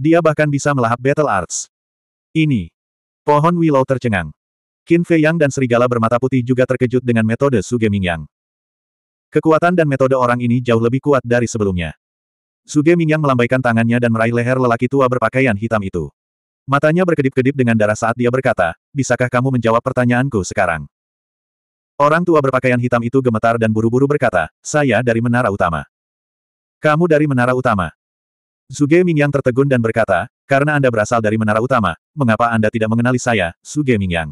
Dia bahkan bisa melahap battle arts. Ini. Pohon Willow tercengang. Qin Fei Yang dan serigala bermata putih juga terkejut dengan metode Su Ming Yang. Kekuatan dan metode orang ini jauh lebih kuat dari sebelumnya. Su Ming Yang melambaikan tangannya dan meraih leher lelaki tua berpakaian hitam itu. Matanya berkedip-kedip dengan darah saat dia berkata, bisakah kamu menjawab pertanyaanku sekarang? Orang tua berpakaian hitam itu gemetar dan buru-buru berkata, saya dari menara utama. Kamu dari menara utama. Suge Mingyang tertegun dan berkata, karena Anda berasal dari menara utama, mengapa Anda tidak mengenali saya, Suge Mingyang?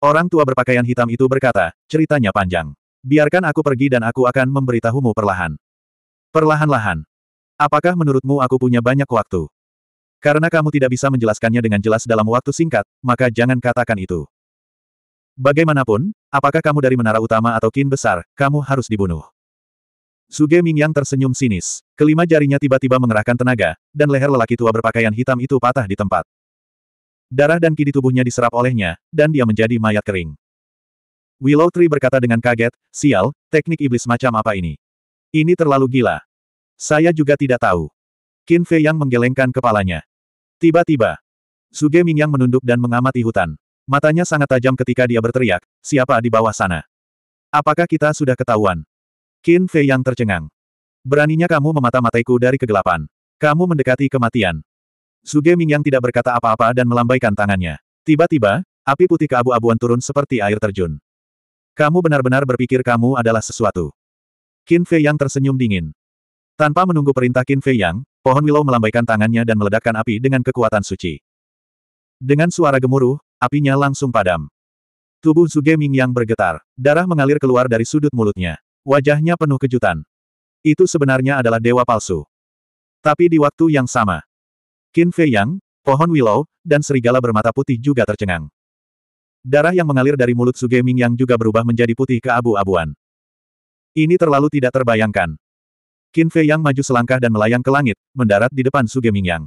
Orang tua berpakaian hitam itu berkata, ceritanya panjang. Biarkan aku pergi dan aku akan memberitahumu perlahan. Perlahan-lahan. Apakah menurutmu aku punya banyak waktu? Karena kamu tidak bisa menjelaskannya dengan jelas dalam waktu singkat, maka jangan katakan itu. Bagaimanapun, apakah kamu dari menara utama atau kin besar, kamu harus dibunuh. Suge Mingyang tersenyum sinis. Kelima jarinya tiba-tiba mengerahkan tenaga, dan leher lelaki tua berpakaian hitam itu patah di tempat. Darah dan ki tubuhnya diserap olehnya, dan dia menjadi mayat kering. Willow Tree berkata dengan kaget, sial, teknik iblis macam apa ini? Ini terlalu gila. Saya juga tidak tahu. Qin Fei Yang menggelengkan kepalanya. Tiba-tiba, Suge Mingyang menunduk dan mengamati hutan. Matanya sangat tajam ketika dia berteriak, siapa di bawah sana? Apakah kita sudah ketahuan? Qin Fei yang tercengang. Beraninya kamu memata-mataiku dari kegelapan. Kamu mendekati kematian. Suge yang tidak berkata apa-apa dan melambaikan tangannya. Tiba-tiba, api putih keabu-abuan turun seperti air terjun. Kamu benar-benar berpikir kamu adalah sesuatu. Qin Fei yang tersenyum dingin. Tanpa menunggu perintah Qin Fei yang, pohon willow melambaikan tangannya dan meledakkan api dengan kekuatan suci. Dengan suara gemuruh, apinya langsung padam. Tubuh Suge yang bergetar. Darah mengalir keluar dari sudut mulutnya. Wajahnya penuh kejutan. Itu sebenarnya adalah dewa palsu. Tapi di waktu yang sama, Qin Fei Yang, pohon willow, dan serigala bermata putih juga tercengang. Darah yang mengalir dari mulut Ming yang juga berubah menjadi putih ke abu-abuan. Ini terlalu tidak terbayangkan. Qin Fei Yang maju selangkah dan melayang ke langit, mendarat di depan Ming Yang.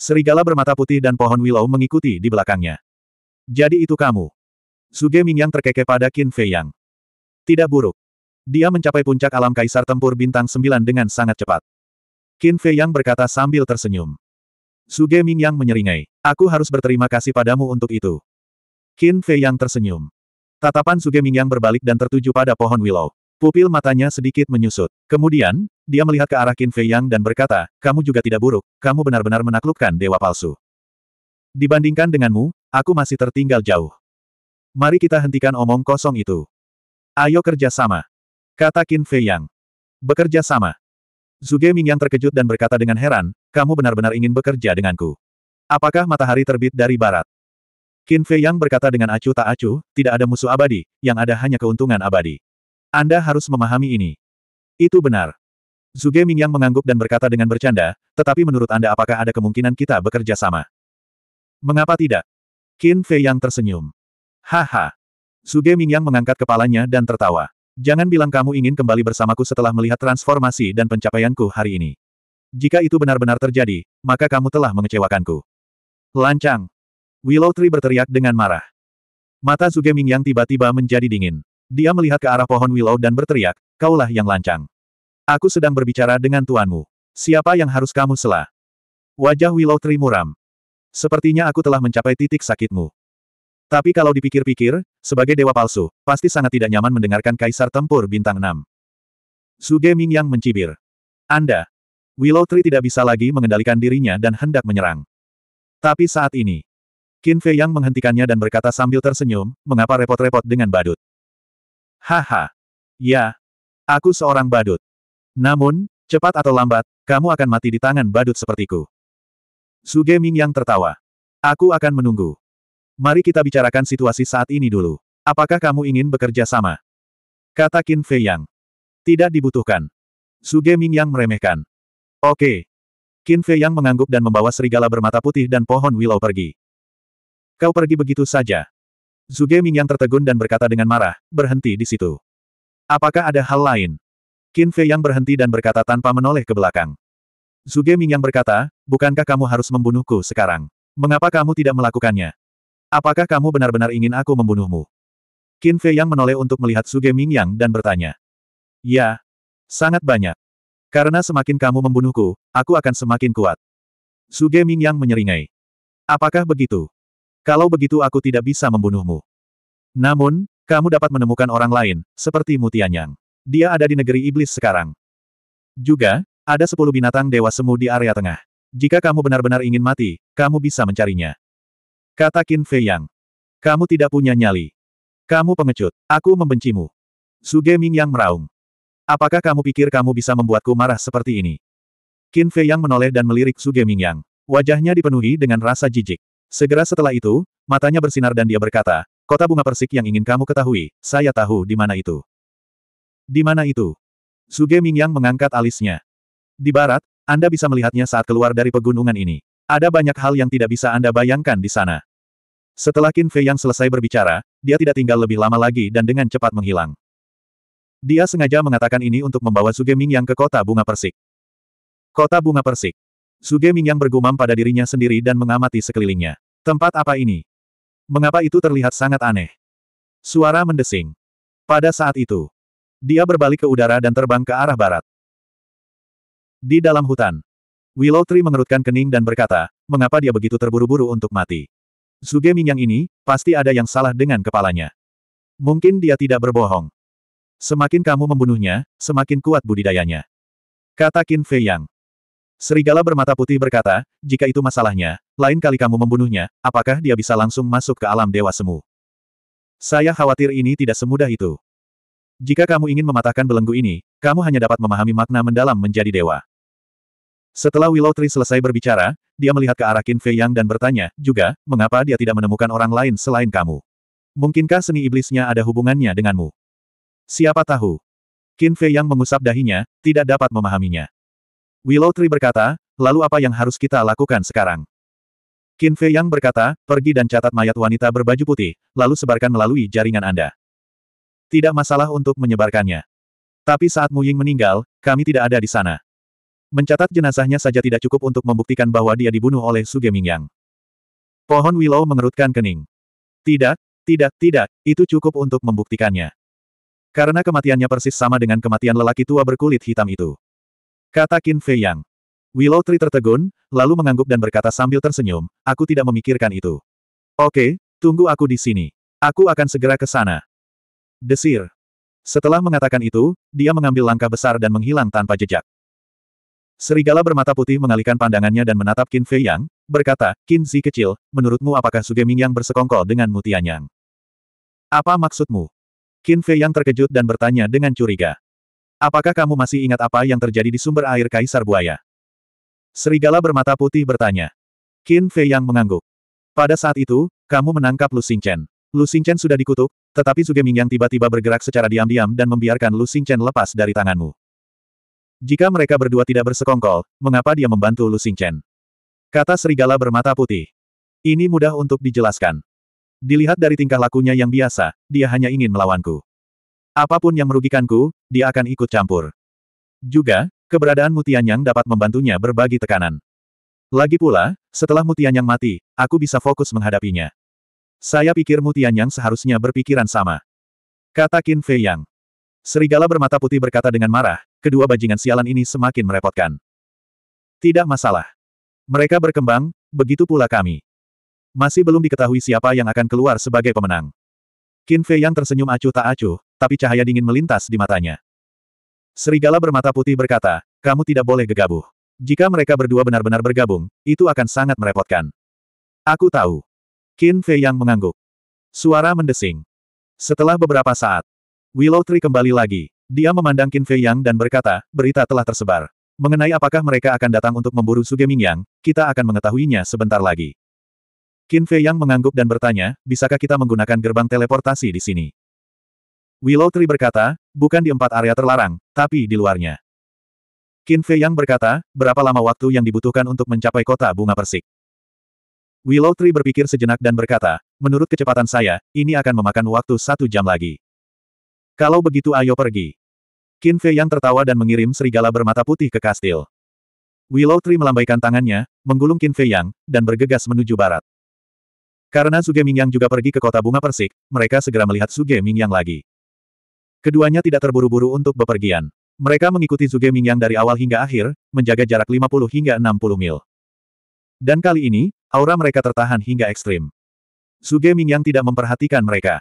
Serigala bermata putih dan pohon willow mengikuti di belakangnya. Jadi itu kamu. Ming Yang terkekeh pada Qin Fei Yang. Tidak buruk. Dia mencapai puncak alam kaisar tempur bintang sembilan dengan sangat cepat. Qin Fei Yang berkata sambil tersenyum. Suge Ming Yang menyeringai. Aku harus berterima kasih padamu untuk itu. Qin Fei Yang tersenyum. Tatapan Suge Ming Yang berbalik dan tertuju pada pohon willow. Pupil matanya sedikit menyusut. Kemudian, dia melihat ke arah Qin Fei Yang dan berkata, kamu juga tidak buruk, kamu benar-benar menaklukkan dewa palsu. Dibandingkan denganmu, aku masih tertinggal jauh. Mari kita hentikan omong kosong itu. Ayo kerja sama. Kata Qin Fei Yang. Bekerja sama. Zuge Mingyang terkejut dan berkata dengan heran, kamu benar-benar ingin bekerja denganku. Apakah matahari terbit dari barat? Qin Fei Yang berkata dengan acuh tak acuh, tidak ada musuh abadi, yang ada hanya keuntungan abadi. Anda harus memahami ini. Itu benar. Zuge Mingyang mengangguk dan berkata dengan bercanda, tetapi menurut Anda apakah ada kemungkinan kita bekerja sama? Mengapa tidak? Qin Fei Yang tersenyum. Haha. Zuge Mingyang mengangkat kepalanya dan tertawa. Jangan bilang kamu ingin kembali bersamaku setelah melihat transformasi dan pencapaianku hari ini. Jika itu benar-benar terjadi, maka kamu telah mengecewakanku. Lancang! Willow Tree berteriak dengan marah. Mata Zuge yang tiba-tiba menjadi dingin. Dia melihat ke arah pohon Willow dan berteriak, kaulah yang lancang. Aku sedang berbicara dengan tuanmu. Siapa yang harus kamu sela? Wajah Willow Tree muram. Sepertinya aku telah mencapai titik sakitmu. Tapi kalau dipikir-pikir, sebagai dewa palsu, pasti sangat tidak nyaman mendengarkan kaisar tempur bintang 6. Suge Ming yang mencibir. Anda. Willow Tree tidak bisa lagi mengendalikan dirinya dan hendak menyerang. Tapi saat ini, Qin Fei yang menghentikannya dan berkata sambil tersenyum, mengapa repot-repot dengan badut? Haha. Ya. Aku seorang badut. Namun, cepat atau lambat, kamu akan mati di tangan badut sepertiku. Suge Ming yang tertawa. Aku akan menunggu. Mari kita bicarakan situasi saat ini dulu. Apakah kamu ingin bekerja sama? Kata Qin Fei Yang. Tidak dibutuhkan. Suge Ming Yang meremehkan. Oke. Qin Fei Yang mengangguk dan membawa serigala bermata putih dan pohon willow pergi. Kau pergi begitu saja. Suge Ming yang tertegun dan berkata dengan marah, berhenti di situ. Apakah ada hal lain? Qin Fei yang berhenti dan berkata tanpa menoleh ke belakang. Suge Ming yang berkata, bukankah kamu harus membunuhku sekarang? Mengapa kamu tidak melakukannya? Apakah kamu benar-benar ingin aku membunuhmu? Qin Fei Yang menoleh untuk melihat Suge Mingyang dan bertanya. Ya. Sangat banyak. Karena semakin kamu membunuhku, aku akan semakin kuat. Suge Mingyang menyeringai. Apakah begitu? Kalau begitu aku tidak bisa membunuhmu. Namun, kamu dapat menemukan orang lain, seperti Mutianyang. Dia ada di negeri iblis sekarang. Juga, ada sepuluh binatang dewa semu di area tengah. Jika kamu benar-benar ingin mati, kamu bisa mencarinya. Kata Qin Fei Yang. Kamu tidak punya nyali. Kamu pengecut. Aku membencimu. Suge Ming Yang meraung. Apakah kamu pikir kamu bisa membuatku marah seperti ini? Qin Fei Yang menoleh dan melirik Suge Ming Yang. Wajahnya dipenuhi dengan rasa jijik. Segera setelah itu, matanya bersinar dan dia berkata, Kota bunga persik yang ingin kamu ketahui, saya tahu di mana itu. Di mana itu? Suge Yang mengangkat alisnya. Di barat, Anda bisa melihatnya saat keluar dari pegunungan ini. Ada banyak hal yang tidak bisa Anda bayangkan di sana. Setelah Qin Fei yang selesai berbicara, dia tidak tinggal lebih lama lagi dan dengan cepat menghilang. Dia sengaja mengatakan ini untuk membawa Sugeming yang ke kota bunga persik. Kota bunga persik. Sugeming yang bergumam pada dirinya sendiri dan mengamati sekelilingnya. Tempat apa ini? Mengapa itu terlihat sangat aneh? Suara mendesing. Pada saat itu, dia berbalik ke udara dan terbang ke arah barat. Di dalam hutan, Willow Tree mengerutkan kening dan berkata, mengapa dia begitu terburu-buru untuk mati? Zuge Mingyang ini, pasti ada yang salah dengan kepalanya. Mungkin dia tidak berbohong. Semakin kamu membunuhnya, semakin kuat budidayanya. Kata Qin Fei Yang. Serigala bermata putih berkata, jika itu masalahnya, lain kali kamu membunuhnya, apakah dia bisa langsung masuk ke alam dewa semu? Saya khawatir ini tidak semudah itu. Jika kamu ingin mematahkan belenggu ini, kamu hanya dapat memahami makna mendalam menjadi dewa. Setelah Willow Tree selesai berbicara, dia melihat ke arah Qin Fei Yang dan bertanya, juga, mengapa dia tidak menemukan orang lain selain kamu? Mungkinkah seni iblisnya ada hubungannya denganmu? Siapa tahu? Qin Fei Yang mengusap dahinya, tidak dapat memahaminya. Willow Tree berkata, lalu apa yang harus kita lakukan sekarang? Qin Fei Yang berkata, pergi dan catat mayat wanita berbaju putih, lalu sebarkan melalui jaringan Anda. Tidak masalah untuk menyebarkannya. Tapi saat Mu Ying meninggal, kami tidak ada di sana. Mencatat jenazahnya saja tidak cukup untuk membuktikan bahwa dia dibunuh oleh Suge Mingyang. Pohon Willow mengerutkan kening. Tidak, tidak, tidak, itu cukup untuk membuktikannya. Karena kematiannya persis sama dengan kematian lelaki tua berkulit hitam itu. Kata Qin Fei Yang. Willow Tree tertegun, lalu mengangguk dan berkata sambil tersenyum, aku tidak memikirkan itu. Oke, tunggu aku di sini. Aku akan segera ke sana. Desir. Setelah mengatakan itu, dia mengambil langkah besar dan menghilang tanpa jejak. Serigala bermata putih mengalihkan pandangannya dan menatap Qin Fei Yang, berkata, Qin Zi kecil, menurutmu apakah Suge Ming yang bersekongkol dengan Mutianyang? Yang? Apa maksudmu? Qin Fei Yang terkejut dan bertanya dengan curiga. Apakah kamu masih ingat apa yang terjadi di sumber air Kaisar Buaya? Serigala bermata putih bertanya. Qin Fei Yang mengangguk. Pada saat itu, kamu menangkap Lu Xingchen. Lu Xingchen sudah dikutuk, tetapi Suge Ming Yang tiba-tiba bergerak secara diam-diam dan membiarkan Lu Xingchen lepas dari tanganmu. Jika mereka berdua tidak bersekongkol, mengapa dia membantu Lu Xingchen? Kata serigala bermata putih. Ini mudah untuk dijelaskan. Dilihat dari tingkah lakunya yang biasa, dia hanya ingin melawanku. Apapun yang merugikanku, dia akan ikut campur. Juga, keberadaan Mutianyang dapat membantunya berbagi tekanan. Lagi pula, setelah Mutianyang mati, aku bisa fokus menghadapinya. Saya pikir Mutianyang seharusnya berpikiran sama. Kata Qin Fei Yang. Serigala bermata putih berkata dengan marah, kedua bajingan sialan ini semakin merepotkan. Tidak masalah. Mereka berkembang, begitu pula kami. Masih belum diketahui siapa yang akan keluar sebagai pemenang. Qin Fei yang tersenyum acuh tak acuh, tapi cahaya dingin melintas di matanya. Serigala bermata putih berkata, kamu tidak boleh gegabah. Jika mereka berdua benar-benar bergabung, itu akan sangat merepotkan. Aku tahu. Qin Fei yang mengangguk. Suara mendesing. Setelah beberapa saat, Willow Tree kembali lagi. Dia memandang Qin Fei Yang dan berkata, berita telah tersebar. Mengenai apakah mereka akan datang untuk memburu Ming Yang, kita akan mengetahuinya sebentar lagi. Qin Fei Yang mengangguk dan bertanya, bisakah kita menggunakan gerbang teleportasi di sini? Willow Tree berkata, bukan di empat area terlarang, tapi di luarnya. Qin Fei Yang berkata, berapa lama waktu yang dibutuhkan untuk mencapai kota bunga persik? Willow Tree berpikir sejenak dan berkata, menurut kecepatan saya, ini akan memakan waktu satu jam lagi. Kalau begitu ayo pergi. Qin Fei yang tertawa dan mengirim serigala bermata putih ke kastil. Willow Tree melambaikan tangannya, menggulung Qin Fei Yang, dan bergegas menuju barat. Karena Suge yang juga pergi ke kota bunga persik, mereka segera melihat Suge yang lagi. Keduanya tidak terburu-buru untuk bepergian. Mereka mengikuti Ming yang dari awal hingga akhir, menjaga jarak 50 hingga 60 mil. Dan kali ini, aura mereka tertahan hingga ekstrim. Ming yang tidak memperhatikan mereka.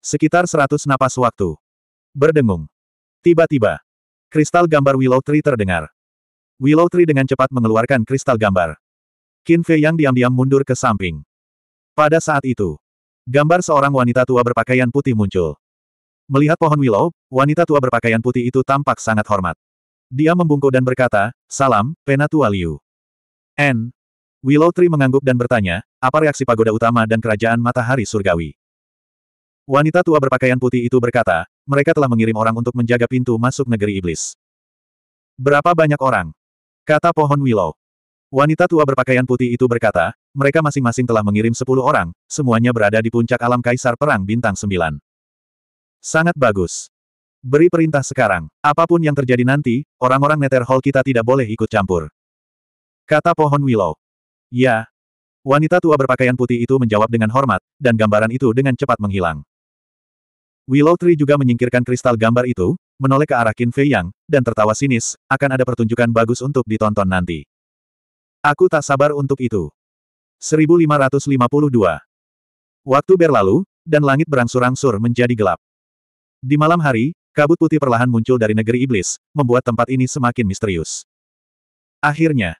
Sekitar 100 napas waktu. Berdengung. Tiba-tiba, kristal gambar Willow Tree terdengar. Willow Tree dengan cepat mengeluarkan kristal gambar. Qin Fei yang diam-diam mundur ke samping. Pada saat itu, gambar seorang wanita tua berpakaian putih muncul. Melihat pohon Willow, wanita tua berpakaian putih itu tampak sangat hormat. Dia membungkuk dan berkata, Salam, Penatua Liu. N. Willow Tree mengangguk dan bertanya, apa reaksi pagoda utama dan kerajaan matahari surgawi? Wanita tua berpakaian putih itu berkata, mereka telah mengirim orang untuk menjaga pintu masuk negeri iblis. Berapa banyak orang? Kata pohon Willow. Wanita tua berpakaian putih itu berkata, mereka masing-masing telah mengirim sepuluh orang, semuanya berada di puncak alam kaisar perang bintang sembilan. Sangat bagus. Beri perintah sekarang. Apapun yang terjadi nanti, orang-orang Nether Hall kita tidak boleh ikut campur. Kata pohon Willow. Ya. Wanita tua berpakaian putih itu menjawab dengan hormat, dan gambaran itu dengan cepat menghilang. Willow Tree juga menyingkirkan kristal gambar itu, menoleh ke arah Qin Fei Yang, dan tertawa sinis, akan ada pertunjukan bagus untuk ditonton nanti. Aku tak sabar untuk itu. 1552 Waktu berlalu, dan langit berangsur-angsur menjadi gelap. Di malam hari, kabut putih perlahan muncul dari negeri iblis, membuat tempat ini semakin misterius. Akhirnya,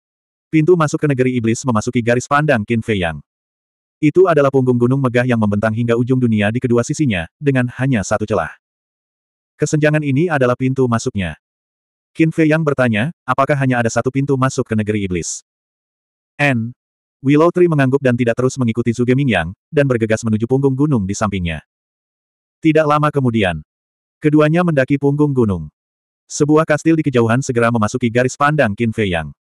pintu masuk ke negeri iblis memasuki garis pandang Qin Fei Yang. Itu adalah punggung gunung megah yang membentang hingga ujung dunia di kedua sisinya, dengan hanya satu celah. Kesenjangan ini adalah pintu masuknya. Qin Fei yang bertanya, apakah hanya ada satu pintu masuk ke negeri iblis? N. Willow Tree mengangguk dan tidak terus mengikuti Zuge Mingyang, dan bergegas menuju punggung gunung di sampingnya. Tidak lama kemudian, keduanya mendaki punggung gunung. Sebuah kastil di kejauhan segera memasuki garis pandang Qin Fei Yang.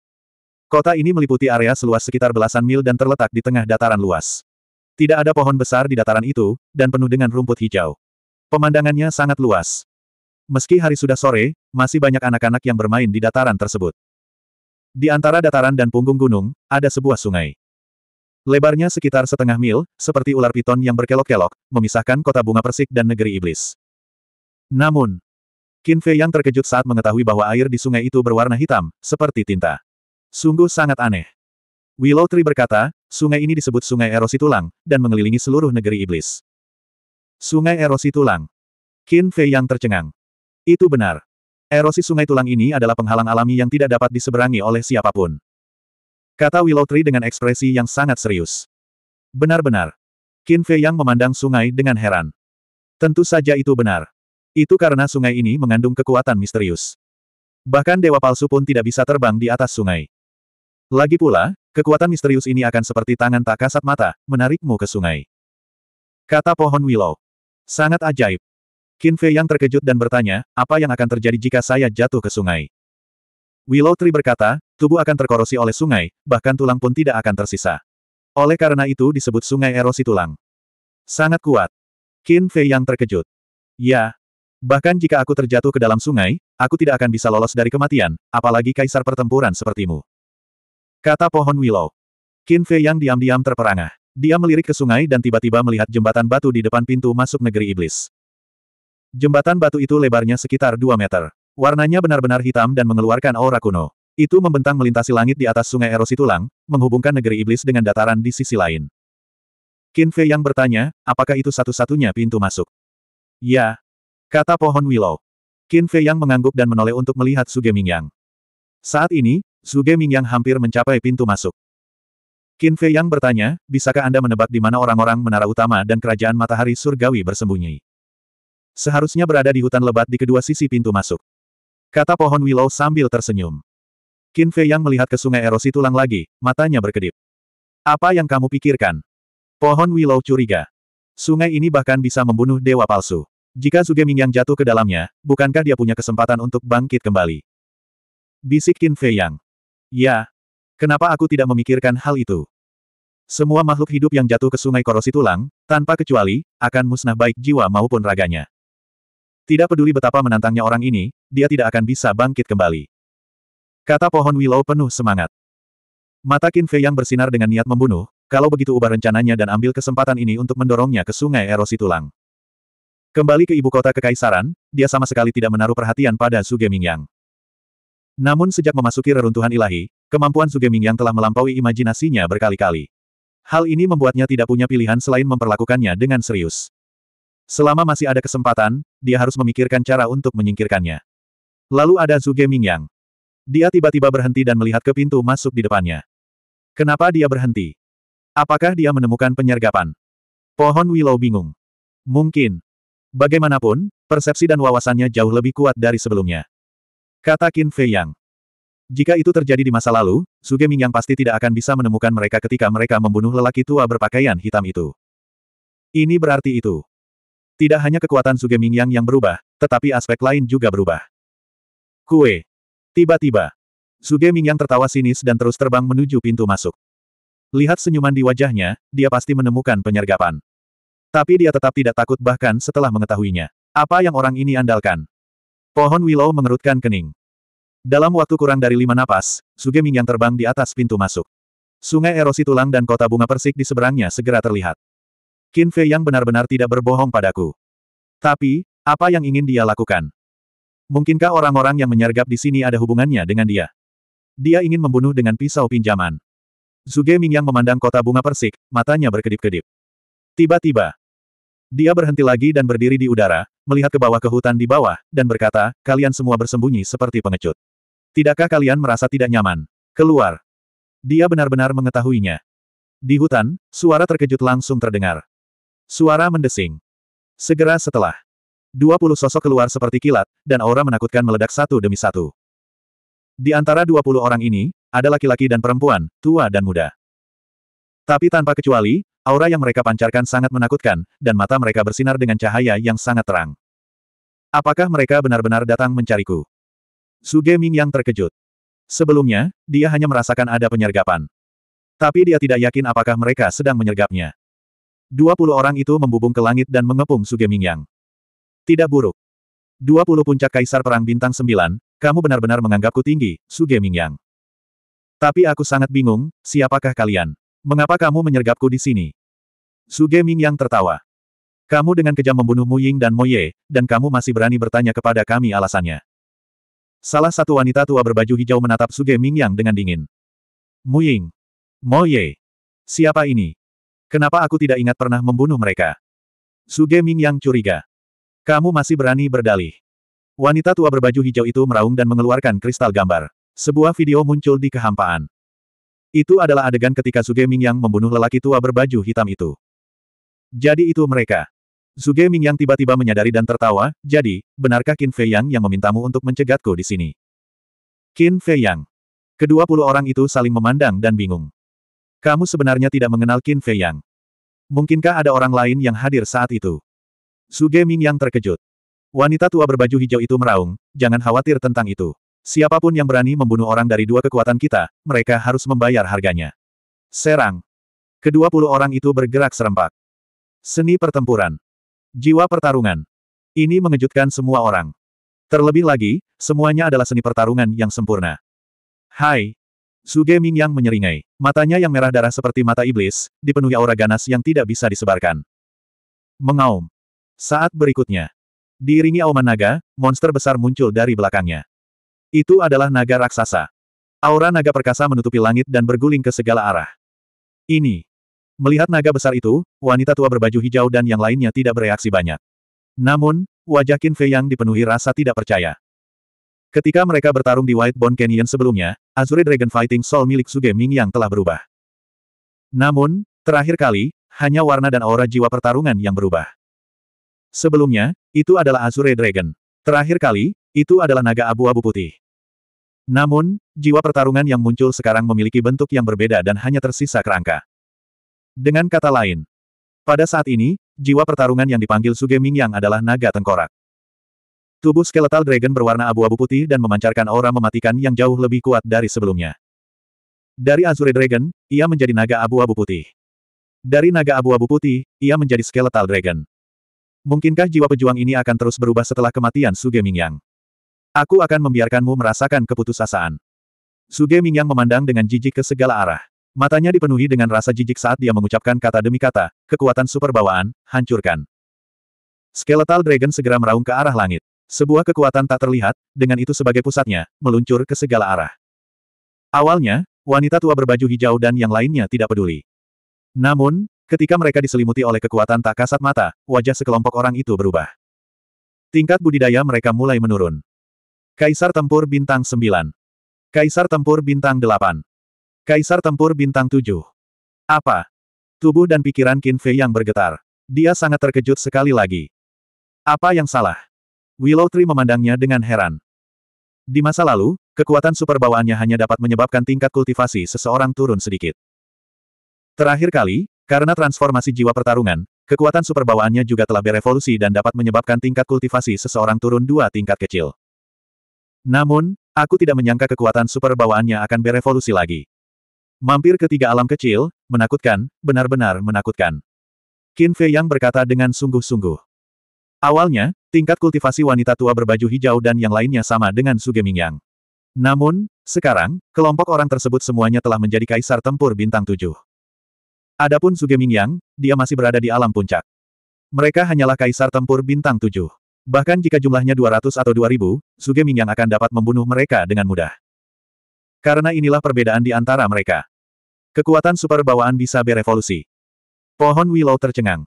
Kota ini meliputi area seluas sekitar belasan mil dan terletak di tengah dataran luas. Tidak ada pohon besar di dataran itu, dan penuh dengan rumput hijau. Pemandangannya sangat luas. Meski hari sudah sore, masih banyak anak-anak yang bermain di dataran tersebut. Di antara dataran dan punggung gunung, ada sebuah sungai. Lebarnya sekitar setengah mil, seperti ular piton yang berkelok-kelok, memisahkan kota bunga persik dan negeri iblis. Namun, Qin Fei yang terkejut saat mengetahui bahwa air di sungai itu berwarna hitam, seperti tinta. Sungguh sangat aneh. Willow Tree berkata, Sungai ini disebut Sungai Erosi Tulang, dan mengelilingi seluruh negeri iblis. Sungai Erosi Tulang. Qin Fei yang tercengang. Itu benar. Erosi sungai tulang ini adalah penghalang alami yang tidak dapat diseberangi oleh siapapun. Kata Willow Tree dengan ekspresi yang sangat serius. Benar-benar. Qin Fei yang memandang sungai dengan heran. Tentu saja itu benar. Itu karena sungai ini mengandung kekuatan misterius. Bahkan dewa palsu pun tidak bisa terbang di atas sungai. Lagi pula, Kekuatan misterius ini akan seperti tangan tak kasat mata, menarikmu ke sungai. Kata pohon Willow. Sangat ajaib. Qin Fei yang terkejut dan bertanya, apa yang akan terjadi jika saya jatuh ke sungai? Willow Tree berkata, tubuh akan terkorosi oleh sungai, bahkan tulang pun tidak akan tersisa. Oleh karena itu disebut sungai erosi tulang. Sangat kuat. Qin Fei yang terkejut. Ya. Bahkan jika aku terjatuh ke dalam sungai, aku tidak akan bisa lolos dari kematian, apalagi kaisar pertempuran sepertimu. Kata pohon willow. Qin Fei yang diam-diam terperangah. Dia melirik ke sungai dan tiba-tiba melihat jembatan batu di depan pintu masuk negeri iblis. Jembatan batu itu lebarnya sekitar 2 meter. Warnanya benar-benar hitam dan mengeluarkan aura kuno. Itu membentang melintasi langit di atas sungai erosi tulang, menghubungkan negeri iblis dengan dataran di sisi lain. Qin Fei yang bertanya, apakah itu satu-satunya pintu masuk? Ya. Kata pohon willow. Qin Fei yang mengangguk dan menoleh untuk melihat Suge Mingyang. Saat ini, Ming yang hampir mencapai pintu masuk. Qin Fei Yang bertanya, bisakah Anda menebak di mana orang-orang menara utama dan kerajaan matahari surgawi bersembunyi? Seharusnya berada di hutan lebat di kedua sisi pintu masuk. Kata pohon Willow sambil tersenyum. Qin Fei Yang melihat ke sungai erosi tulang lagi, matanya berkedip. Apa yang kamu pikirkan? Pohon Willow curiga. Sungai ini bahkan bisa membunuh dewa palsu. Jika Zuge yang jatuh ke dalamnya, bukankah dia punya kesempatan untuk bangkit kembali? Bisik Qin Fei Yang. Ya. Kenapa aku tidak memikirkan hal itu? Semua makhluk hidup yang jatuh ke sungai korosi tulang, tanpa kecuali, akan musnah baik jiwa maupun raganya. Tidak peduli betapa menantangnya orang ini, dia tidak akan bisa bangkit kembali. Kata pohon willow penuh semangat. Mata Qin Fei yang bersinar dengan niat membunuh, kalau begitu ubah rencananya dan ambil kesempatan ini untuk mendorongnya ke sungai erosi tulang. Kembali ke ibu kota kekaisaran, dia sama sekali tidak menaruh perhatian pada Su yang. Namun sejak memasuki reruntuhan ilahi, kemampuan yang telah melampaui imajinasinya berkali-kali. Hal ini membuatnya tidak punya pilihan selain memperlakukannya dengan serius. Selama masih ada kesempatan, dia harus memikirkan cara untuk menyingkirkannya. Lalu ada Mingyang. Dia tiba-tiba berhenti dan melihat ke pintu masuk di depannya. Kenapa dia berhenti? Apakah dia menemukan penyergapan? Pohon Willow bingung. Mungkin. Bagaimanapun, persepsi dan wawasannya jauh lebih kuat dari sebelumnya. Kata Qin Fei Yang. Jika itu terjadi di masa lalu, Suge Mingyang pasti tidak akan bisa menemukan mereka ketika mereka membunuh lelaki tua berpakaian hitam itu. Ini berarti itu. Tidak hanya kekuatan Suge Mingyang yang berubah, tetapi aspek lain juga berubah. Kue. Tiba-tiba. Suge Mingyang tertawa sinis dan terus terbang menuju pintu masuk. Lihat senyuman di wajahnya, dia pasti menemukan penyergapan. Tapi dia tetap tidak takut bahkan setelah mengetahuinya. Apa yang orang ini andalkan? Pohon Willow mengerutkan kening. Dalam waktu kurang dari lima napas, Suge Ming yang terbang di atas pintu masuk. Sungai erosi tulang dan kota bunga persik di seberangnya segera terlihat. Qin Fei yang benar-benar tidak berbohong padaku. Tapi, apa yang ingin dia lakukan? Mungkinkah orang-orang yang menyergap di sini ada hubungannya dengan dia? Dia ingin membunuh dengan pisau pinjaman. Zuge Ming yang memandang kota bunga persik, matanya berkedip-kedip. Tiba-tiba, dia berhenti lagi dan berdiri di udara, melihat ke bawah ke hutan di bawah, dan berkata, kalian semua bersembunyi seperti pengecut. Tidakkah kalian merasa tidak nyaman? Keluar. Dia benar-benar mengetahuinya. Di hutan, suara terkejut langsung terdengar. Suara mendesing. Segera setelah. Dua puluh sosok keluar seperti kilat, dan aura menakutkan meledak satu demi satu. Di antara dua puluh orang ini, ada laki-laki dan perempuan, tua dan muda. Tapi tanpa kecuali, aura yang mereka pancarkan sangat menakutkan, dan mata mereka bersinar dengan cahaya yang sangat terang. Apakah mereka benar-benar datang mencariku? Suge Ming yang terkejut. Sebelumnya, dia hanya merasakan ada penyergapan. Tapi dia tidak yakin apakah mereka sedang menyergapnya. Dua puluh orang itu membubung ke langit dan mengepung Suge Ming yang. Tidak buruk. Dua puluh puncak kaisar perang bintang sembilan, kamu benar-benar menganggapku tinggi, Suge Ming yang. Tapi aku sangat bingung, siapakah kalian? Mengapa kamu menyergapku di sini? Suge Ming yang tertawa. Kamu dengan kejam membunuh Mu Ying dan Mo Ye, dan kamu masih berani bertanya kepada kami alasannya. Salah satu wanita tua berbaju hijau menatap Suge Ming yang dengan dingin. Mu Ying. Mo Ye, Siapa ini? Kenapa aku tidak ingat pernah membunuh mereka? Suge Ming yang curiga. Kamu masih berani berdalih. Wanita tua berbaju hijau itu meraung dan mengeluarkan kristal gambar. Sebuah video muncul di kehampaan. Itu adalah adegan ketika Suge Mingyang membunuh lelaki tua berbaju hitam itu. Jadi itu mereka. Suge Mingyang tiba-tiba menyadari dan tertawa, jadi, benarkah Qin Fei Yang yang memintamu untuk mencegatku di sini? Qin Fei Yang. Kedua puluh orang itu saling memandang dan bingung. Kamu sebenarnya tidak mengenal Qin Fei Yang. Mungkinkah ada orang lain yang hadir saat itu? Suge Ming yang terkejut. Wanita tua berbaju hijau itu meraung, jangan khawatir tentang itu. Siapapun yang berani membunuh orang dari dua kekuatan kita, mereka harus membayar harganya. Serang. Kedua puluh orang itu bergerak serempak. Seni pertempuran. Jiwa pertarungan. Ini mengejutkan semua orang. Terlebih lagi, semuanya adalah seni pertarungan yang sempurna. Hai. Suge yang menyeringai. Matanya yang merah darah seperti mata iblis, dipenuhi aura ganas yang tidak bisa disebarkan. Mengaum. Saat berikutnya. Diiringi auman naga, monster besar muncul dari belakangnya. Itu adalah naga raksasa. Aura naga perkasa menutupi langit dan berguling ke segala arah. Ini. Melihat naga besar itu, wanita tua berbaju hijau dan yang lainnya tidak bereaksi banyak. Namun, wajah Qin Fei yang dipenuhi rasa tidak percaya. Ketika mereka bertarung di White Bone Canyon sebelumnya, Azure Dragon Fighting Soul milik Suge Ming yang telah berubah. Namun, terakhir kali, hanya warna dan aura jiwa pertarungan yang berubah. Sebelumnya, itu adalah Azure Dragon. Terakhir kali, itu adalah naga abu-abu putih. Namun, jiwa pertarungan yang muncul sekarang memiliki bentuk yang berbeda dan hanya tersisa kerangka. Dengan kata lain, pada saat ini, jiwa pertarungan yang dipanggil Ming Yang adalah naga tengkorak. Tubuh skeletal dragon berwarna abu-abu putih dan memancarkan aura mematikan yang jauh lebih kuat dari sebelumnya. Dari Azure Dragon, ia menjadi naga abu-abu putih. Dari naga abu-abu putih, ia menjadi skeletal dragon. Mungkinkah jiwa pejuang ini akan terus berubah setelah kematian Suge Mingyang? Aku akan membiarkanmu merasakan keputusasaan. Suge Mingyang memandang dengan jijik ke segala arah. Matanya dipenuhi dengan rasa jijik saat dia mengucapkan kata demi kata, kekuatan super bawaan, hancurkan. Skeletal Dragon segera meraung ke arah langit. Sebuah kekuatan tak terlihat, dengan itu sebagai pusatnya, meluncur ke segala arah. Awalnya, wanita tua berbaju hijau dan yang lainnya tidak peduli. Namun, ketika mereka diselimuti oleh kekuatan tak kasat mata, wajah sekelompok orang itu berubah. Tingkat budidaya mereka mulai menurun. Kaisar Tempur Bintang 9. Kaisar Tempur Bintang 8. Kaisar Tempur Bintang 7. Apa? Tubuh dan pikiran Qin Fei yang bergetar. Dia sangat terkejut sekali lagi. Apa yang salah? Willow Tree memandangnya dengan heran. Di masa lalu, kekuatan super bawaannya hanya dapat menyebabkan tingkat kultivasi seseorang turun sedikit. Terakhir kali, karena transformasi jiwa pertarungan, kekuatan super bawaannya juga telah berevolusi dan dapat menyebabkan tingkat kultivasi seseorang turun dua tingkat kecil. Namun, aku tidak menyangka kekuatan super bawaannya akan berevolusi lagi. Mampir ke tiga alam kecil, menakutkan, benar-benar menakutkan. Qin Fei Yang berkata dengan sungguh-sungguh. Awalnya, tingkat kultivasi wanita tua berbaju hijau dan yang lainnya sama dengan Sugeming Yang. Namun, sekarang, kelompok orang tersebut semuanya telah menjadi kaisar tempur bintang tujuh. Adapun Sugeming Yang, dia masih berada di alam puncak. Mereka hanyalah kaisar tempur bintang tujuh. Bahkan jika jumlahnya 200 atau 2000, Suge Mingyang akan dapat membunuh mereka dengan mudah. Karena inilah perbedaan di antara mereka. Kekuatan super bawaan bisa berevolusi. Pohon Willow tercengang.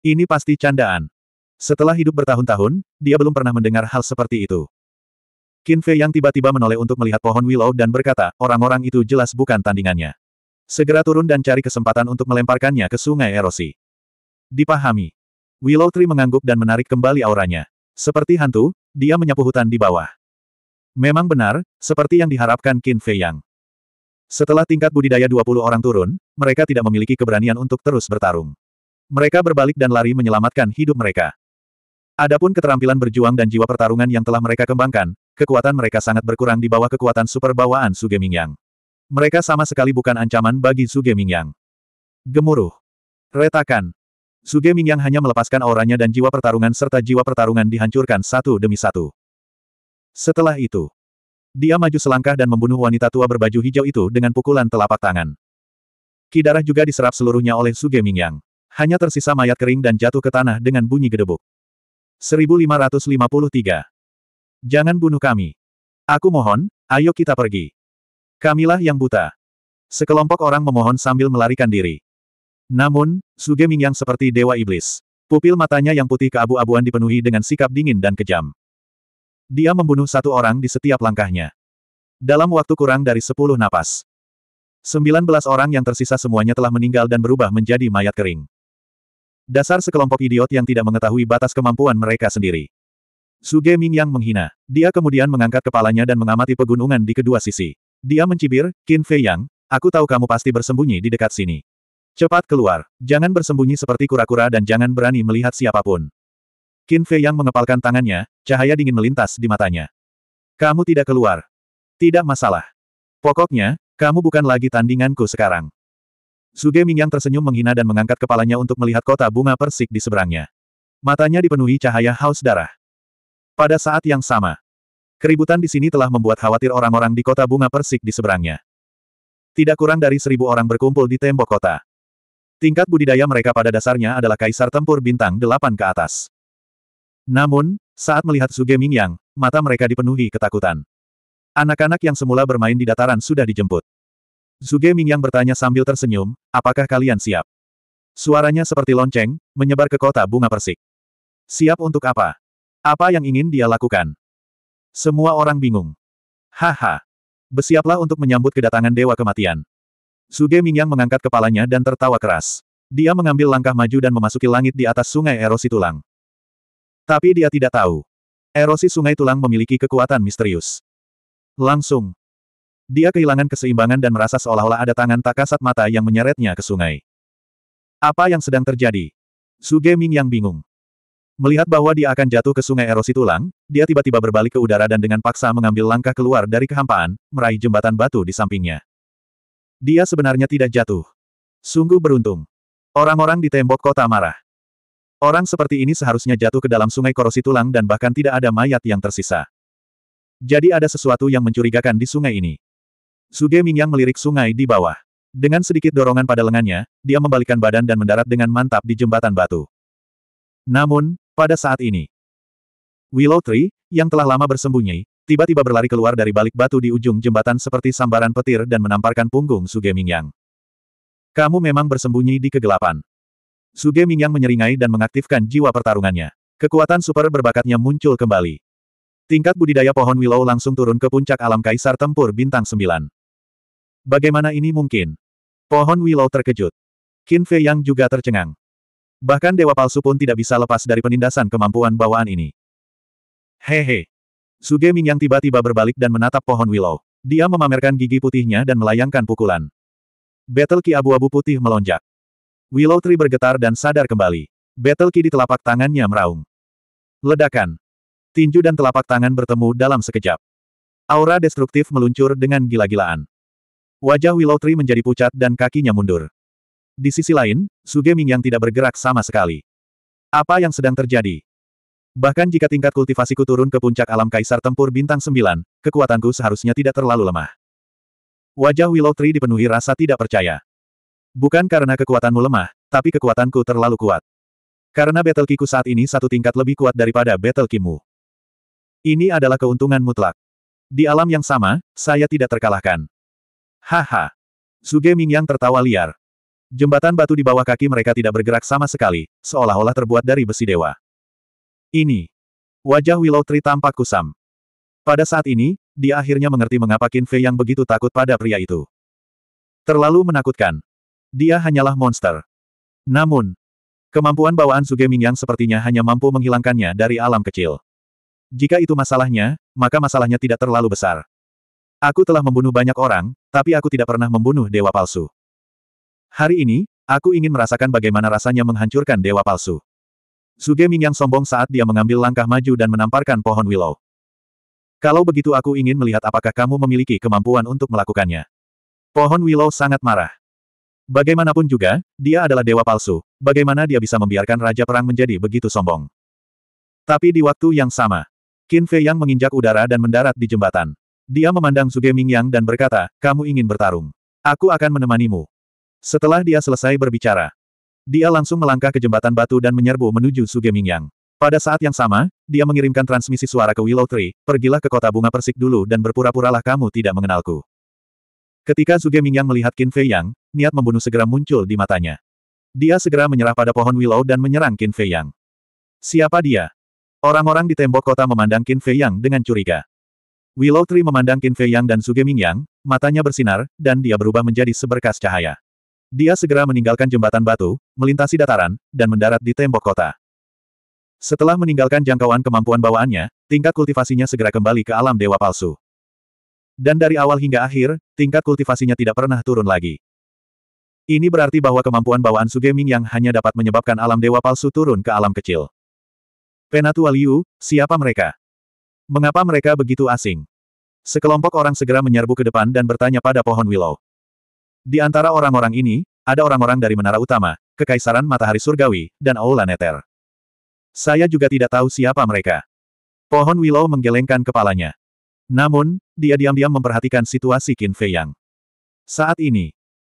Ini pasti candaan. Setelah hidup bertahun-tahun, dia belum pernah mendengar hal seperti itu. Qin Fei yang tiba-tiba menoleh untuk melihat pohon Willow dan berkata, orang-orang itu jelas bukan tandingannya. Segera turun dan cari kesempatan untuk melemparkannya ke sungai erosi. Dipahami. Willow Tree mengangguk dan menarik kembali auranya. Seperti hantu, dia menyapu hutan di bawah. Memang benar, seperti yang diharapkan Qin Fei Yang. Setelah tingkat budidaya 20 orang turun, mereka tidak memiliki keberanian untuk terus bertarung. Mereka berbalik dan lari menyelamatkan hidup mereka. Adapun keterampilan berjuang dan jiwa pertarungan yang telah mereka kembangkan, kekuatan mereka sangat berkurang di bawah kekuatan super bawaan Su Yang. Mereka sama sekali bukan ancaman bagi Su Yang. Gemuruh. Retakan. Suge Mingyang hanya melepaskan auranya dan jiwa pertarungan serta jiwa pertarungan dihancurkan satu demi satu. Setelah itu, dia maju selangkah dan membunuh wanita tua berbaju hijau itu dengan pukulan telapak tangan. Kidarah juga diserap seluruhnya oleh Suge Mingyang. Hanya tersisa mayat kering dan jatuh ke tanah dengan bunyi gedebuk. 1553. Jangan bunuh kami. Aku mohon, ayo kita pergi. Kamilah yang buta. Sekelompok orang memohon sambil melarikan diri. Namun, Suge Mingyang seperti dewa iblis. Pupil matanya yang putih keabu-abuan dipenuhi dengan sikap dingin dan kejam. Dia membunuh satu orang di setiap langkahnya. Dalam waktu kurang dari sepuluh napas. Sembilan belas orang yang tersisa semuanya telah meninggal dan berubah menjadi mayat kering. Dasar sekelompok idiot yang tidak mengetahui batas kemampuan mereka sendiri. Suge Mingyang menghina. Dia kemudian mengangkat kepalanya dan mengamati pegunungan di kedua sisi. Dia mencibir, Qin Fei Yang, aku tahu kamu pasti bersembunyi di dekat sini. Cepat keluar, jangan bersembunyi seperti kura-kura dan jangan berani melihat siapapun. Qin Fei yang mengepalkan tangannya, cahaya dingin melintas di matanya. Kamu tidak keluar. Tidak masalah. Pokoknya, kamu bukan lagi tandinganku sekarang. Suge yang tersenyum menghina dan mengangkat kepalanya untuk melihat kota bunga persik di seberangnya. Matanya dipenuhi cahaya haus darah. Pada saat yang sama, keributan di sini telah membuat khawatir orang-orang di kota bunga persik di seberangnya. Tidak kurang dari seribu orang berkumpul di tembok kota. Tingkat budidaya mereka pada dasarnya adalah kaisar tempur bintang delapan ke atas. Namun, saat melihat Suge Mingyang, mata mereka dipenuhi ketakutan. Anak-anak yang semula bermain di dataran sudah dijemput. Suge Mingyang bertanya sambil tersenyum, apakah kalian siap? Suaranya seperti lonceng, menyebar ke kota bunga persik. Siap untuk apa? Apa yang ingin dia lakukan? Semua orang bingung. Haha. Bersiaplah untuk menyambut kedatangan Dewa Kematian. Suge Mingyang mengangkat kepalanya dan tertawa keras. Dia mengambil langkah maju dan memasuki langit di atas sungai erosi tulang. Tapi dia tidak tahu. Erosi sungai tulang memiliki kekuatan misterius. Langsung. Dia kehilangan keseimbangan dan merasa seolah-olah ada tangan tak kasat mata yang menyeretnya ke sungai. Apa yang sedang terjadi? Suge Mingyang bingung. Melihat bahwa dia akan jatuh ke sungai erosi tulang, dia tiba-tiba berbalik ke udara dan dengan paksa mengambil langkah keluar dari kehampaan, meraih jembatan batu di sampingnya. Dia sebenarnya tidak jatuh. Sungguh beruntung. Orang-orang di tembok kota marah. Orang seperti ini seharusnya jatuh ke dalam sungai korosi tulang dan bahkan tidak ada mayat yang tersisa. Jadi ada sesuatu yang mencurigakan di sungai ini. Suge Mingyang melirik sungai di bawah. Dengan sedikit dorongan pada lengannya, dia membalikkan badan dan mendarat dengan mantap di jembatan batu. Namun, pada saat ini, Willow Tree, yang telah lama bersembunyi, tiba-tiba berlari keluar dari balik batu di ujung jembatan seperti sambaran petir dan menamparkan punggung Suge Mingyang. Kamu memang bersembunyi di kegelapan. Suge Mingyang menyeringai dan mengaktifkan jiwa pertarungannya. Kekuatan super berbakatnya muncul kembali. Tingkat budidaya pohon willow langsung turun ke puncak alam kaisar tempur bintang 9. Bagaimana ini mungkin? Pohon willow terkejut. Qin Fei Yang juga tercengang. Bahkan dewa palsu pun tidak bisa lepas dari penindasan kemampuan bawaan ini. Hehe. Ming yang tiba-tiba berbalik dan menatap pohon willow. Dia memamerkan gigi putihnya dan melayangkan pukulan. Battle Ki abu-abu putih melonjak. Willow Tree bergetar dan sadar kembali. Battle Ki di telapak tangannya meraung. Ledakan. Tinju dan telapak tangan bertemu dalam sekejap. Aura destruktif meluncur dengan gila-gilaan. Wajah Willow Tree menjadi pucat dan kakinya mundur. Di sisi lain, Ming yang tidak bergerak sama sekali. Apa yang sedang terjadi? Bahkan jika tingkat kultivasiku turun ke puncak alam kaisar tempur bintang sembilan, kekuatanku seharusnya tidak terlalu lemah. Wajah Willow Tree dipenuhi rasa tidak percaya. Bukan karena kekuatanmu lemah, tapi kekuatanku terlalu kuat. Karena battle kiku saat ini satu tingkat lebih kuat daripada battle kimu. Ini adalah keuntungan mutlak. Di alam yang sama, saya tidak terkalahkan. Haha. Suge yang tertawa liar. Jembatan batu di bawah kaki mereka tidak bergerak sama sekali, seolah-olah terbuat dari besi dewa. Ini. Wajah Willow Tree tampak kusam. Pada saat ini, dia akhirnya mengerti mengapa Qin Fei yang begitu takut pada pria itu. Terlalu menakutkan. Dia hanyalah monster. Namun, kemampuan bawaan Suge Ming yang sepertinya hanya mampu menghilangkannya dari alam kecil. Jika itu masalahnya, maka masalahnya tidak terlalu besar. Aku telah membunuh banyak orang, tapi aku tidak pernah membunuh dewa palsu. Hari ini, aku ingin merasakan bagaimana rasanya menghancurkan dewa palsu. Zuge yang sombong saat dia mengambil langkah maju dan menamparkan pohon willow. Kalau begitu aku ingin melihat apakah kamu memiliki kemampuan untuk melakukannya. Pohon willow sangat marah. Bagaimanapun juga, dia adalah dewa palsu. Bagaimana dia bisa membiarkan Raja Perang menjadi begitu sombong? Tapi di waktu yang sama, Qin Fei Yang menginjak udara dan mendarat di jembatan. Dia memandang Zuge yang dan berkata, kamu ingin bertarung. Aku akan menemanimu. Setelah dia selesai berbicara, dia langsung melangkah ke jembatan batu dan menyerbu menuju Suge Mingyang. Pada saat yang sama, dia mengirimkan transmisi suara ke Willow Tree, pergilah ke kota bunga persik dulu dan berpura-puralah kamu tidak mengenalku. Ketika Suge Mingyang melihat Qin Fei Yang, niat membunuh segera muncul di matanya. Dia segera menyerah pada pohon Willow dan menyerang Qin Fei Yang. Siapa dia? Orang-orang di tembok kota memandang Qin Fei Yang dengan curiga. Willow Tree memandang Qin Fei Yang dan Suge Mingyang, matanya bersinar, dan dia berubah menjadi seberkas cahaya. Dia segera meninggalkan jembatan batu, melintasi dataran, dan mendarat di tembok kota. Setelah meninggalkan jangkauan kemampuan bawaannya, tingkat kultivasinya segera kembali ke alam dewa palsu. Dan dari awal hingga akhir, tingkat kultivasinya tidak pernah turun lagi. Ini berarti bahwa kemampuan bawaan Sugeming yang hanya dapat menyebabkan alam dewa palsu turun ke alam kecil. Penatua Liu, siapa mereka? Mengapa mereka begitu asing? Sekelompok orang segera menyerbu ke depan dan bertanya pada pohon willow. Di antara orang-orang ini, ada orang-orang dari Menara Utama, Kekaisaran Matahari Surgawi, dan Aula Neter. Saya juga tidak tahu siapa mereka. Pohon Willow menggelengkan kepalanya. Namun, dia diam-diam memperhatikan situasi Qin Fei Yang. Saat ini,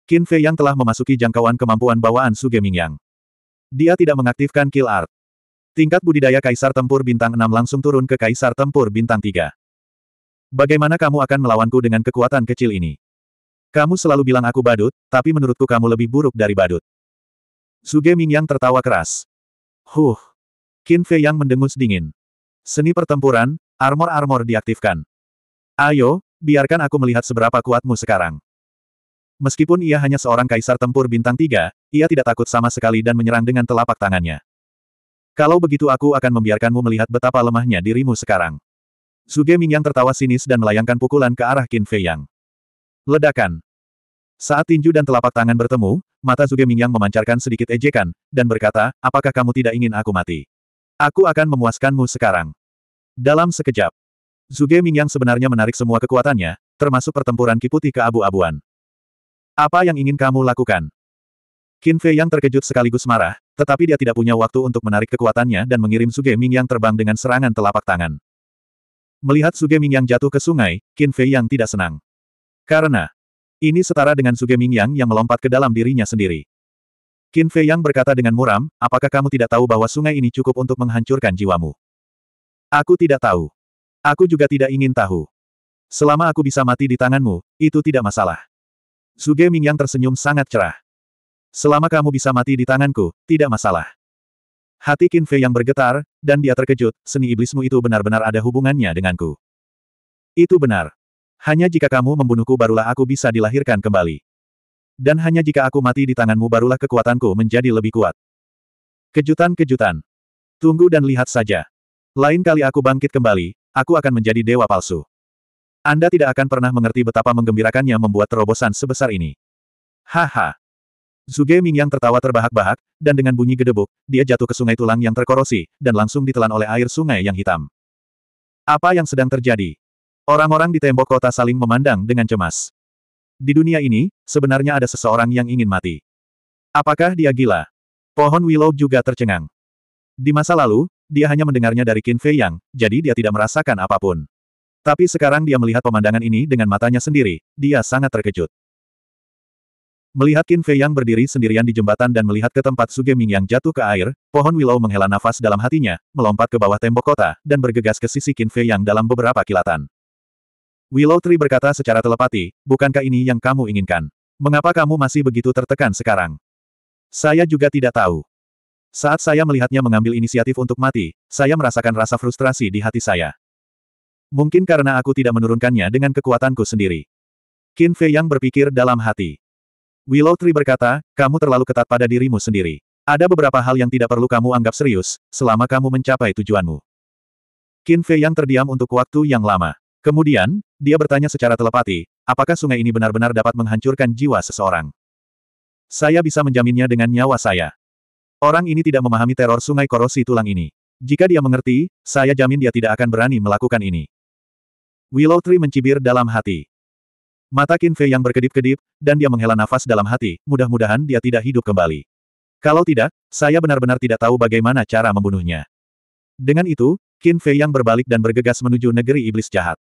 Qin Fei Yang telah memasuki jangkauan kemampuan bawaan Su Geming Yang. Dia tidak mengaktifkan Kill Art. Tingkat budidaya Kaisar Tempur Bintang 6 langsung turun ke Kaisar Tempur Bintang 3. Bagaimana kamu akan melawanku dengan kekuatan kecil ini? Kamu selalu bilang aku badut, tapi menurutku kamu lebih buruk dari badut. Suge Mingyang tertawa keras. Huh. Qin Fei Yang mendengus dingin. Seni pertempuran, armor-armor diaktifkan. Ayo, biarkan aku melihat seberapa kuatmu sekarang. Meskipun ia hanya seorang kaisar tempur bintang tiga, ia tidak takut sama sekali dan menyerang dengan telapak tangannya. Kalau begitu aku akan membiarkanmu melihat betapa lemahnya dirimu sekarang. Suge Mingyang tertawa sinis dan melayangkan pukulan ke arah Qin Fei Yang. Ledakan. Saat tinju dan telapak tangan bertemu, mata Zuge Mingyang memancarkan sedikit ejekan, dan berkata, apakah kamu tidak ingin aku mati? Aku akan memuaskanmu sekarang. Dalam sekejap, Zuge Mingyang sebenarnya menarik semua kekuatannya, termasuk pertempuran kiputi ke abu-abuan. Apa yang ingin kamu lakukan? Qin Fei yang terkejut sekaligus marah, tetapi dia tidak punya waktu untuk menarik kekuatannya dan mengirim Suge Ming yang terbang dengan serangan telapak tangan. Melihat Suge Ming yang jatuh ke sungai, Qin Fei yang tidak senang. Karena, ini setara dengan Suge Mingyang yang melompat ke dalam dirinya sendiri. Qin Fei Yang berkata dengan muram, apakah kamu tidak tahu bahwa sungai ini cukup untuk menghancurkan jiwamu? Aku tidak tahu. Aku juga tidak ingin tahu. Selama aku bisa mati di tanganmu, itu tidak masalah. Suge Mingyang tersenyum sangat cerah. Selama kamu bisa mati di tanganku, tidak masalah. Hati Qin Fei yang bergetar, dan dia terkejut, seni iblismu itu benar-benar ada hubungannya denganku. Itu benar. Hanya jika kamu membunuhku barulah aku bisa dilahirkan kembali. Dan hanya jika aku mati di tanganmu barulah kekuatanku menjadi lebih kuat. Kejutan-kejutan. Tunggu dan lihat saja. Lain kali aku bangkit kembali, aku akan menjadi dewa palsu. Anda tidak akan pernah mengerti betapa menggembirakannya membuat terobosan sebesar ini. Haha. Zuge Mingyang tertawa terbahak-bahak, dan dengan bunyi gedebuk, dia jatuh ke sungai tulang yang terkorosi, dan langsung ditelan oleh air sungai yang hitam. Apa yang sedang terjadi? Orang-orang di tembok kota saling memandang dengan cemas. Di dunia ini, sebenarnya ada seseorang yang ingin mati. Apakah dia gila? Pohon Willow juga tercengang. Di masa lalu, dia hanya mendengarnya dari Qin Fei Yang, jadi dia tidak merasakan apapun. Tapi sekarang dia melihat pemandangan ini dengan matanya sendiri, dia sangat terkejut. Melihat Qin Fei Yang berdiri sendirian di jembatan dan melihat ke tempat Sugeming yang jatuh ke air, pohon Willow menghela nafas dalam hatinya, melompat ke bawah tembok kota, dan bergegas ke sisi Qin Fei Yang dalam beberapa kilatan. Willow Tree berkata secara telepati, bukankah ini yang kamu inginkan? Mengapa kamu masih begitu tertekan sekarang? Saya juga tidak tahu. Saat saya melihatnya mengambil inisiatif untuk mati, saya merasakan rasa frustrasi di hati saya. Mungkin karena aku tidak menurunkannya dengan kekuatanku sendiri. Qin Fei yang berpikir dalam hati. Willow Tree berkata, kamu terlalu ketat pada dirimu sendiri. Ada beberapa hal yang tidak perlu kamu anggap serius, selama kamu mencapai tujuanmu. Qin Fei yang terdiam untuk waktu yang lama. Kemudian, dia bertanya secara telepati, apakah sungai ini benar-benar dapat menghancurkan jiwa seseorang? Saya bisa menjaminnya dengan nyawa saya. Orang ini tidak memahami teror sungai korosi tulang ini. Jika dia mengerti, saya jamin dia tidak akan berani melakukan ini. Willow Tree mencibir dalam hati. Mata Fei yang berkedip-kedip, dan dia menghela nafas dalam hati, mudah-mudahan dia tidak hidup kembali. Kalau tidak, saya benar-benar tidak tahu bagaimana cara membunuhnya. Dengan itu, Qin Fei yang berbalik dan bergegas menuju negeri iblis jahat.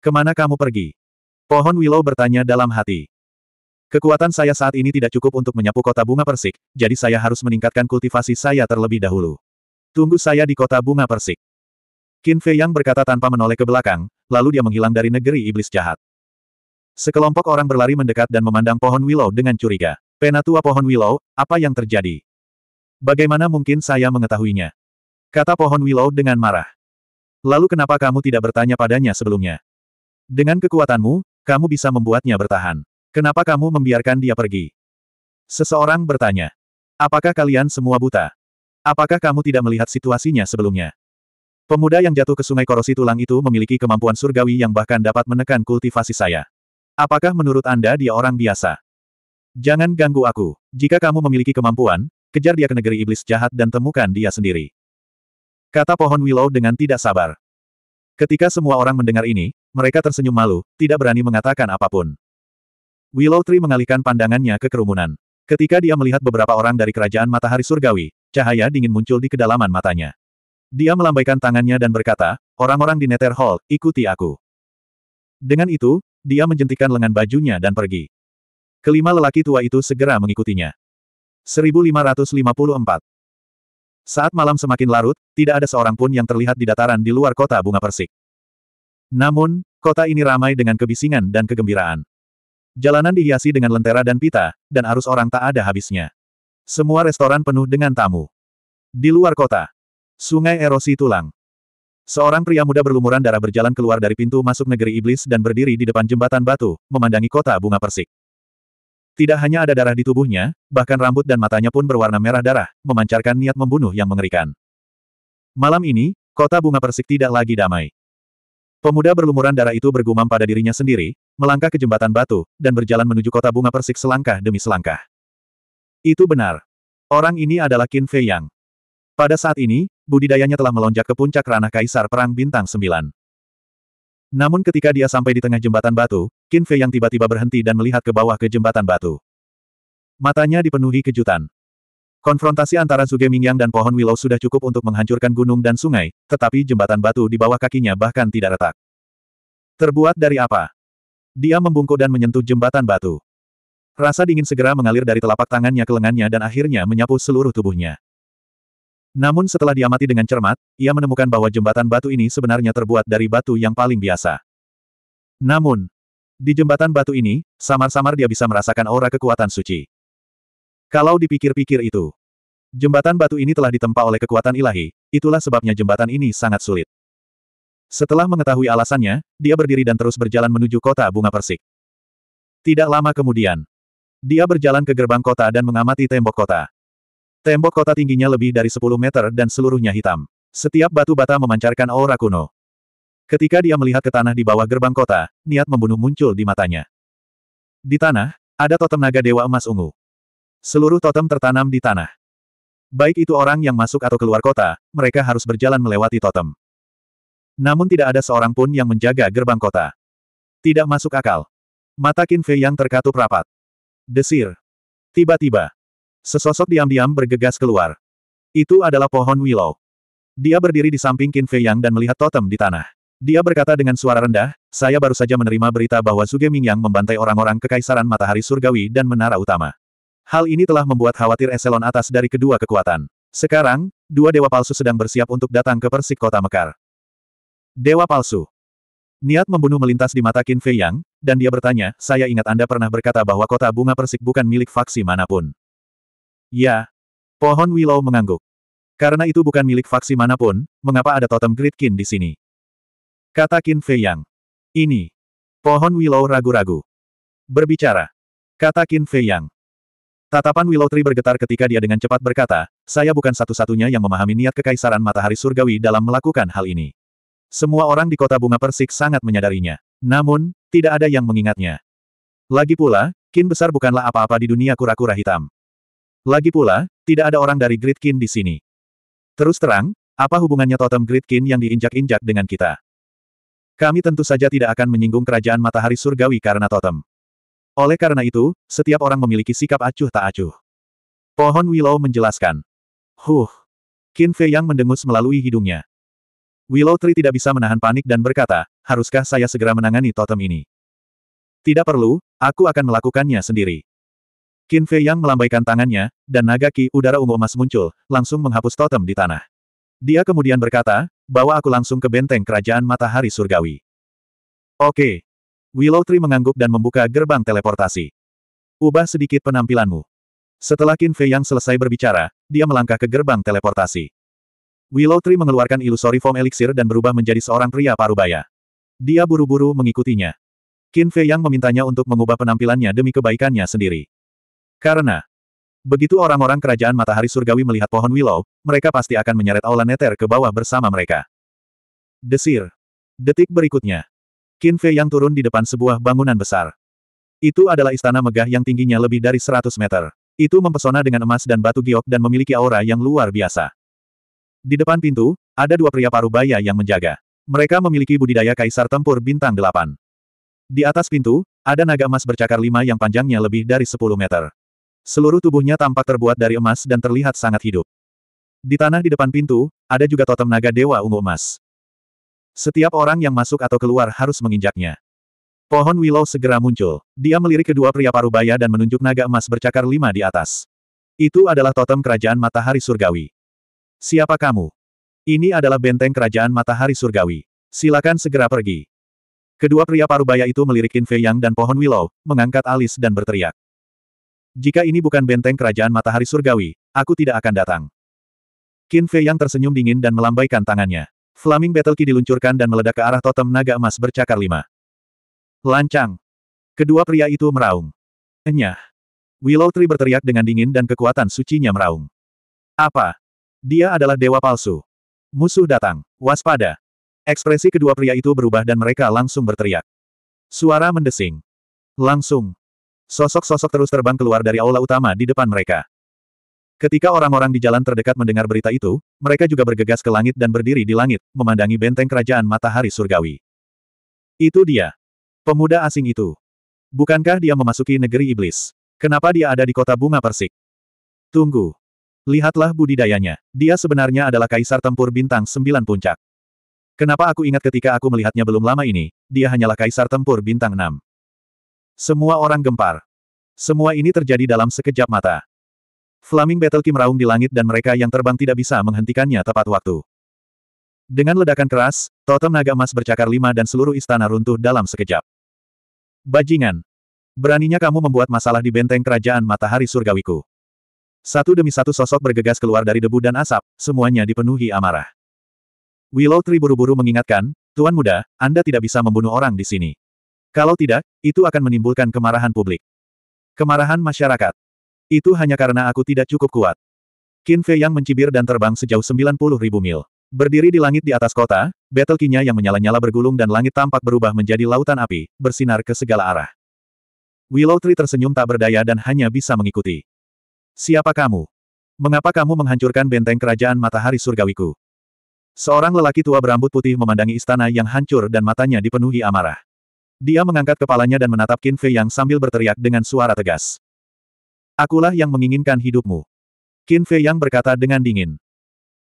Kemana kamu pergi? Pohon Willow bertanya dalam hati. Kekuatan saya saat ini tidak cukup untuk menyapu kota bunga persik, jadi saya harus meningkatkan kultivasi saya terlebih dahulu. Tunggu saya di kota bunga persik. Qin Fei Yang berkata tanpa menoleh ke belakang, lalu dia menghilang dari negeri iblis jahat. Sekelompok orang berlari mendekat dan memandang pohon Willow dengan curiga. Penatua pohon Willow, apa yang terjadi? Bagaimana mungkin saya mengetahuinya? Kata pohon Willow dengan marah. Lalu kenapa kamu tidak bertanya padanya sebelumnya? Dengan kekuatanmu, kamu bisa membuatnya bertahan. Kenapa kamu membiarkan dia pergi? Seseorang bertanya. Apakah kalian semua buta? Apakah kamu tidak melihat situasinya sebelumnya? Pemuda yang jatuh ke sungai korosi tulang itu memiliki kemampuan surgawi yang bahkan dapat menekan kultivasi saya. Apakah menurut Anda dia orang biasa? Jangan ganggu aku. Jika kamu memiliki kemampuan, kejar dia ke negeri iblis jahat dan temukan dia sendiri. Kata pohon Willow dengan tidak sabar. Ketika semua orang mendengar ini, mereka tersenyum malu, tidak berani mengatakan apapun. Willow Tree mengalihkan pandangannya ke kerumunan. Ketika dia melihat beberapa orang dari kerajaan matahari surgawi, cahaya dingin muncul di kedalaman matanya. Dia melambaikan tangannya dan berkata, orang-orang di Nether Hall, ikuti aku. Dengan itu, dia menjentikan lengan bajunya dan pergi. Kelima lelaki tua itu segera mengikutinya. 1554 saat malam semakin larut, tidak ada seorang pun yang terlihat di dataran di luar kota bunga persik. Namun, kota ini ramai dengan kebisingan dan kegembiraan. Jalanan dihiasi dengan lentera dan pita, dan arus orang tak ada habisnya. Semua restoran penuh dengan tamu. Di luar kota, sungai erosi tulang. Seorang pria muda berlumuran darah berjalan keluar dari pintu masuk negeri iblis dan berdiri di depan jembatan batu, memandangi kota bunga persik. Tidak hanya ada darah di tubuhnya, bahkan rambut dan matanya pun berwarna merah darah, memancarkan niat membunuh yang mengerikan. Malam ini, kota bunga persik tidak lagi damai. Pemuda berlumuran darah itu bergumam pada dirinya sendiri, melangkah ke jembatan batu, dan berjalan menuju kota bunga persik selangkah demi selangkah. Itu benar. Orang ini adalah Qin Fei Yang. Pada saat ini, budidayanya telah melonjak ke puncak ranah Kaisar Perang Bintang 9. Namun ketika dia sampai di tengah jembatan batu, Qin Fei yang tiba-tiba berhenti dan melihat ke bawah ke jembatan batu. Matanya dipenuhi kejutan. Konfrontasi antara Zuge Mingyang dan pohon willow sudah cukup untuk menghancurkan gunung dan sungai, tetapi jembatan batu di bawah kakinya bahkan tidak retak. Terbuat dari apa? Dia membungkuk dan menyentuh jembatan batu. Rasa dingin segera mengalir dari telapak tangannya ke lengannya dan akhirnya menyapu seluruh tubuhnya. Namun setelah diamati dengan cermat, ia menemukan bahwa jembatan batu ini sebenarnya terbuat dari batu yang paling biasa. Namun, di jembatan batu ini, samar-samar dia bisa merasakan aura kekuatan suci. Kalau dipikir-pikir itu, jembatan batu ini telah ditempa oleh kekuatan ilahi, itulah sebabnya jembatan ini sangat sulit. Setelah mengetahui alasannya, dia berdiri dan terus berjalan menuju kota bunga persik. Tidak lama kemudian, dia berjalan ke gerbang kota dan mengamati tembok kota. Tembok kota tingginya lebih dari 10 meter dan seluruhnya hitam. Setiap batu bata memancarkan aura kuno. Ketika dia melihat ke tanah di bawah gerbang kota, niat membunuh muncul di matanya. Di tanah, ada totem naga dewa emas ungu. Seluruh totem tertanam di tanah. Baik itu orang yang masuk atau keluar kota, mereka harus berjalan melewati totem. Namun tidak ada seorang pun yang menjaga gerbang kota. Tidak masuk akal. Mata Qin yang terkatup rapat. Desir. Tiba-tiba, Sesosok diam-diam bergegas keluar. Itu adalah pohon willow. Dia berdiri di samping Qin Fei Yang dan melihat totem di tanah. Dia berkata dengan suara rendah, saya baru saja menerima berita bahwa Suge Ming Yang membantai orang-orang Kekaisaran Matahari Surgawi dan Menara Utama. Hal ini telah membuat khawatir eselon atas dari kedua kekuatan. Sekarang, dua dewa palsu sedang bersiap untuk datang ke Persik Kota Mekar. Dewa palsu. Niat membunuh melintas di mata Qin Fei Yang, dan dia bertanya, saya ingat Anda pernah berkata bahwa kota bunga Persik bukan milik faksi manapun. Ya. Pohon Willow mengangguk. Karena itu bukan milik faksi manapun, mengapa ada totem Great Kin di sini? Kata Kin Fei Yang. Ini. Pohon Willow ragu-ragu. Berbicara. Kata Kin Fei Yang. Tatapan Willow Tree bergetar ketika dia dengan cepat berkata, saya bukan satu-satunya yang memahami niat kekaisaran matahari surgawi dalam melakukan hal ini. Semua orang di kota bunga persik sangat menyadarinya. Namun, tidak ada yang mengingatnya. Lagi pula, kin besar bukanlah apa-apa di dunia kura-kura hitam. Lagi pula, tidak ada orang dari Gritkin di sini. Terus terang, apa hubungannya totem Gritkin yang diinjak-injak dengan kita? Kami tentu saja tidak akan menyinggung kerajaan matahari surgawi karena totem. Oleh karena itu, setiap orang memiliki sikap acuh tak acuh. Pohon Willow menjelaskan. Huh. Qin Fei yang mendengus melalui hidungnya. Willow Tree tidak bisa menahan panik dan berkata, haruskah saya segera menangani totem ini? Tidak perlu, aku akan melakukannya sendiri. Qin Fei Yang melambaikan tangannya, dan naga ki udara ungu emas muncul, langsung menghapus totem di tanah. Dia kemudian berkata, bahwa aku langsung ke benteng kerajaan matahari surgawi. Oke. Willow Tree mengangguk dan membuka gerbang teleportasi. Ubah sedikit penampilanmu. Setelah Qin Fei Yang selesai berbicara, dia melangkah ke gerbang teleportasi. Willow Tree mengeluarkan ilusori form elixir dan berubah menjadi seorang pria parubaya. Dia buru-buru mengikutinya. Qin Fei Yang memintanya untuk mengubah penampilannya demi kebaikannya sendiri. Karena begitu orang-orang kerajaan matahari surgawi melihat pohon willow, mereka pasti akan menyeret aula neter ke bawah bersama mereka. Desir. Detik berikutnya. Qin Fei yang turun di depan sebuah bangunan besar. Itu adalah istana megah yang tingginya lebih dari 100 meter. Itu mempesona dengan emas dan batu giok dan memiliki aura yang luar biasa. Di depan pintu, ada dua pria parubaya yang menjaga. Mereka memiliki budidaya kaisar tempur bintang delapan. Di atas pintu, ada naga emas bercakar lima yang panjangnya lebih dari 10 meter. Seluruh tubuhnya tampak terbuat dari emas dan terlihat sangat hidup. Di tanah di depan pintu, ada juga totem naga dewa ungu emas. Setiap orang yang masuk atau keluar harus menginjaknya. Pohon willow segera muncul. Dia melirik kedua pria parubaya dan menunjuk naga emas bercakar lima di atas. Itu adalah totem kerajaan matahari surgawi. Siapa kamu? Ini adalah benteng kerajaan matahari surgawi. Silakan segera pergi. Kedua pria parubaya itu melirik Fei Yang dan pohon willow, mengangkat alis dan berteriak. Jika ini bukan benteng kerajaan matahari surgawi, aku tidak akan datang. Qin Fei yang tersenyum dingin dan melambaikan tangannya. Flaming Battle Key diluncurkan dan meledak ke arah totem naga emas bercakar lima. Lancang. Kedua pria itu meraung. Enyah. Willow Tree berteriak dengan dingin dan kekuatan sucinya meraung. Apa? Dia adalah dewa palsu. Musuh datang. Waspada. Ekspresi kedua pria itu berubah dan mereka langsung berteriak. Suara mendesing. Langsung. Sosok-sosok terus terbang keluar dari aula utama di depan mereka. Ketika orang-orang di jalan terdekat mendengar berita itu, mereka juga bergegas ke langit dan berdiri di langit, memandangi benteng kerajaan matahari surgawi. Itu dia. Pemuda asing itu. Bukankah dia memasuki negeri iblis? Kenapa dia ada di kota bunga persik? Tunggu. Lihatlah budidayanya. Dia sebenarnya adalah kaisar tempur bintang sembilan puncak. Kenapa aku ingat ketika aku melihatnya belum lama ini, dia hanyalah kaisar tempur bintang enam. Semua orang gempar. Semua ini terjadi dalam sekejap mata. Flaming Battle Kim raung di langit dan mereka yang terbang tidak bisa menghentikannya tepat waktu. Dengan ledakan keras, totem naga emas bercakar lima dan seluruh istana runtuh dalam sekejap. Bajingan! Beraninya kamu membuat masalah di benteng kerajaan matahari surgawiku. Satu demi satu sosok bergegas keluar dari debu dan asap, semuanya dipenuhi amarah. Willow Tree buru-buru mengingatkan, Tuan Muda, Anda tidak bisa membunuh orang di sini. Kalau tidak, itu akan menimbulkan kemarahan publik. Kemarahan masyarakat. Itu hanya karena aku tidak cukup kuat. Qin Fei yang mencibir dan terbang sejauh 90 ribu mil. Berdiri di langit di atas kota, battle kinya yang menyala-nyala bergulung dan langit tampak berubah menjadi lautan api, bersinar ke segala arah. Willow Tree tersenyum tak berdaya dan hanya bisa mengikuti. Siapa kamu? Mengapa kamu menghancurkan benteng kerajaan matahari surgawiku? Seorang lelaki tua berambut putih memandangi istana yang hancur dan matanya dipenuhi amarah. Dia mengangkat kepalanya dan menatap Qin Fei Yang sambil berteriak dengan suara tegas. Akulah yang menginginkan hidupmu. Qin Fei Yang berkata dengan dingin.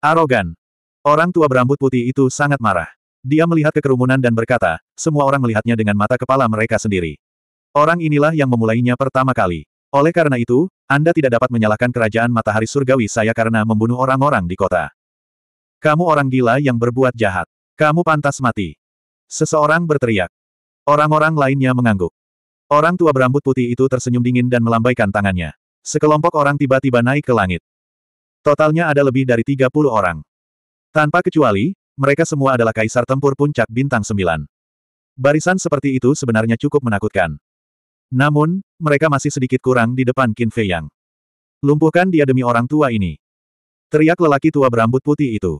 Arogan. Orang tua berambut putih itu sangat marah. Dia melihat kekerumunan dan berkata, semua orang melihatnya dengan mata kepala mereka sendiri. Orang inilah yang memulainya pertama kali. Oleh karena itu, Anda tidak dapat menyalahkan kerajaan matahari surgawi saya karena membunuh orang-orang di kota. Kamu orang gila yang berbuat jahat. Kamu pantas mati. Seseorang berteriak. Orang-orang lainnya mengangguk. Orang tua berambut putih itu tersenyum dingin dan melambaikan tangannya. Sekelompok orang tiba-tiba naik ke langit. Totalnya ada lebih dari 30 orang. Tanpa kecuali, mereka semua adalah kaisar tempur puncak bintang sembilan. Barisan seperti itu sebenarnya cukup menakutkan. Namun, mereka masih sedikit kurang di depan Qin Fei Yang. Lumpuhkan dia demi orang tua ini. Teriak lelaki tua berambut putih itu.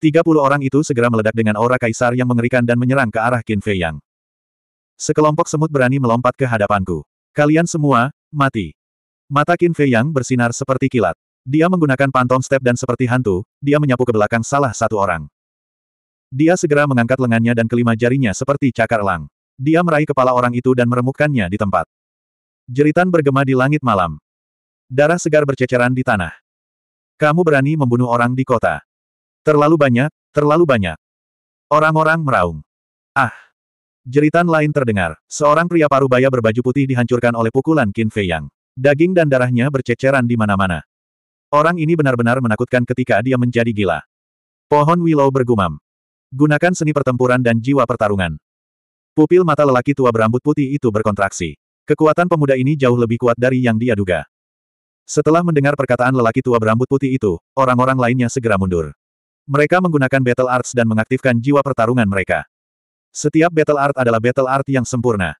30 orang itu segera meledak dengan aura kaisar yang mengerikan dan menyerang ke arah Qin Fei Yang. Sekelompok semut berani melompat ke hadapanku. Kalian semua, mati. Mata Qin Fei Yang bersinar seperti kilat. Dia menggunakan pantom step dan seperti hantu, dia menyapu ke belakang salah satu orang. Dia segera mengangkat lengannya dan kelima jarinya seperti cakar elang. Dia meraih kepala orang itu dan meremukkannya di tempat. Jeritan bergema di langit malam. Darah segar berceceran di tanah. Kamu berani membunuh orang di kota. Terlalu banyak, terlalu banyak. Orang-orang meraung. Ah! Jeritan lain terdengar. Seorang pria parubaya berbaju putih dihancurkan oleh pukulan Qin Fei Yang. Daging dan darahnya berceceran di mana-mana. Orang ini benar-benar menakutkan ketika dia menjadi gila. Pohon Willow bergumam. Gunakan seni pertempuran dan jiwa pertarungan. Pupil mata lelaki tua berambut putih itu berkontraksi. Kekuatan pemuda ini jauh lebih kuat dari yang dia duga. Setelah mendengar perkataan lelaki tua berambut putih itu, orang-orang lainnya segera mundur. Mereka menggunakan battle arts dan mengaktifkan jiwa pertarungan mereka. Setiap battle art adalah battle art yang sempurna.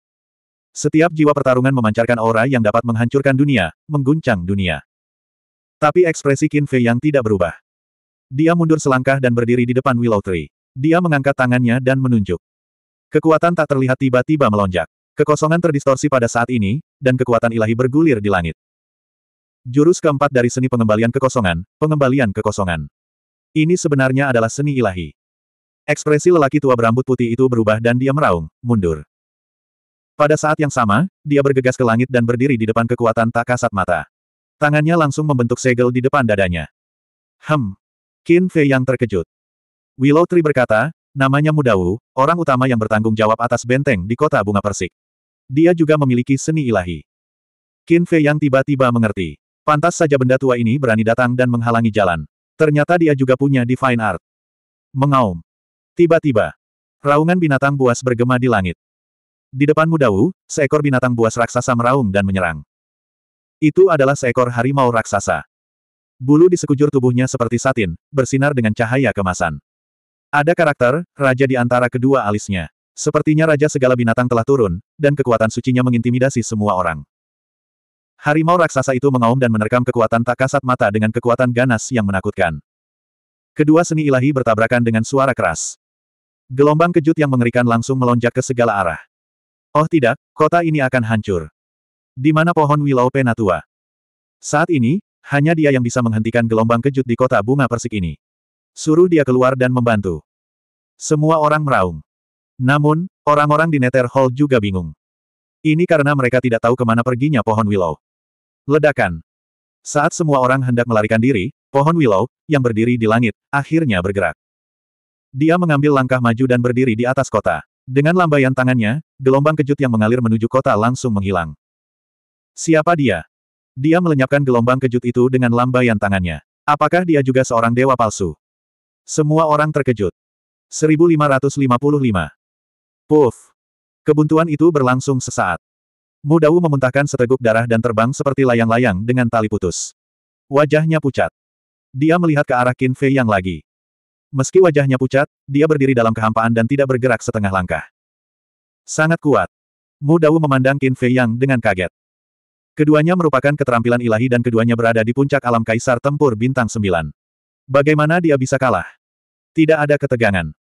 Setiap jiwa pertarungan memancarkan aura yang dapat menghancurkan dunia, mengguncang dunia. Tapi ekspresi Qin Fei yang tidak berubah. Dia mundur selangkah dan berdiri di depan Willow Tree. Dia mengangkat tangannya dan menunjuk. Kekuatan tak terlihat tiba-tiba melonjak. Kekosongan terdistorsi pada saat ini, dan kekuatan ilahi bergulir di langit. Jurus keempat dari seni pengembalian kekosongan, pengembalian kekosongan. Ini sebenarnya adalah seni ilahi. Ekspresi lelaki tua berambut putih itu berubah dan dia meraung, mundur. Pada saat yang sama, dia bergegas ke langit dan berdiri di depan kekuatan tak kasat mata. Tangannya langsung membentuk segel di depan dadanya. Hem. Qin Fei yang terkejut. Willow Tree berkata, namanya Mudawu, orang utama yang bertanggung jawab atas benteng di kota bunga persik. Dia juga memiliki seni ilahi. Qin Fei yang tiba-tiba mengerti. Pantas saja benda tua ini berani datang dan menghalangi jalan. Ternyata dia juga punya divine art. Mengaum. Tiba-tiba, raungan binatang buas bergema di langit. Di depan Mudawu, seekor binatang buas raksasa meraung dan menyerang. Itu adalah seekor harimau raksasa. Bulu di sekujur tubuhnya seperti satin, bersinar dengan cahaya kemasan. Ada karakter, raja di antara kedua alisnya. Sepertinya raja segala binatang telah turun, dan kekuatan sucinya mengintimidasi semua orang. Harimau raksasa itu mengaum dan menerkam kekuatan tak kasat mata dengan kekuatan ganas yang menakutkan. Kedua seni ilahi bertabrakan dengan suara keras. Gelombang kejut yang mengerikan langsung melonjak ke segala arah. Oh tidak, kota ini akan hancur. Di mana pohon Willow Penatua? Saat ini, hanya dia yang bisa menghentikan gelombang kejut di kota bunga persik ini. Suruh dia keluar dan membantu. Semua orang meraung. Namun, orang-orang di Nether Hall juga bingung. Ini karena mereka tidak tahu kemana perginya pohon Willow. Ledakan. Saat semua orang hendak melarikan diri, Pohon willow, yang berdiri di langit, akhirnya bergerak. Dia mengambil langkah maju dan berdiri di atas kota. Dengan lambaian tangannya, gelombang kejut yang mengalir menuju kota langsung menghilang. Siapa dia? Dia melenyapkan gelombang kejut itu dengan lambaian tangannya. Apakah dia juga seorang dewa palsu? Semua orang terkejut. 1555. Puff. Kebuntuan itu berlangsung sesaat. Mudawu memuntahkan seteguk darah dan terbang seperti layang-layang dengan tali putus. Wajahnya pucat. Dia melihat ke arah Qin Fei yang lagi. Meski wajahnya pucat, dia berdiri dalam kehampaan dan tidak bergerak setengah langkah. Sangat kuat. Mu Dao memandang Qin Fei Yang dengan kaget. Keduanya merupakan keterampilan ilahi dan keduanya berada di puncak alam kaisar tempur bintang Sembilan. Bagaimana dia bisa kalah? Tidak ada ketegangan.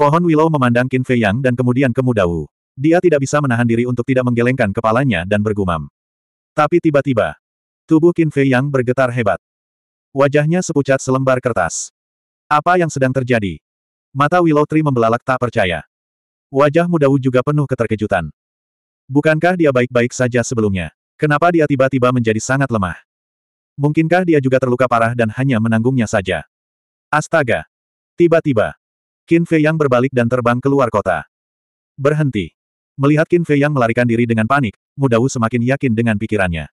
Pohon Willow memandang Qin Fei Yang dan kemudian ke Mu Dao. Dia tidak bisa menahan diri untuk tidak menggelengkan kepalanya dan bergumam. Tapi tiba-tiba, tubuh Qin Fei Yang bergetar hebat. Wajahnya sepucat selembar kertas. Apa yang sedang terjadi? Mata Willow Tree membelalak tak percaya. Wajah Mudawu juga penuh keterkejutan. Bukankah dia baik-baik saja sebelumnya? Kenapa dia tiba-tiba menjadi sangat lemah? Mungkinkah dia juga terluka parah dan hanya menanggungnya saja? Astaga! Tiba-tiba, Qin Fei Yang berbalik dan terbang keluar kota. Berhenti. Melihat Qin Fei Yang melarikan diri dengan panik, Mudawu semakin yakin dengan pikirannya.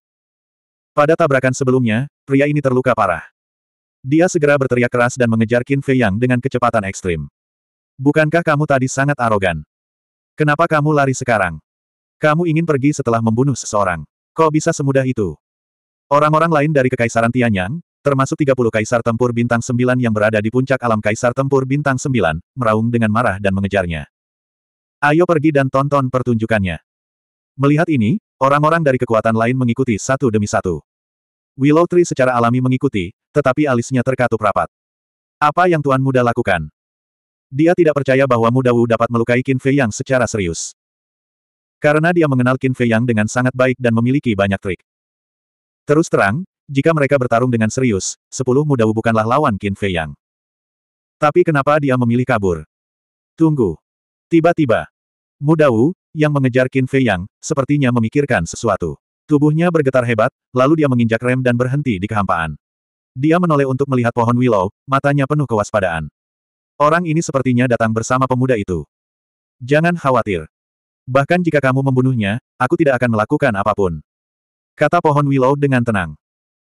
Pada tabrakan sebelumnya, pria ini terluka parah. Dia segera berteriak keras dan mengejar Qin Fei Yang dengan kecepatan ekstrim. Bukankah kamu tadi sangat arogan? Kenapa kamu lari sekarang? Kamu ingin pergi setelah membunuh seseorang. Kok bisa semudah itu? Orang-orang lain dari Kekaisaran Tianyang, termasuk 30 kaisar tempur bintang 9 yang berada di puncak alam kaisar tempur bintang 9, meraung dengan marah dan mengejarnya. Ayo pergi dan tonton pertunjukannya. Melihat ini, orang-orang dari kekuatan lain mengikuti satu demi satu. Willow Tree secara alami mengikuti, tetapi alisnya terkatup rapat. Apa yang Tuan Muda lakukan? Dia tidak percaya bahwa Muda Wu dapat melukai Qin Fei Yang secara serius. Karena dia mengenal Qin Fei Yang dengan sangat baik dan memiliki banyak trik. Terus terang, jika mereka bertarung dengan serius, sepuluh Muda Wu bukanlah lawan Qin Fei Yang. Tapi kenapa dia memilih kabur? Tunggu. Tiba-tiba, Muda Wu, yang mengejar Qin Fei Yang, sepertinya memikirkan sesuatu. Tubuhnya bergetar hebat, lalu dia menginjak rem dan berhenti di kehampaan. Dia menoleh untuk melihat pohon willow, matanya penuh kewaspadaan. Orang ini sepertinya datang bersama pemuda itu. Jangan khawatir. Bahkan jika kamu membunuhnya, aku tidak akan melakukan apapun. Kata pohon willow dengan tenang.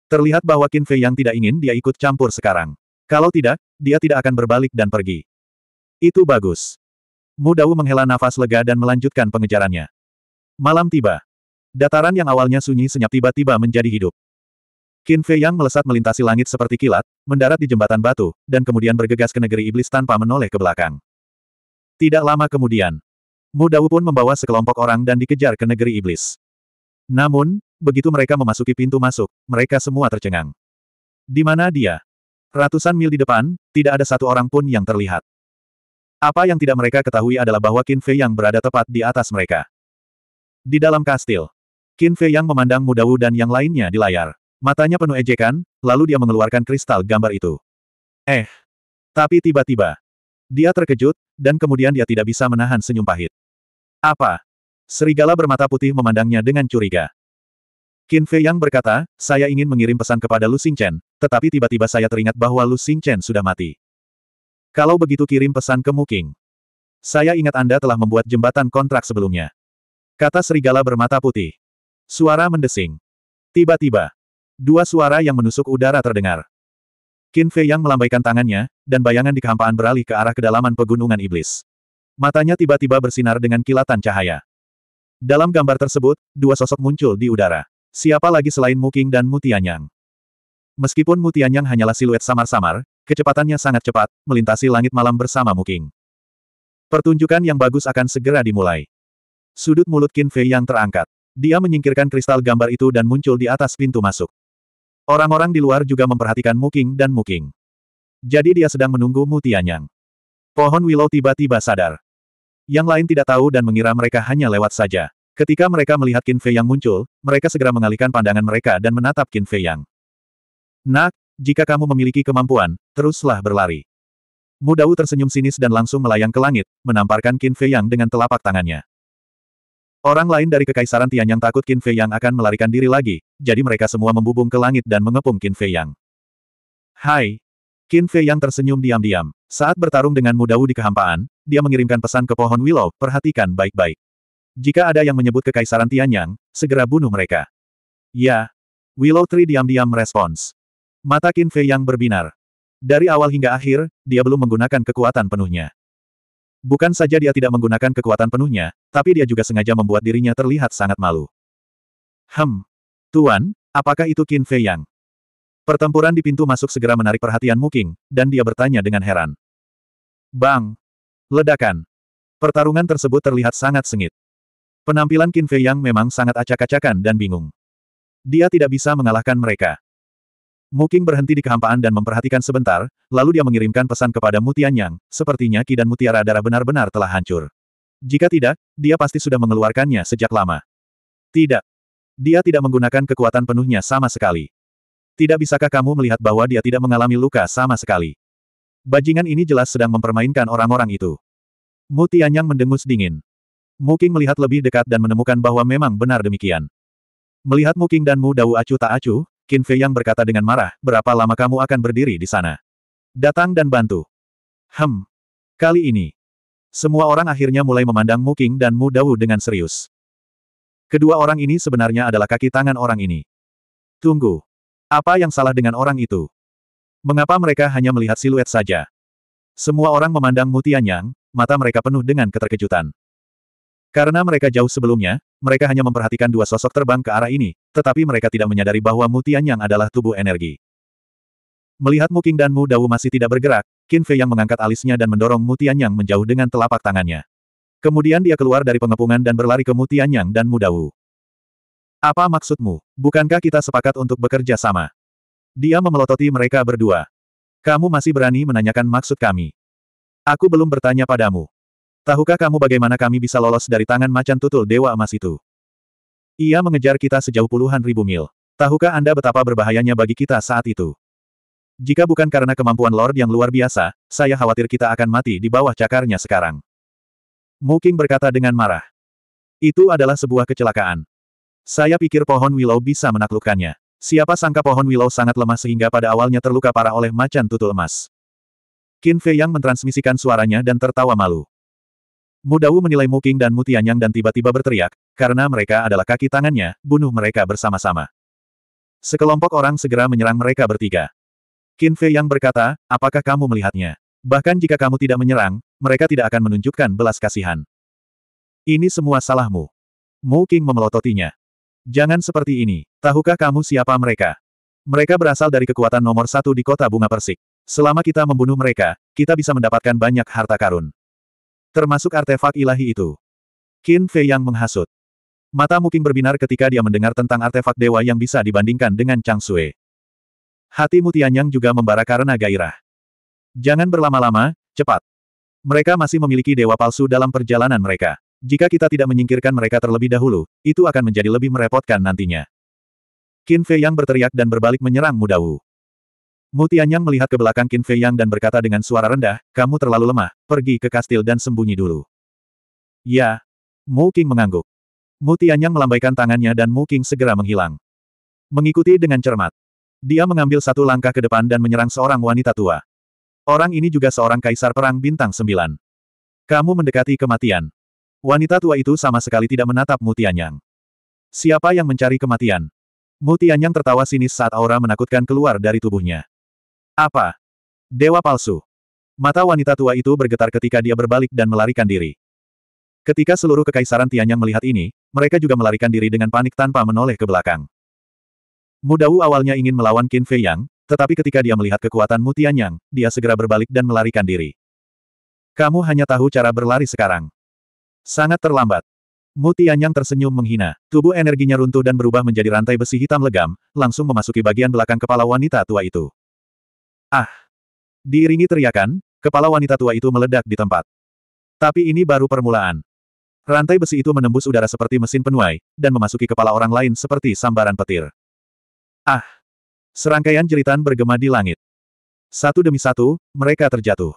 Terlihat bahwa Qin Fei yang tidak ingin dia ikut campur sekarang. Kalau tidak, dia tidak akan berbalik dan pergi. Itu bagus. Mu menghela nafas lega dan melanjutkan pengejarannya. Malam tiba. Dataran yang awalnya sunyi senyap tiba-tiba menjadi hidup. Qin Fei Yang melesat melintasi langit seperti kilat, mendarat di jembatan batu, dan kemudian bergegas ke negeri iblis tanpa menoleh ke belakang. Tidak lama kemudian, Mu Dao pun membawa sekelompok orang dan dikejar ke negeri iblis. Namun, begitu mereka memasuki pintu masuk, mereka semua tercengang. Di mana dia? Ratusan mil di depan, tidak ada satu orang pun yang terlihat. Apa yang tidak mereka ketahui adalah bahwa Qin Fei Yang berada tepat di atas mereka. Di dalam kastil, Qin Fei yang memandang Mudawu dan yang lainnya di layar. Matanya penuh ejekan, lalu dia mengeluarkan kristal gambar itu. Eh. Tapi tiba-tiba. Dia terkejut, dan kemudian dia tidak bisa menahan senyum pahit. Apa? Serigala bermata putih memandangnya dengan curiga. Qin Fei yang berkata, saya ingin mengirim pesan kepada Lu Xingchen, tetapi tiba-tiba saya teringat bahwa Lu Xingchen sudah mati. Kalau begitu kirim pesan ke Muking. Saya ingat Anda telah membuat jembatan kontrak sebelumnya. Kata serigala bermata putih. Suara mendesing. Tiba-tiba, dua suara yang menusuk udara terdengar. Qin Fei yang melambaikan tangannya, dan bayangan di kehampaan beralih ke arah kedalaman pegunungan iblis. Matanya tiba-tiba bersinar dengan kilatan cahaya. Dalam gambar tersebut, dua sosok muncul di udara. Siapa lagi selain Muking dan Mutianyang? Meskipun Mutianyang hanyalah siluet samar-samar, kecepatannya sangat cepat, melintasi langit malam bersama Muking. Pertunjukan yang bagus akan segera dimulai. Sudut mulut Qin Fei yang terangkat. Dia menyingkirkan kristal gambar itu dan muncul di atas pintu masuk. Orang-orang di luar juga memperhatikan Muking dan Muking. Jadi dia sedang menunggu Mutianyang. Pohon Willow tiba-tiba sadar. Yang lain tidak tahu dan mengira mereka hanya lewat saja. Ketika mereka melihat Qin Fei yang muncul, mereka segera mengalihkan pandangan mereka dan menatap Qin Fei yang. Nak, jika kamu memiliki kemampuan, teruslah berlari. Mudau tersenyum sinis dan langsung melayang ke langit, menamparkan Qin Fei yang dengan telapak tangannya. Orang lain dari Kekaisaran Tianyang takut Qin Fei Yang akan melarikan diri lagi, jadi mereka semua membubung ke langit dan mengepung Qin Fei Yang. Hai! Qin Fei Yang tersenyum diam-diam. Saat bertarung dengan Mudawu di kehampaan, dia mengirimkan pesan ke pohon Willow, perhatikan baik-baik. Jika ada yang menyebut Kekaisaran Tianyang, segera bunuh mereka. Ya. Willow Tree diam-diam merespons. Mata Qin Fei Yang berbinar. Dari awal hingga akhir, dia belum menggunakan kekuatan penuhnya. Bukan saja dia tidak menggunakan kekuatan penuhnya, tapi dia juga sengaja membuat dirinya terlihat sangat malu. Hem. Tuan, apakah itu Qin Fei Yang? Pertempuran di pintu masuk segera menarik perhatian Muking, dan dia bertanya dengan heran. Bang! Ledakan! Pertarungan tersebut terlihat sangat sengit. Penampilan Qin Fei Yang memang sangat acak-acakan dan bingung. Dia tidak bisa mengalahkan mereka. Muking berhenti di kehampaan dan memperhatikan sebentar, lalu dia mengirimkan pesan kepada Mutianyang, sepertinya Ki dan Mutiara Darah benar-benar telah hancur. Jika tidak, dia pasti sudah mengeluarkannya sejak lama. Tidak. Dia tidak menggunakan kekuatan penuhnya sama sekali. Tidak bisakah kamu melihat bahwa dia tidak mengalami luka sama sekali? Bajingan ini jelas sedang mempermainkan orang-orang itu. Mutianyang mendengus dingin. Muking melihat lebih dekat dan menemukan bahwa memang benar demikian. Melihat Muking dan Mu Dao Acu tak acu, Qin Fei yang berkata dengan marah, berapa lama kamu akan berdiri di sana? Datang dan bantu. Hem. Kali ini. Semua orang akhirnya mulai memandang Mu King dan Mu Dawu dengan serius. Kedua orang ini sebenarnya adalah kaki tangan orang ini. Tunggu. Apa yang salah dengan orang itu? Mengapa mereka hanya melihat siluet saja? Semua orang memandang Mu Tianyang, mata mereka penuh dengan keterkejutan. Karena mereka jauh sebelumnya, mereka hanya memperhatikan dua sosok terbang ke arah ini, tetapi mereka tidak menyadari bahwa Mutian yang adalah tubuh energi. Melihat Muking dan Mu Dawu masih tidak bergerak, Qin Fei yang mengangkat alisnya dan mendorong Mutian yang menjauh dengan telapak tangannya. Kemudian dia keluar dari pengepungan dan berlari ke Mutian yang dan Mu Dawu. Apa maksudmu? Bukankah kita sepakat untuk bekerja sama? Dia memelototi mereka berdua. Kamu masih berani menanyakan maksud kami. Aku belum bertanya padamu. Tahukah kamu bagaimana kami bisa lolos dari tangan macan tutul Dewa Emas itu? Ia mengejar kita sejauh puluhan ribu mil. Tahukah Anda betapa berbahayanya bagi kita saat itu? Jika bukan karena kemampuan Lord yang luar biasa, saya khawatir kita akan mati di bawah cakarnya sekarang. Muking berkata dengan marah. Itu adalah sebuah kecelakaan. Saya pikir pohon willow bisa menaklukkannya. Siapa sangka pohon willow sangat lemah sehingga pada awalnya terluka parah oleh macan tutul emas. Qin Fei yang mentransmisikan suaranya dan tertawa malu. Mudawu menilai Muking dan Mutianyang dan tiba-tiba berteriak, karena mereka adalah kaki tangannya, bunuh mereka bersama-sama. Sekelompok orang segera menyerang mereka bertiga. Qin Fei yang berkata, apakah kamu melihatnya? Bahkan jika kamu tidak menyerang, mereka tidak akan menunjukkan belas kasihan. Ini semua salahmu. Mu Qing memelototinya. Jangan seperti ini. Tahukah kamu siapa mereka? Mereka berasal dari kekuatan nomor satu di kota bunga persik. Selama kita membunuh mereka, kita bisa mendapatkan banyak harta karun termasuk artefak ilahi itu. Qin Fei yang menghasut. Mata Muking berbinar ketika dia mendengar tentang artefak dewa yang bisa dibandingkan dengan Chang Sui. Hati Mutianyang juga membara karena gairah. Jangan berlama-lama, cepat. Mereka masih memiliki dewa palsu dalam perjalanan mereka. Jika kita tidak menyingkirkan mereka terlebih dahulu, itu akan menjadi lebih merepotkan nantinya. Qin Fei Yang berteriak dan berbalik menyerang Mudawu. Mu Tianyang melihat ke belakang Qin Fei Yang dan berkata dengan suara rendah, kamu terlalu lemah, pergi ke kastil dan sembunyi dulu. Ya. Mu Qing mengangguk. Mu Tianyang melambaikan tangannya dan Mu Qing segera menghilang. Mengikuti dengan cermat. Dia mengambil satu langkah ke depan dan menyerang seorang wanita tua. Orang ini juga seorang kaisar perang bintang sembilan. Kamu mendekati kematian. Wanita tua itu sama sekali tidak menatap Mu Tianyang. Siapa yang mencari kematian? Mu Tianyang tertawa sinis saat aura menakutkan keluar dari tubuhnya. Apa? Dewa palsu. Mata wanita tua itu bergetar ketika dia berbalik dan melarikan diri. Ketika seluruh kekaisaran Tianyang melihat ini, mereka juga melarikan diri dengan panik tanpa menoleh ke belakang. Mudawu awalnya ingin melawan Qin Fei Yang, tetapi ketika dia melihat kekuatan Mu Tianyang, dia segera berbalik dan melarikan diri. Kamu hanya tahu cara berlari sekarang. Sangat terlambat. Mu Tianyang tersenyum menghina. Tubuh energinya runtuh dan berubah menjadi rantai besi hitam legam, langsung memasuki bagian belakang kepala wanita tua itu. Ah! Diiringi teriakan, kepala wanita tua itu meledak di tempat. Tapi ini baru permulaan. Rantai besi itu menembus udara seperti mesin penuai, dan memasuki kepala orang lain seperti sambaran petir. Ah! Serangkaian jeritan bergema di langit. Satu demi satu, mereka terjatuh.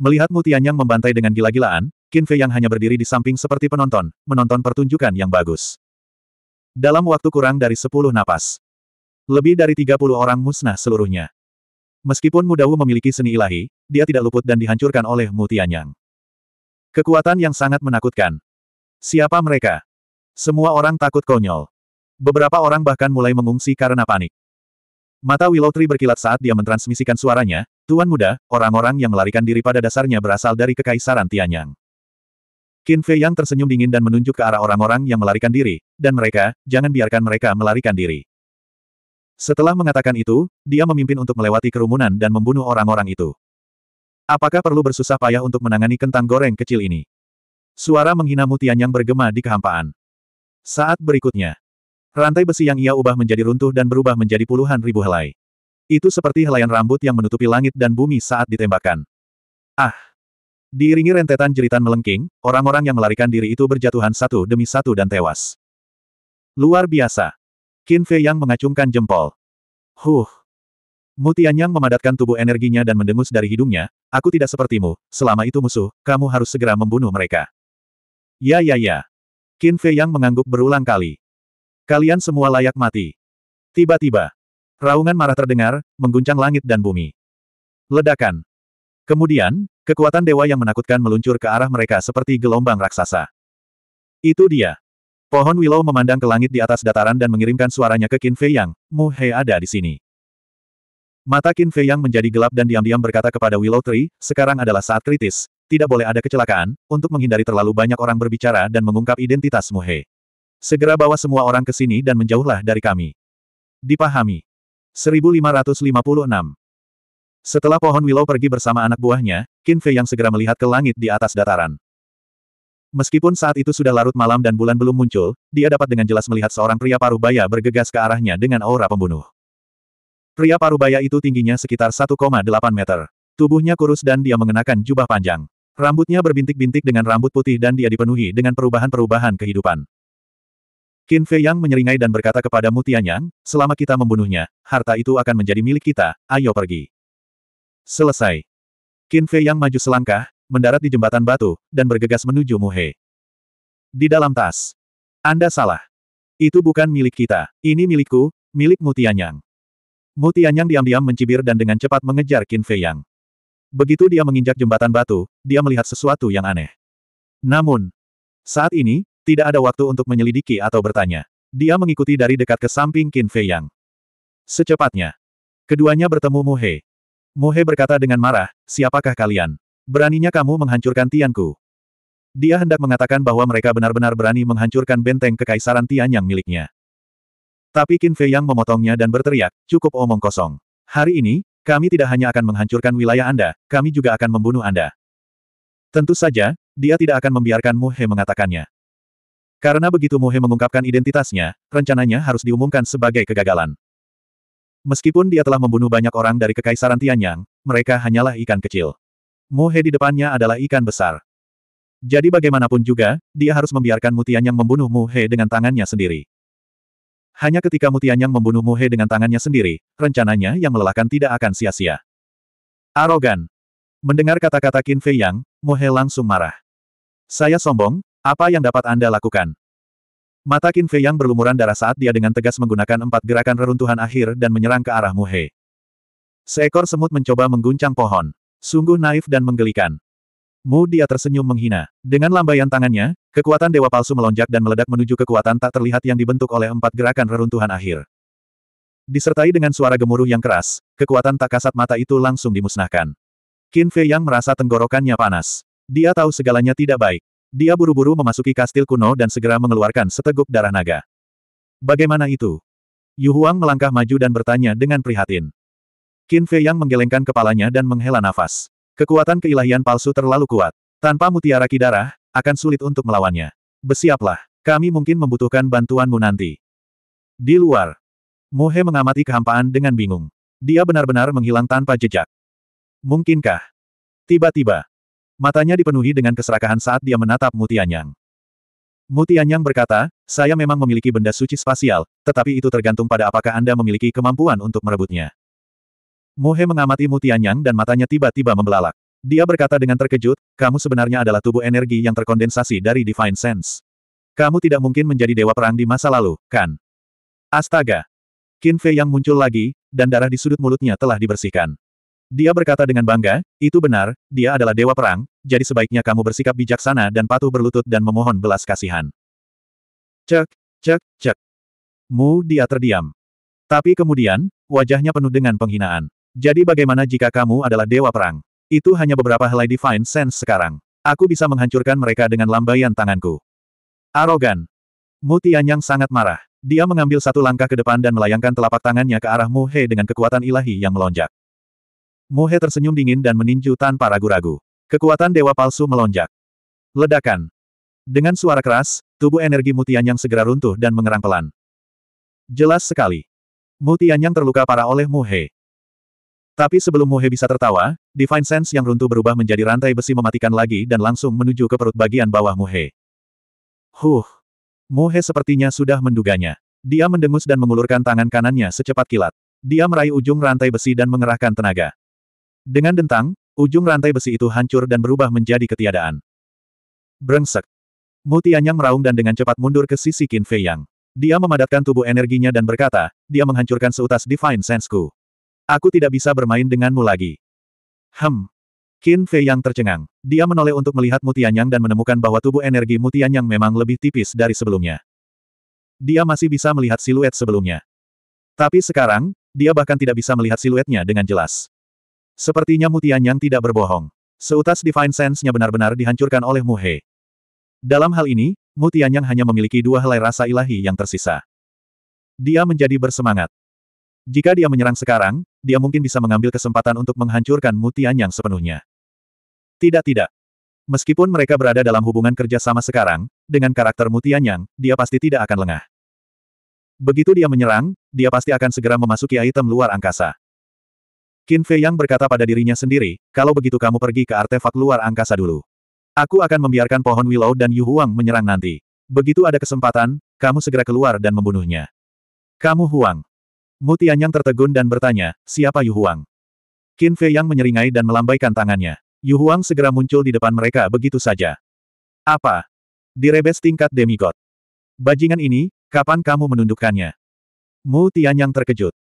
Melihat Mutian yang membantai dengan gila-gilaan, Qin Fei yang hanya berdiri di samping seperti penonton, menonton pertunjukan yang bagus. Dalam waktu kurang dari sepuluh napas, lebih dari tiga puluh orang musnah seluruhnya. Meskipun Mudawu memiliki seni ilahi, dia tidak luput dan dihancurkan oleh Mutianyang. Kekuatan yang sangat menakutkan. Siapa mereka? Semua orang takut konyol. Beberapa orang bahkan mulai mengungsi karena panik. Mata Willow Tree berkilat saat dia mentransmisikan suaranya, Tuan Muda, orang-orang yang melarikan diri pada dasarnya berasal dari Kekaisaran Tianyang. Qin Fei Yang tersenyum dingin dan menunjuk ke arah orang-orang yang melarikan diri, dan mereka, jangan biarkan mereka melarikan diri. Setelah mengatakan itu, dia memimpin untuk melewati kerumunan dan membunuh orang-orang itu. Apakah perlu bersusah payah untuk menangani kentang goreng kecil ini? Suara menghina Mutian yang bergema di kehampaan. Saat berikutnya, rantai besi yang ia ubah menjadi runtuh dan berubah menjadi puluhan ribu helai. Itu seperti helaian rambut yang menutupi langit dan bumi saat ditembakkan. Ah! Diiringi rentetan jeritan melengking, orang-orang yang melarikan diri itu berjatuhan satu demi satu dan tewas. Luar biasa! Qin Fei Yang mengacungkan jempol. Huh. Mutian Yang memadatkan tubuh energinya dan mendengus dari hidungnya, aku tidak sepertimu, selama itu musuh, kamu harus segera membunuh mereka. Ya ya ya. Qin Fei Yang mengangguk berulang kali. Kalian semua layak mati. Tiba-tiba, raungan marah terdengar, mengguncang langit dan bumi. Ledakan. Kemudian, kekuatan dewa yang menakutkan meluncur ke arah mereka seperti gelombang raksasa. Itu dia. Pohon Willow memandang ke langit di atas dataran dan mengirimkan suaranya ke Qin Fei Yang, Mu He ada di sini. Mata Qin Fei Yang menjadi gelap dan diam-diam berkata kepada Willow Tree, sekarang adalah saat kritis, tidak boleh ada kecelakaan, untuk menghindari terlalu banyak orang berbicara dan mengungkap identitas Mu He. Segera bawa semua orang ke sini dan menjauhlah dari kami. Dipahami. 1556 Setelah pohon Willow pergi bersama anak buahnya, Qin Fei yang segera melihat ke langit di atas dataran. Meskipun saat itu sudah larut malam dan bulan belum muncul, dia dapat dengan jelas melihat seorang pria parubaya bergegas ke arahnya dengan aura pembunuh. Pria parubaya itu tingginya sekitar 1,8 meter. Tubuhnya kurus dan dia mengenakan jubah panjang. Rambutnya berbintik-bintik dengan rambut putih dan dia dipenuhi dengan perubahan-perubahan kehidupan. Qin Fei Yang menyeringai dan berkata kepada Mutianyang, selama kita membunuhnya, harta itu akan menjadi milik kita, ayo pergi. Selesai. Qin Fei Yang maju selangkah, mendarat di jembatan batu, dan bergegas menuju Muhe. Di dalam tas. Anda salah. Itu bukan milik kita. Ini milikku, milik Mutianyang. Mutianyang diam-diam mencibir dan dengan cepat mengejar Qin Fei Yang. Begitu dia menginjak jembatan batu, dia melihat sesuatu yang aneh. Namun, saat ini, tidak ada waktu untuk menyelidiki atau bertanya. Dia mengikuti dari dekat ke samping Qin Fei Yang. Secepatnya, keduanya bertemu Muhe. Muhe berkata dengan marah, siapakah kalian? Beraninya kamu menghancurkan Tianku. Dia hendak mengatakan bahwa mereka benar-benar berani menghancurkan benteng kekaisaran Tian yang miliknya. Tapi Qin Fei yang memotongnya dan berteriak, cukup omong kosong. Hari ini, kami tidak hanya akan menghancurkan wilayah Anda, kami juga akan membunuh Anda. Tentu saja, dia tidak akan membiarkan Mu He mengatakannya. Karena begitu Mu He mengungkapkan identitasnya, rencananya harus diumumkan sebagai kegagalan. Meskipun dia telah membunuh banyak orang dari Kekaisaran Tianyang, mereka hanyalah ikan kecil. Mohe di depannya adalah ikan besar. Jadi bagaimanapun juga, dia harus membiarkan Mutianyang membunuh Muhe dengan tangannya sendiri. Hanya ketika Mutianyang membunuh Muhe dengan tangannya sendiri, rencananya yang melelahkan tidak akan sia-sia. Arogan. Mendengar kata-kata Qin Fei Yang, Muhe langsung marah. Saya sombong, apa yang dapat Anda lakukan? Mata Qin Fei Yang berlumuran darah saat dia dengan tegas menggunakan empat gerakan reruntuhan akhir dan menyerang ke arah Muhe. Seekor semut mencoba mengguncang pohon. Sungguh naif dan menggelikan. Mu dia tersenyum menghina. Dengan lambaian tangannya, kekuatan dewa palsu melonjak dan meledak menuju kekuatan tak terlihat yang dibentuk oleh empat gerakan reruntuhan akhir. Disertai dengan suara gemuruh yang keras, kekuatan tak kasat mata itu langsung dimusnahkan. Qin Fei yang merasa tenggorokannya panas. Dia tahu segalanya tidak baik. Dia buru-buru memasuki kastil kuno dan segera mengeluarkan seteguk darah naga. Bagaimana itu? Yu Huang melangkah maju dan bertanya dengan prihatin. Qin Fei Yang menggelengkan kepalanya dan menghela nafas. Kekuatan keilahian palsu terlalu kuat. Tanpa mutiara kidarah, akan sulit untuk melawannya. Besiaplah, kami mungkin membutuhkan bantuanmu nanti. Di luar, Muhe mengamati kehampaan dengan bingung. Dia benar-benar menghilang tanpa jejak. Mungkinkah? Tiba-tiba, matanya dipenuhi dengan keserakahan saat dia menatap Mutianyang. Mutianyang berkata, saya memang memiliki benda suci spasial, tetapi itu tergantung pada apakah Anda memiliki kemampuan untuk merebutnya. Mohe mengamati Mutianyang dan matanya tiba-tiba membelalak. Dia berkata dengan terkejut, kamu sebenarnya adalah tubuh energi yang terkondensasi dari Divine Sense. Kamu tidak mungkin menjadi dewa perang di masa lalu, kan? Astaga! Qin Fei yang muncul lagi, dan darah di sudut mulutnya telah dibersihkan. Dia berkata dengan bangga, itu benar, dia adalah dewa perang, jadi sebaiknya kamu bersikap bijaksana dan patuh berlutut dan memohon belas kasihan. Cek, cek, cek. Mu dia terdiam. Tapi kemudian, wajahnya penuh dengan penghinaan. Jadi bagaimana jika kamu adalah dewa perang? Itu hanya beberapa helai Divine Sense sekarang. Aku bisa menghancurkan mereka dengan lambaian tanganku. Arogan. Mutianyang sangat marah. Dia mengambil satu langkah ke depan dan melayangkan telapak tangannya ke arah Muhe dengan kekuatan ilahi yang melonjak. Muhe tersenyum dingin dan meninju tanpa ragu-ragu. Kekuatan dewa palsu melonjak. Ledakan. Dengan suara keras, tubuh energi Mutianyang segera runtuh dan mengerang pelan. Jelas sekali. Mutianyang terluka parah oleh Muhe. Tapi sebelum Muhe bisa tertawa, Divine Sense yang runtuh berubah menjadi rantai besi mematikan lagi dan langsung menuju ke perut bagian bawah Muhe. Huh. Muhe sepertinya sudah menduganya. Dia mendengus dan mengulurkan tangan kanannya secepat kilat. Dia meraih ujung rantai besi dan mengerahkan tenaga. Dengan dentang, ujung rantai besi itu hancur dan berubah menjadi ketiadaan. Brengsek. yang meraung dan dengan cepat mundur ke sisi Qin Fei Yang. Dia memadatkan tubuh energinya dan berkata, dia menghancurkan seutas Divine Sense-ku. Aku tidak bisa bermain denganmu lagi. Hem. Qin Fei yang tercengang. Dia menoleh untuk melihat Mutianyang dan menemukan bahwa tubuh energi Mutianyang memang lebih tipis dari sebelumnya. Dia masih bisa melihat siluet sebelumnya. Tapi sekarang, dia bahkan tidak bisa melihat siluetnya dengan jelas. Sepertinya Mutianyang tidak berbohong. Seutas Divine Sense-nya benar-benar dihancurkan oleh Mu He. Dalam hal ini, Mutianyang hanya memiliki dua helai rasa ilahi yang tersisa. Dia menjadi bersemangat. Jika dia menyerang sekarang, dia mungkin bisa mengambil kesempatan untuk menghancurkan Mutian yang sepenuhnya. Tidak tidak. Meskipun mereka berada dalam hubungan kerja sama sekarang, dengan karakter Mutian yang, dia pasti tidak akan lengah. Begitu dia menyerang, dia pasti akan segera memasuki item luar angkasa. Qin Fei Yang berkata pada dirinya sendiri, kalau begitu kamu pergi ke artefak luar angkasa dulu. Aku akan membiarkan pohon Willow dan Yu Huang menyerang nanti. Begitu ada kesempatan, kamu segera keluar dan membunuhnya. Kamu Huang. Mu Tianyang tertegun dan bertanya, siapa Yu Huang? Qin Fei Yang menyeringai dan melambaikan tangannya. Yu Huang segera muncul di depan mereka begitu saja. Apa? Direbes tingkat demigod. Bajingan ini, kapan kamu menundukkannya? Mu Tianyang terkejut.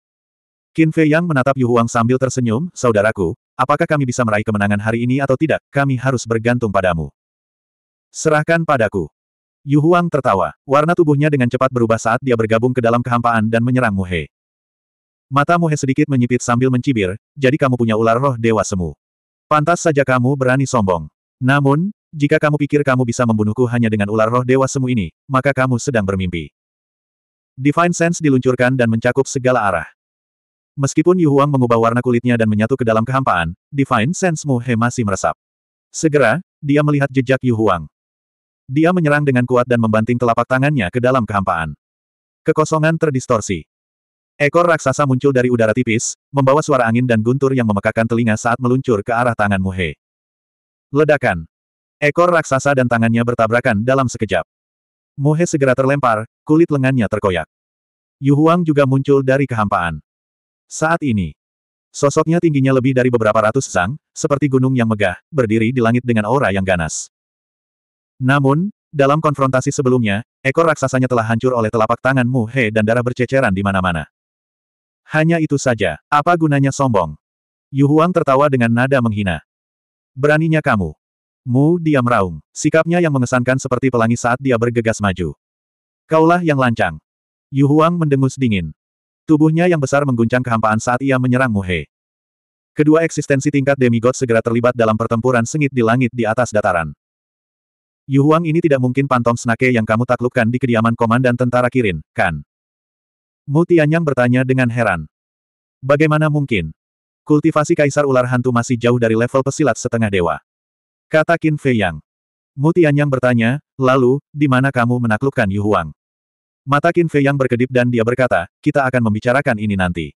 Qin Fei Yang menatap Yu Huang sambil tersenyum, saudaraku, apakah kami bisa meraih kemenangan hari ini atau tidak, kami harus bergantung padamu. Serahkan padaku. Yu Huang tertawa, warna tubuhnya dengan cepat berubah saat dia bergabung ke dalam kehampaan dan menyerang Mu He. Mata Muhe sedikit menyipit sambil mencibir, jadi kamu punya ular roh dewa semu. Pantas saja kamu berani sombong. Namun, jika kamu pikir kamu bisa membunuhku hanya dengan ular roh dewa semu ini, maka kamu sedang bermimpi. Divine Sense diluncurkan dan mencakup segala arah. Meskipun Yu Huang mengubah warna kulitnya dan menyatu ke dalam kehampaan, Divine Sense Muhe masih meresap. Segera, dia melihat jejak Yu Huang. Dia menyerang dengan kuat dan membanting telapak tangannya ke dalam kehampaan. Kekosongan terdistorsi. Ekor raksasa muncul dari udara tipis, membawa suara angin dan guntur yang memekakan telinga saat meluncur ke arah tangan Muhe. Ledakan. Ekor raksasa dan tangannya bertabrakan dalam sekejap. Muhe segera terlempar, kulit lengannya terkoyak. Yu Huang juga muncul dari kehampaan. Saat ini, sosoknya tingginya lebih dari beberapa ratus sang, seperti gunung yang megah, berdiri di langit dengan aura yang ganas. Namun, dalam konfrontasi sebelumnya, ekor raksasanya telah hancur oleh telapak tangan Muhe dan darah berceceran di mana-mana. Hanya itu saja, apa gunanya sombong? Yu Huang tertawa dengan nada menghina. Beraninya kamu. Mu dia meraung, sikapnya yang mengesankan seperti pelangi saat dia bergegas maju. Kaulah yang lancang. Yu Huang mendengus dingin. Tubuhnya yang besar mengguncang kehampaan saat ia menyerang Mu He. Kedua eksistensi tingkat demigod segera terlibat dalam pertempuran sengit di langit di atas dataran. Yu Huang ini tidak mungkin pantom senake yang kamu taklukkan di kediaman komandan tentara Kirin, kan? Mutianyang bertanya dengan heran. Bagaimana mungkin? Kultivasi kaisar ular hantu masih jauh dari level pesilat setengah dewa. Kata Qin Fei Yang. Mutianyang bertanya, lalu, di mana kamu menaklukkan Yu Huang? Mata Qin Fei Yang berkedip dan dia berkata, kita akan membicarakan ini nanti.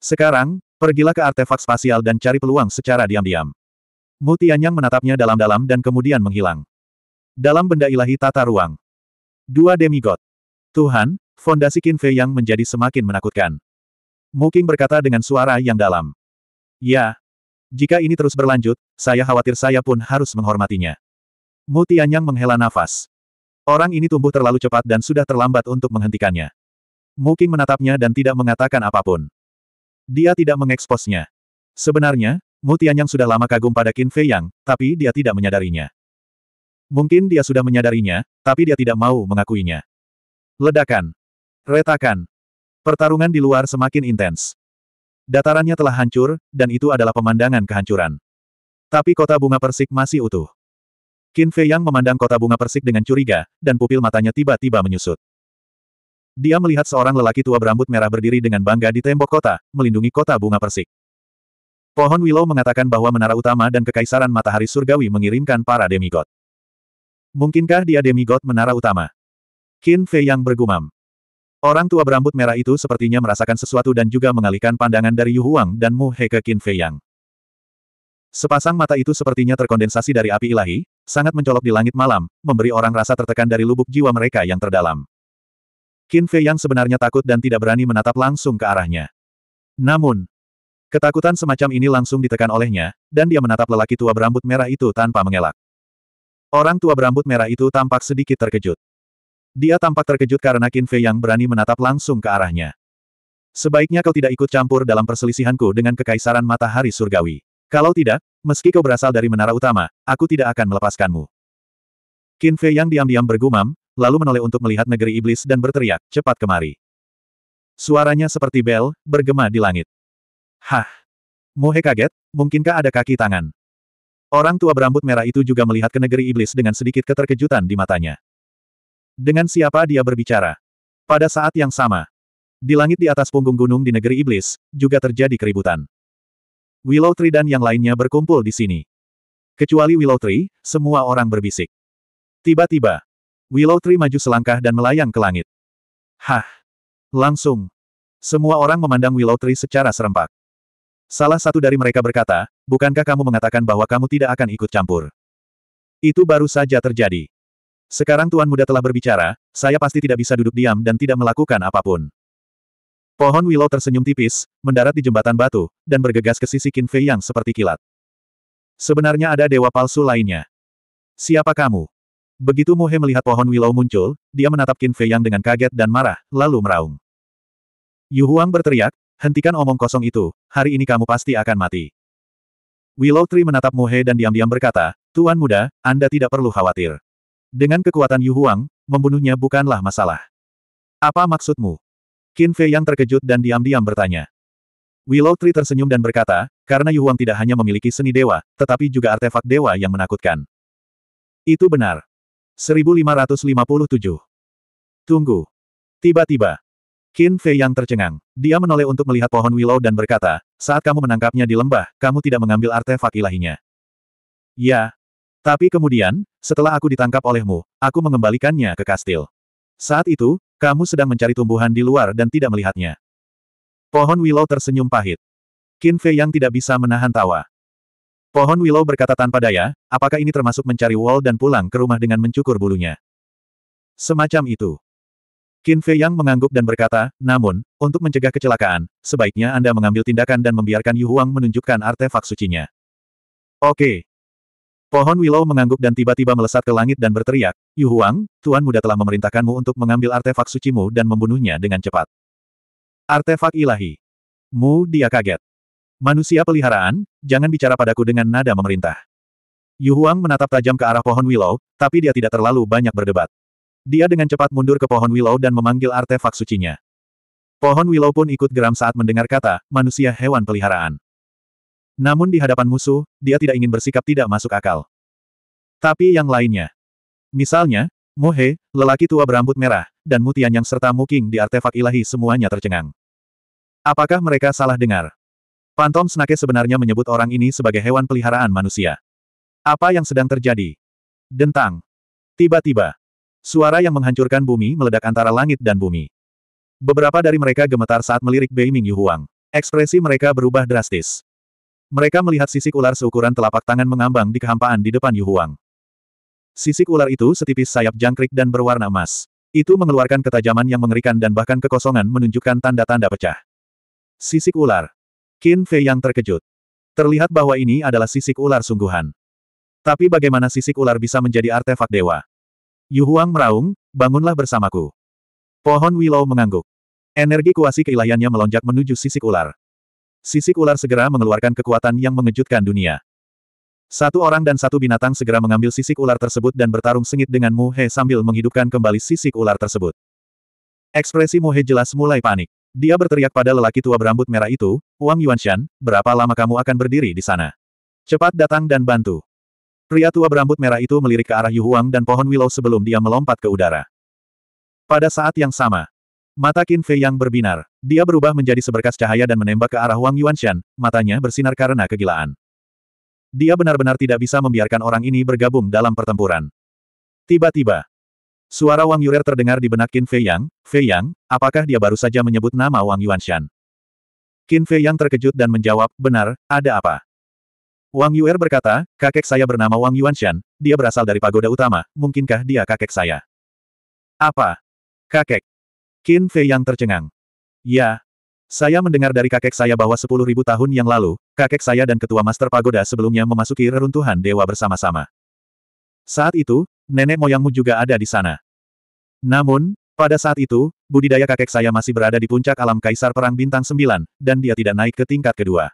Sekarang, pergilah ke artefak spasial dan cari peluang secara diam-diam. Mutianyang menatapnya dalam-dalam dan kemudian menghilang. Dalam benda ilahi tata ruang. Dua demigod. Tuhan, Fondasi Qin Fei yang menjadi semakin menakutkan. Muking berkata dengan suara yang dalam. Ya. Jika ini terus berlanjut, saya khawatir saya pun harus menghormatinya. Mu Tianyang menghela nafas. Orang ini tumbuh terlalu cepat dan sudah terlambat untuk menghentikannya. Muking menatapnya dan tidak mengatakan apapun. Dia tidak mengeksposnya. Sebenarnya, Mu Tianyang sudah lama kagum pada Qin Fei Yang, tapi dia tidak menyadarinya. Mungkin dia sudah menyadarinya, tapi dia tidak mau mengakuinya. Ledakan. Retakan. Pertarungan di luar semakin intens. Datarannya telah hancur, dan itu adalah pemandangan kehancuran. Tapi kota bunga persik masih utuh. Qin Fei Yang memandang kota bunga persik dengan curiga, dan pupil matanya tiba-tiba menyusut. Dia melihat seorang lelaki tua berambut merah berdiri dengan bangga di tembok kota, melindungi kota bunga persik. Pohon Willow mengatakan bahwa menara utama dan kekaisaran matahari surgawi mengirimkan para demigod. Mungkinkah dia demigod menara utama? Qin Fei Yang bergumam. Orang tua berambut merah itu sepertinya merasakan sesuatu dan juga mengalihkan pandangan dari Yu Huang dan Mu He ke Qin Fei Yang. Sepasang mata itu sepertinya terkondensasi dari api ilahi, sangat mencolok di langit malam, memberi orang rasa tertekan dari lubuk jiwa mereka yang terdalam. Qin Fei Yang sebenarnya takut dan tidak berani menatap langsung ke arahnya. Namun, ketakutan semacam ini langsung ditekan olehnya, dan dia menatap lelaki tua berambut merah itu tanpa mengelak. Orang tua berambut merah itu tampak sedikit terkejut. Dia tampak terkejut karena Qin Fei yang berani menatap langsung ke arahnya. Sebaiknya kau tidak ikut campur dalam perselisihanku dengan Kekaisaran Matahari Surgawi. Kalau tidak, meski kau berasal dari menara utama, aku tidak akan melepaskanmu. Qin Fei yang diam-diam bergumam, lalu menoleh untuk melihat negeri iblis dan berteriak, cepat kemari. Suaranya seperti bel, bergema di langit. Hah! Mohe kaget, mungkinkah ada kaki tangan? Orang tua berambut merah itu juga melihat ke negeri iblis dengan sedikit keterkejutan di matanya. Dengan siapa dia berbicara? Pada saat yang sama, di langit di atas punggung gunung di negeri iblis, juga terjadi keributan. Willow Tree dan yang lainnya berkumpul di sini. Kecuali Willow Tree, semua orang berbisik. Tiba-tiba, Willow Tree maju selangkah dan melayang ke langit. Hah! Langsung. Semua orang memandang Willow Tree secara serempak. Salah satu dari mereka berkata, bukankah kamu mengatakan bahwa kamu tidak akan ikut campur? Itu baru saja terjadi. Sekarang Tuan Muda telah berbicara, saya pasti tidak bisa duduk diam dan tidak melakukan apapun. Pohon Willow tersenyum tipis, mendarat di jembatan batu, dan bergegas ke sisi Qin Fei yang seperti kilat. Sebenarnya ada dewa palsu lainnya. Siapa kamu? Begitu He melihat pohon Willow muncul, dia menatap Qin Fei yang dengan kaget dan marah, lalu meraung. Yu Huang berteriak, hentikan omong kosong itu, hari ini kamu pasti akan mati. Willow Tree menatap He dan diam-diam berkata, Tuan muda, Anda tidak perlu khawatir. Dengan kekuatan Yu Huang, membunuhnya bukanlah masalah. Apa maksudmu? Qin Fei yang terkejut dan diam-diam bertanya. Willow Tree tersenyum dan berkata, karena Yu Huang tidak hanya memiliki seni dewa, tetapi juga artefak dewa yang menakutkan. Itu benar. 1557. Tunggu. Tiba-tiba. Qin Fei yang tercengang. Dia menoleh untuk melihat pohon Willow dan berkata, saat kamu menangkapnya di lembah, kamu tidak mengambil artefak ilahinya. Ya, tapi kemudian, setelah aku ditangkap olehmu, aku mengembalikannya ke kastil. Saat itu, kamu sedang mencari tumbuhan di luar dan tidak melihatnya. Pohon Willow tersenyum pahit. Qin Fei yang tidak bisa menahan tawa. Pohon Willow berkata tanpa daya, apakah ini termasuk mencari Wall dan pulang ke rumah dengan mencukur bulunya? Semacam itu. Qin Fei yang mengangguk dan berkata, namun, untuk mencegah kecelakaan, sebaiknya Anda mengambil tindakan dan membiarkan Yu Huang menunjukkan artefak sucinya. Oke, Pohon Willow mengangguk dan tiba-tiba melesat ke langit dan berteriak, Yu Huang, Tuan Muda telah memerintahkanmu untuk mengambil artefak sucimu dan membunuhnya dengan cepat. Artefak ilahi. Mu dia kaget. Manusia peliharaan, jangan bicara padaku dengan nada memerintah. Yu Huang menatap tajam ke arah pohon Willow, tapi dia tidak terlalu banyak berdebat. Dia dengan cepat mundur ke pohon Willow dan memanggil artefak sucinya. Pohon Willow pun ikut geram saat mendengar kata, manusia hewan peliharaan. Namun di hadapan musuh, dia tidak ingin bersikap tidak masuk akal. Tapi yang lainnya. Misalnya, Mohe, lelaki tua berambut merah, dan Mutian yang serta Muking di artefak ilahi semuanya tercengang. Apakah mereka salah dengar? Pantom Snake sebenarnya menyebut orang ini sebagai hewan peliharaan manusia. Apa yang sedang terjadi? Dentang. Tiba-tiba. Suara yang menghancurkan bumi meledak antara langit dan bumi. Beberapa dari mereka gemetar saat melirik Bei Ming Yuhuang. Ekspresi mereka berubah drastis. Mereka melihat sisik ular seukuran telapak tangan mengambang di kehampaan di depan Yu Huang. Sisik ular itu setipis sayap jangkrik dan berwarna emas. Itu mengeluarkan ketajaman yang mengerikan dan bahkan kekosongan menunjukkan tanda-tanda pecah. Sisik ular. Qin Fei yang terkejut. Terlihat bahwa ini adalah sisik ular sungguhan. Tapi bagaimana sisik ular bisa menjadi artefak dewa? Yu Huang meraung, bangunlah bersamaku. Pohon Willow mengangguk. Energi kuasi keilahiannya melonjak menuju sisik ular. Sisik ular segera mengeluarkan kekuatan yang mengejutkan dunia. Satu orang dan satu binatang segera mengambil sisik ular tersebut dan bertarung sengit dengan Mu He sambil menghidupkan kembali sisik ular tersebut. Ekspresi Mu He jelas mulai panik. Dia berteriak pada lelaki tua berambut merah itu, Wang Yuanshan, berapa lama kamu akan berdiri di sana? Cepat datang dan bantu. Pria tua berambut merah itu melirik ke arah Yu Huang dan pohon willow sebelum dia melompat ke udara. Pada saat yang sama, mata Qin Fei yang berbinar. Dia berubah menjadi seberkas cahaya dan menembak ke arah Wang Yuanshan, matanya bersinar karena kegilaan. Dia benar-benar tidak bisa membiarkan orang ini bergabung dalam pertempuran. Tiba-tiba, suara Wang Yurer terdengar di benak Qin Fei Yang, Fei Yang, apakah dia baru saja menyebut nama Wang Yuanshan? Qin Fei Yang terkejut dan menjawab, benar, ada apa? Wang Yuer berkata, kakek saya bernama Wang Yuanshan, dia berasal dari pagoda utama, mungkinkah dia kakek saya? Apa? Kakek? Qin Fei Yang tercengang. Ya. Saya mendengar dari kakek saya bahwa sepuluh ribu tahun yang lalu, kakek saya dan ketua master pagoda sebelumnya memasuki reruntuhan dewa bersama-sama. Saat itu, nenek moyangmu juga ada di sana. Namun, pada saat itu, budidaya kakek saya masih berada di puncak alam kaisar perang bintang 9, dan dia tidak naik ke tingkat kedua.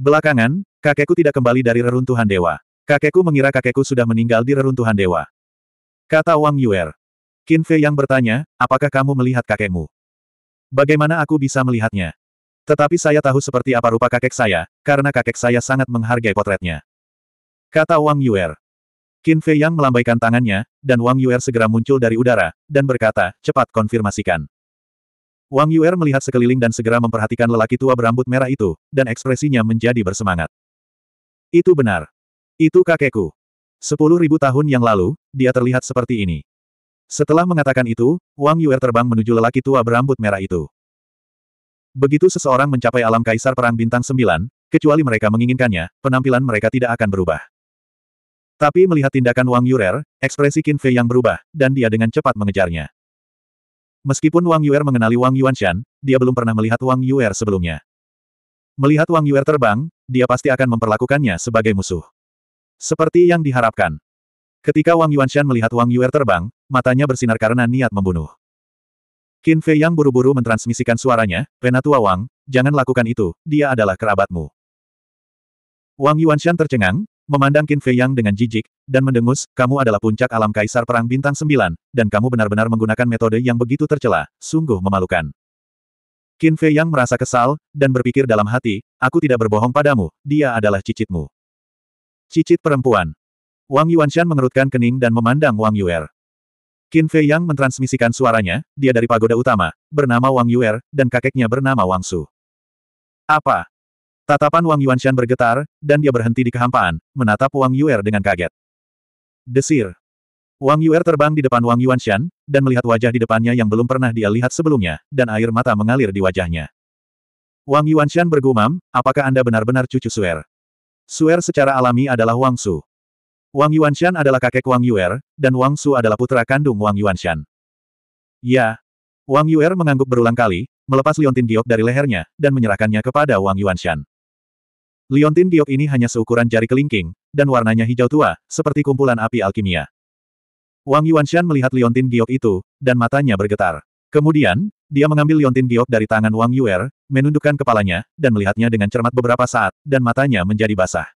Belakangan, kakekku tidak kembali dari reruntuhan dewa. Kakekku mengira kakekku sudah meninggal di reruntuhan dewa. Kata Wang Yuer. Qin Fei yang bertanya, apakah kamu melihat kakekmu? Bagaimana aku bisa melihatnya? Tetapi saya tahu seperti apa rupa kakek saya, karena kakek saya sangat menghargai potretnya. Kata Wang Yuer. Qin Fei Yang melambaikan tangannya, dan Wang Yuer segera muncul dari udara, dan berkata, cepat konfirmasikan. Wang Yuer melihat sekeliling dan segera memperhatikan lelaki tua berambut merah itu, dan ekspresinya menjadi bersemangat. Itu benar. Itu kakekku. Sepuluh ribu tahun yang lalu, dia terlihat seperti ini. Setelah mengatakan itu, Wang Yuer terbang menuju lelaki tua berambut merah itu. Begitu seseorang mencapai alam kaisar perang bintang Sembilan, kecuali mereka menginginkannya, penampilan mereka tidak akan berubah. Tapi melihat tindakan Wang Yuer, ekspresi Qin Fei yang berubah, dan dia dengan cepat mengejarnya. Meskipun Wang Yuer mengenali Wang Yuanshan, dia belum pernah melihat Wang Yuer sebelumnya. Melihat Wang Yuer terbang, dia pasti akan memperlakukannya sebagai musuh. Seperti yang diharapkan, Ketika Wang Yuanshan melihat Wang Yuer terbang, matanya bersinar karena niat membunuh. Qin Fei yang buru-buru mentransmisikan suaranya, Penatua Wang, jangan lakukan itu, dia adalah kerabatmu. Wang Yuanshan tercengang, memandang Qin Fei yang dengan jijik, dan mendengus, kamu adalah puncak alam kaisar perang bintang Sembilan, dan kamu benar-benar menggunakan metode yang begitu tercela, sungguh memalukan. Qin Fei yang merasa kesal, dan berpikir dalam hati, aku tidak berbohong padamu, dia adalah cicitmu. Cicit perempuan, Wang Yuanshan mengerutkan kening dan memandang Wang Yuer. Qin Fei Yang mentransmisikan suaranya, dia dari pagoda utama, bernama Wang Yuer, dan kakeknya bernama Wang Su. Apa? Tatapan Wang Yuanshan bergetar, dan dia berhenti di kehampaan, menatap Wang Yuer dengan kaget. Desir. Wang Yuer terbang di depan Wang Yuanshan, dan melihat wajah di depannya yang belum pernah dia lihat sebelumnya, dan air mata mengalir di wajahnya. Wang Yuanshan bergumam, apakah Anda benar-benar cucu Suer? Suer secara alami adalah Wang Su. Wang Yuanshan adalah kakek Wang Yuer, dan Wang Su adalah putra kandung Wang Yuanshan. Ya. Wang Yuer mengangguk berulang kali, melepas liontin giok dari lehernya, dan menyerahkannya kepada Wang Yuanshan. Liontin giok ini hanya seukuran jari kelingking, dan warnanya hijau tua, seperti kumpulan api alkimia. Wang Yuanshan melihat liontin giok itu, dan matanya bergetar. Kemudian, dia mengambil liontin giok dari tangan Wang Yuer, menundukkan kepalanya, dan melihatnya dengan cermat beberapa saat, dan matanya menjadi basah.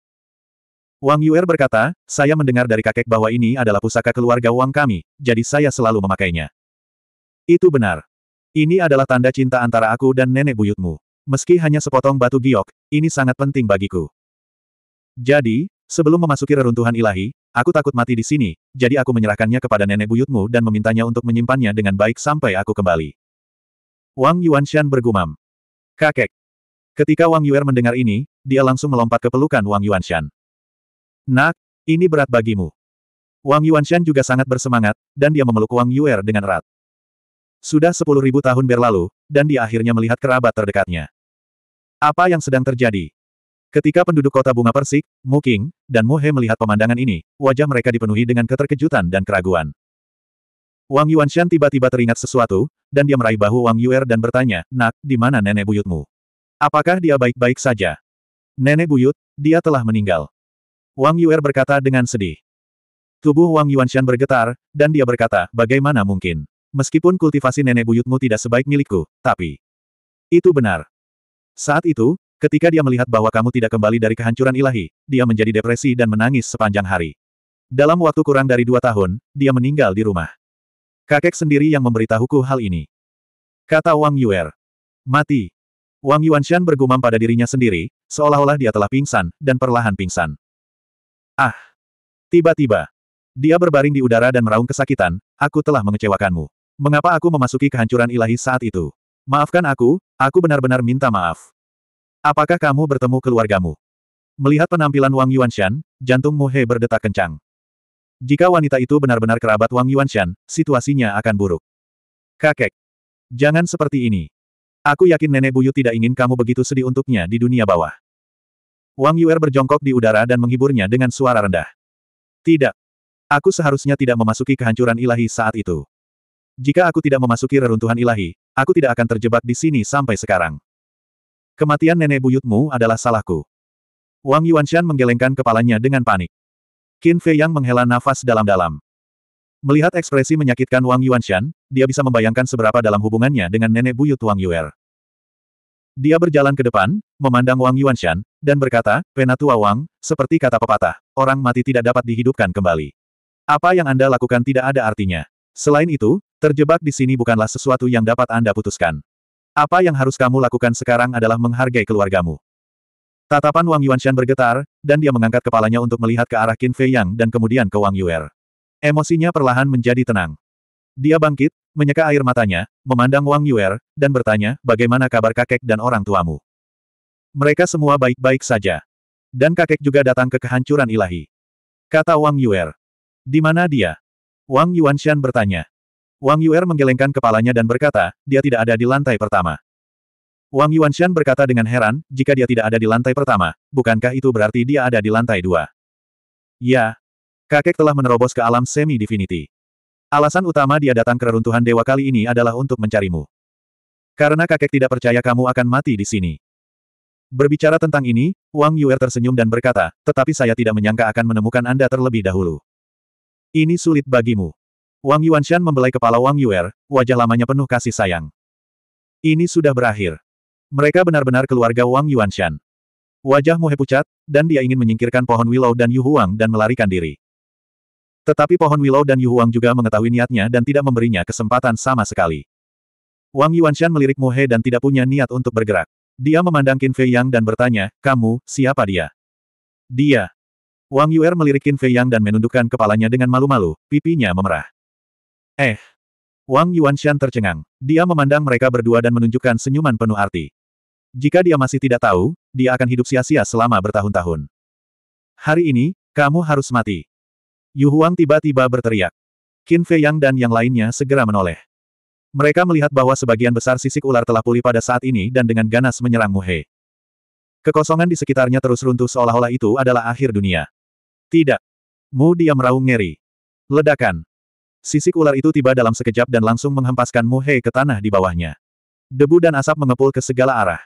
Wang Yuer berkata, saya mendengar dari kakek bahwa ini adalah pusaka keluarga Wang kami, jadi saya selalu memakainya. Itu benar. Ini adalah tanda cinta antara aku dan nenek buyutmu. Meski hanya sepotong batu giok, ini sangat penting bagiku. Jadi, sebelum memasuki reruntuhan ilahi, aku takut mati di sini, jadi aku menyerahkannya kepada nenek buyutmu dan memintanya untuk menyimpannya dengan baik sampai aku kembali. Wang Yuanshan bergumam. Kakek. Ketika Wang Yuer mendengar ini, dia langsung melompat ke pelukan Wang Yuanshan. Nak, ini berat bagimu. Wang Yuanshan juga sangat bersemangat, dan dia memeluk Wang Yuer dengan erat. Sudah sepuluh ribu tahun berlalu, dan dia akhirnya melihat kerabat terdekatnya. Apa yang sedang terjadi? Ketika penduduk kota bunga persik, Mu King, dan Mu He melihat pemandangan ini, wajah mereka dipenuhi dengan keterkejutan dan keraguan. Wang Yuanshan tiba-tiba teringat sesuatu, dan dia meraih bahu Wang Yuer dan bertanya, Nak, di mana nenek buyutmu? Apakah dia baik-baik saja? Nenek buyut, dia telah meninggal. Wang Yuer berkata dengan sedih. Tubuh Wang Yuanshan bergetar, dan dia berkata, bagaimana mungkin? Meskipun kultivasi nenek buyutmu tidak sebaik milikku, tapi... Itu benar. Saat itu, ketika dia melihat bahwa kamu tidak kembali dari kehancuran ilahi, dia menjadi depresi dan menangis sepanjang hari. Dalam waktu kurang dari dua tahun, dia meninggal di rumah. Kakek sendiri yang memberitahuku hal ini. Kata Wang Yuer. Mati. Wang Yuanshan bergumam pada dirinya sendiri, seolah-olah dia telah pingsan, dan perlahan pingsan. Ah! Tiba-tiba. Dia berbaring di udara dan meraung kesakitan, aku telah mengecewakanmu. Mengapa aku memasuki kehancuran ilahi saat itu? Maafkan aku, aku benar-benar minta maaf. Apakah kamu bertemu keluargamu? Melihat penampilan Wang Yuanshan, jantung He berdetak kencang. Jika wanita itu benar-benar kerabat Wang Yuanshan, situasinya akan buruk. Kakek, jangan seperti ini. Aku yakin nenek Buyu tidak ingin kamu begitu sedih untuknya di dunia bawah. Wang Yuer berjongkok di udara dan menghiburnya dengan suara rendah. Tidak. Aku seharusnya tidak memasuki kehancuran ilahi saat itu. Jika aku tidak memasuki reruntuhan ilahi, aku tidak akan terjebak di sini sampai sekarang. Kematian nenek buyutmu adalah salahku. Wang Yuanshan menggelengkan kepalanya dengan panik. Qin Fei Yang menghela nafas dalam-dalam. Melihat ekspresi menyakitkan Wang Yuanshan, dia bisa membayangkan seberapa dalam hubungannya dengan nenek buyut Wang Yuer. Dia berjalan ke depan, memandang Wang Yuanshan, dan berkata, Penatua Wang, seperti kata pepatah, orang mati tidak dapat dihidupkan kembali. Apa yang Anda lakukan tidak ada artinya. Selain itu, terjebak di sini bukanlah sesuatu yang dapat Anda putuskan. Apa yang harus kamu lakukan sekarang adalah menghargai keluargamu. Tatapan Wang Yuanshan bergetar, dan dia mengangkat kepalanya untuk melihat ke arah Qin Fei Yang dan kemudian ke Wang Yuer. Emosinya perlahan menjadi tenang. Dia bangkit, menyeka air matanya, memandang Wang Yuer, dan bertanya, bagaimana kabar kakek dan orang tuamu? Mereka semua baik-baik saja. Dan kakek juga datang ke kehancuran ilahi. Kata Wang Yuer. Di mana dia? Wang Yuanshan bertanya. Wang Yuer menggelengkan kepalanya dan berkata, dia tidak ada di lantai pertama. Wang Yuanshan berkata dengan heran, jika dia tidak ada di lantai pertama, bukankah itu berarti dia ada di lantai dua? Ya. Kakek telah menerobos ke alam semi-divinity. Alasan utama dia datang ke reruntuhan dewa kali ini adalah untuk mencarimu. Karena kakek tidak percaya kamu akan mati di sini. Berbicara tentang ini, Wang Yuer tersenyum dan berkata, tetapi saya tidak menyangka akan menemukan Anda terlebih dahulu. Ini sulit bagimu. Wang Yuanshan membelai kepala Wang Yuer, wajah lamanya penuh kasih sayang. Ini sudah berakhir. Mereka benar-benar keluarga Wang Yuanshan. Wajah Muhe pucat, dan dia ingin menyingkirkan pohon willow dan Yu Huang dan melarikan diri. Tetapi pohon Willow dan Yu Huang juga mengetahui niatnya dan tidak memberinya kesempatan sama sekali. Wang Yuanshan melirik Mu He dan tidak punya niat untuk bergerak. Dia memandang Qin Fei Yang dan bertanya, kamu, siapa dia? Dia. Wang Yuer melirik Qin Fei Yang dan menundukkan kepalanya dengan malu-malu, pipinya memerah. Eh. Wang Yuanshan tercengang. Dia memandang mereka berdua dan menunjukkan senyuman penuh arti. Jika dia masih tidak tahu, dia akan hidup sia-sia selama bertahun-tahun. Hari ini, kamu harus mati. Yu Huang tiba-tiba berteriak. Qin Fei Yang dan yang lainnya segera menoleh. Mereka melihat bahwa sebagian besar sisik ular telah pulih pada saat ini dan dengan ganas menyerang Muhe. Kekosongan di sekitarnya terus runtuh seolah-olah itu adalah akhir dunia. Tidak. Mu dia meraung ngeri. Ledakan. Sisik ular itu tiba dalam sekejap dan langsung menghempaskan Muhe ke tanah di bawahnya. Debu dan asap mengepul ke segala arah.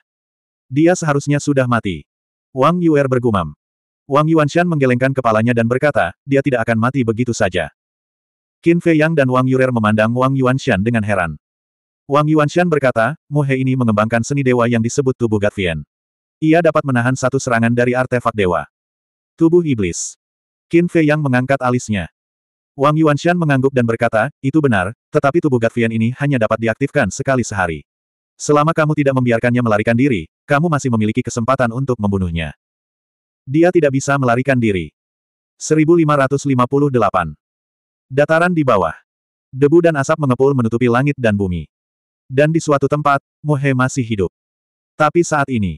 Dia seharusnya sudah mati. Wang Yuer bergumam. Wang Yuanshan menggelengkan kepalanya dan berkata, dia tidak akan mati begitu saja. Qin Fei Yang dan Wang Yurer memandang Wang Yuanshan dengan heran. Wang Yuanshan berkata, Mu ini mengembangkan seni dewa yang disebut tubuh Gatvian. Ia dapat menahan satu serangan dari artefak dewa. Tubuh iblis. Qin Fei Yang mengangkat alisnya. Wang Yuanshan mengangguk dan berkata, itu benar, tetapi tubuh Gatvian ini hanya dapat diaktifkan sekali sehari. Selama kamu tidak membiarkannya melarikan diri, kamu masih memiliki kesempatan untuk membunuhnya. Dia tidak bisa melarikan diri. 1558. Dataran di bawah. Debu dan asap mengepul menutupi langit dan bumi. Dan di suatu tempat, Mohe masih hidup. Tapi saat ini,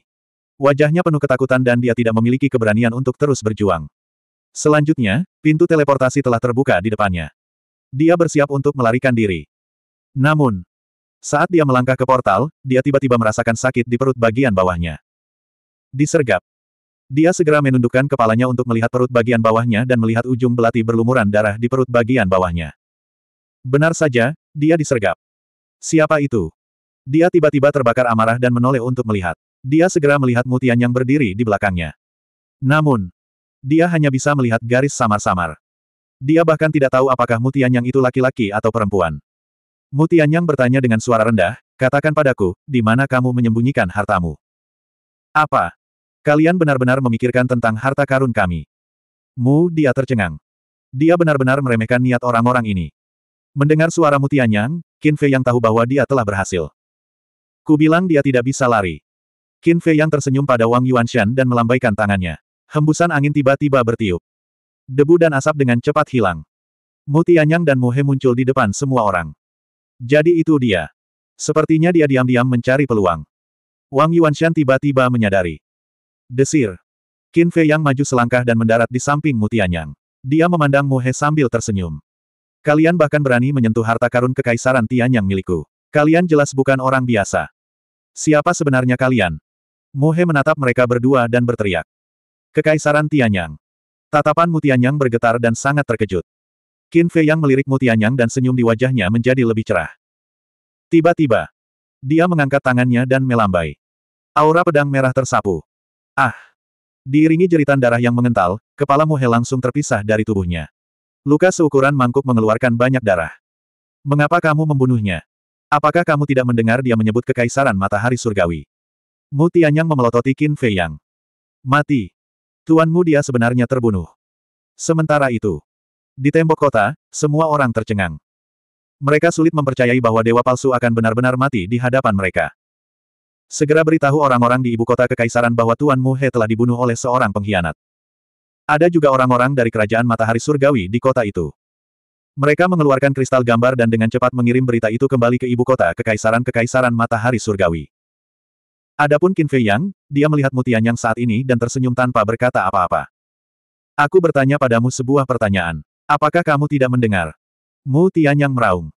wajahnya penuh ketakutan dan dia tidak memiliki keberanian untuk terus berjuang. Selanjutnya, pintu teleportasi telah terbuka di depannya. Dia bersiap untuk melarikan diri. Namun, saat dia melangkah ke portal, dia tiba-tiba merasakan sakit di perut bagian bawahnya. Disergap, dia segera menundukkan kepalanya untuk melihat perut bagian bawahnya dan melihat ujung belati berlumuran darah di perut bagian bawahnya. Benar saja, dia disergap. Siapa itu? Dia tiba-tiba terbakar amarah dan menoleh untuk melihat. Dia segera melihat Mutian yang berdiri di belakangnya. Namun, dia hanya bisa melihat garis samar-samar. Dia bahkan tidak tahu apakah Mutian yang itu laki-laki atau perempuan. Mutian yang bertanya dengan suara rendah, katakan padaku, di mana kamu menyembunyikan hartamu? Apa? Kalian benar-benar memikirkan tentang harta karun kami. Mu dia tercengang. Dia benar-benar meremehkan niat orang-orang ini. Mendengar suara mutianyang, Qin Fei yang tahu bahwa dia telah berhasil. Ku bilang dia tidak bisa lari. Qin Fei yang tersenyum pada Wang Yuanshan dan melambaikan tangannya. Hembusan angin tiba-tiba bertiup. Debu dan asap dengan cepat hilang. Mutianyang dan Muhe muncul di depan semua orang. Jadi itu dia. Sepertinya dia diam-diam mencari peluang. Wang Yuanshan tiba-tiba menyadari. Desir. Qin Fei yang maju selangkah dan mendarat di samping Mutianyang. Dia memandang Mu He sambil tersenyum. Kalian bahkan berani menyentuh harta karun kekaisaran Tianyang milikku. Kalian jelas bukan orang biasa. Siapa sebenarnya kalian? Mu He menatap mereka berdua dan berteriak. Kekaisaran Tianyang. Tatapan Mutianyang bergetar dan sangat terkejut. Qin Fei yang melirik Mutianyang dan senyum di wajahnya menjadi lebih cerah. Tiba-tiba, dia mengangkat tangannya dan melambai. Aura pedang merah tersapu. Ah! Diiringi jeritan darah yang mengental, kepala Muhe langsung terpisah dari tubuhnya. Luka seukuran mangkuk mengeluarkan banyak darah. Mengapa kamu membunuhnya? Apakah kamu tidak mendengar dia menyebut kekaisaran matahari surgawi? Mu Tianyang memelototi Qin Fei Yang. Mati. Tuanmu dia sebenarnya terbunuh. Sementara itu, di tembok kota, semua orang tercengang. Mereka sulit mempercayai bahwa dewa palsu akan benar-benar mati di hadapan mereka. Segera beritahu orang-orang di ibu kota kekaisaran bahwa Tuan Mu He telah dibunuh oleh seorang pengkhianat. Ada juga orang-orang dari kerajaan matahari surgawi di kota itu. Mereka mengeluarkan kristal gambar dan dengan cepat mengirim berita itu kembali ke ibu kota kekaisaran-kekaisaran matahari surgawi. Adapun Qin Fei Yang, dia melihat Mutian yang saat ini dan tersenyum tanpa berkata apa-apa. Aku bertanya padamu sebuah pertanyaan. Apakah kamu tidak mendengar? Mu yang meraung.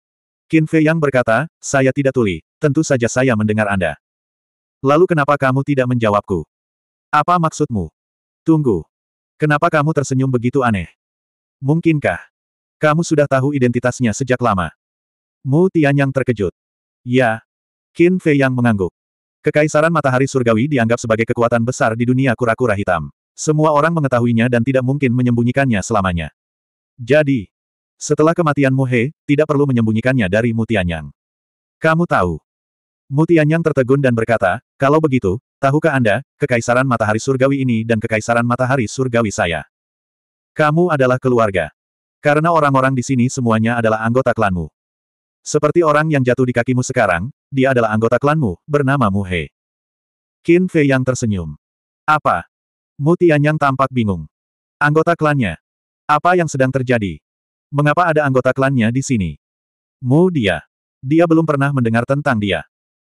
Qin Fei Yang berkata, saya tidak tuli, tentu saja saya mendengar Anda. Lalu kenapa kamu tidak menjawabku? Apa maksudmu? Tunggu. Kenapa kamu tersenyum begitu aneh? Mungkinkah? Kamu sudah tahu identitasnya sejak lama. Mu Tianyang terkejut. Ya. Qin Fei yang mengangguk. Kekaisaran matahari surgawi dianggap sebagai kekuatan besar di dunia kura-kura hitam. Semua orang mengetahuinya dan tidak mungkin menyembunyikannya selamanya. Jadi, setelah kematian Mu He, tidak perlu menyembunyikannya dari Mu Tianyang. Kamu tahu, Mutianyang tertegun dan berkata, kalau begitu, tahukah Anda, kekaisaran matahari surgawi ini dan kekaisaran matahari surgawi saya. Kamu adalah keluarga. Karena orang-orang di sini semuanya adalah anggota klanmu. Seperti orang yang jatuh di kakimu sekarang, dia adalah anggota klanmu, bernama Muhe. Qin Fei yang tersenyum. Apa? yang tampak bingung. Anggota klannya. Apa yang sedang terjadi? Mengapa ada anggota klannya di sini? Mu dia. Dia belum pernah mendengar tentang dia.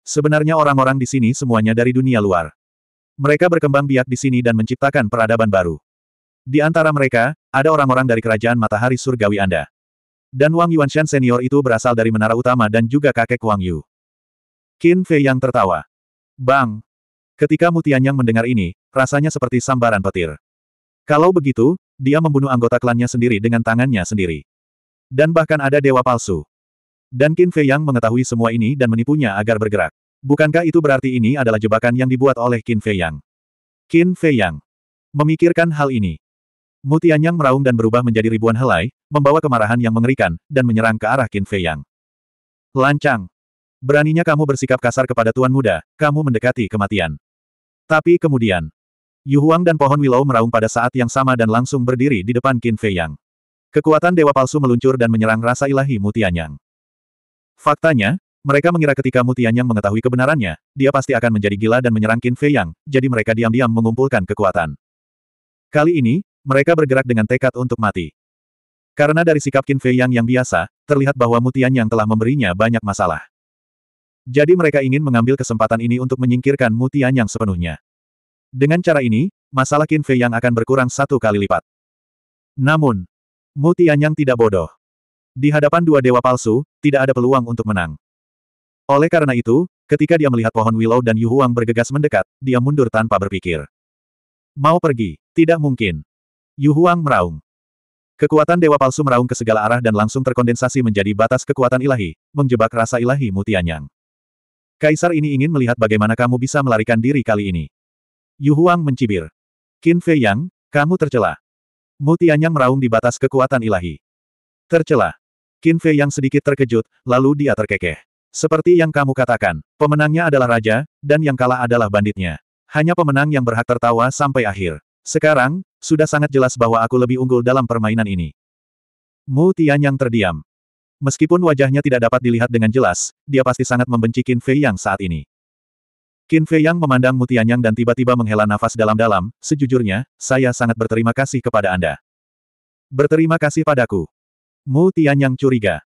Sebenarnya orang-orang di sini semuanya dari dunia luar. Mereka berkembang biak di sini dan menciptakan peradaban baru. Di antara mereka, ada orang-orang dari kerajaan matahari surgawi Anda. Dan Wang Yuanshan senior itu berasal dari menara utama dan juga kakek Wang Yu. Qin Fei yang tertawa. Bang! Ketika Mutianyang mendengar ini, rasanya seperti sambaran petir. Kalau begitu, dia membunuh anggota klannya sendiri dengan tangannya sendiri. Dan bahkan ada dewa palsu. Dan Qin Fei Yang mengetahui semua ini dan menipunya agar bergerak. Bukankah itu berarti ini adalah jebakan yang dibuat oleh Qin Fei Yang? Qin Fei Yang memikirkan hal ini. Mutianyang meraung dan berubah menjadi ribuan helai, membawa kemarahan yang mengerikan, dan menyerang ke arah Qin Fei Yang. Lancang! Beraninya kamu bersikap kasar kepada tuan muda, kamu mendekati kematian. Tapi kemudian, Yuhuang dan pohon willow meraung pada saat yang sama dan langsung berdiri di depan Qin Fei Yang. Kekuatan dewa palsu meluncur dan menyerang rasa ilahi Mutianyang. Faktanya, mereka mengira ketika Mutian yang mengetahui kebenarannya, dia pasti akan menjadi gila dan menyerang Qin Fei Yang, jadi mereka diam-diam mengumpulkan kekuatan. Kali ini, mereka bergerak dengan tekad untuk mati. Karena dari sikap Qin Fei Yang yang biasa, terlihat bahwa Mutian Yang telah memberinya banyak masalah. Jadi mereka ingin mengambil kesempatan ini untuk menyingkirkan Mutian Yang sepenuhnya. Dengan cara ini, masalah Qin Fei Yang akan berkurang satu kali lipat. Namun, Mutian Yang tidak bodoh. Di hadapan dua dewa palsu, tidak ada peluang untuk menang. Oleh karena itu, ketika dia melihat pohon Willow dan Yu Huang bergegas mendekat, dia mundur tanpa berpikir. Mau pergi? Tidak mungkin. Yu Huang meraung. Kekuatan dewa palsu meraung ke segala arah dan langsung terkondensasi menjadi batas kekuatan ilahi, menjebak rasa ilahi mutianyang. Kaisar ini ingin melihat bagaimana kamu bisa melarikan diri kali ini. Yu Huang mencibir. Qin Fei Yang, kamu tercela. Mutianyang meraung di batas kekuatan ilahi. Tercela. Qin Fei yang sedikit terkejut, lalu dia terkekeh. Seperti yang kamu katakan, pemenangnya adalah raja, dan yang kalah adalah banditnya. Hanya pemenang yang berhak tertawa sampai akhir. Sekarang, sudah sangat jelas bahwa aku lebih unggul dalam permainan ini. Mu Tian yang terdiam. Meskipun wajahnya tidak dapat dilihat dengan jelas, dia pasti sangat membenci Qin Fei yang saat ini. Qin Fei yang memandang Mu Tianyang dan tiba-tiba menghela nafas dalam-dalam, sejujurnya, saya sangat berterima kasih kepada Anda. Berterima kasih padaku. Mu Tianyang curiga.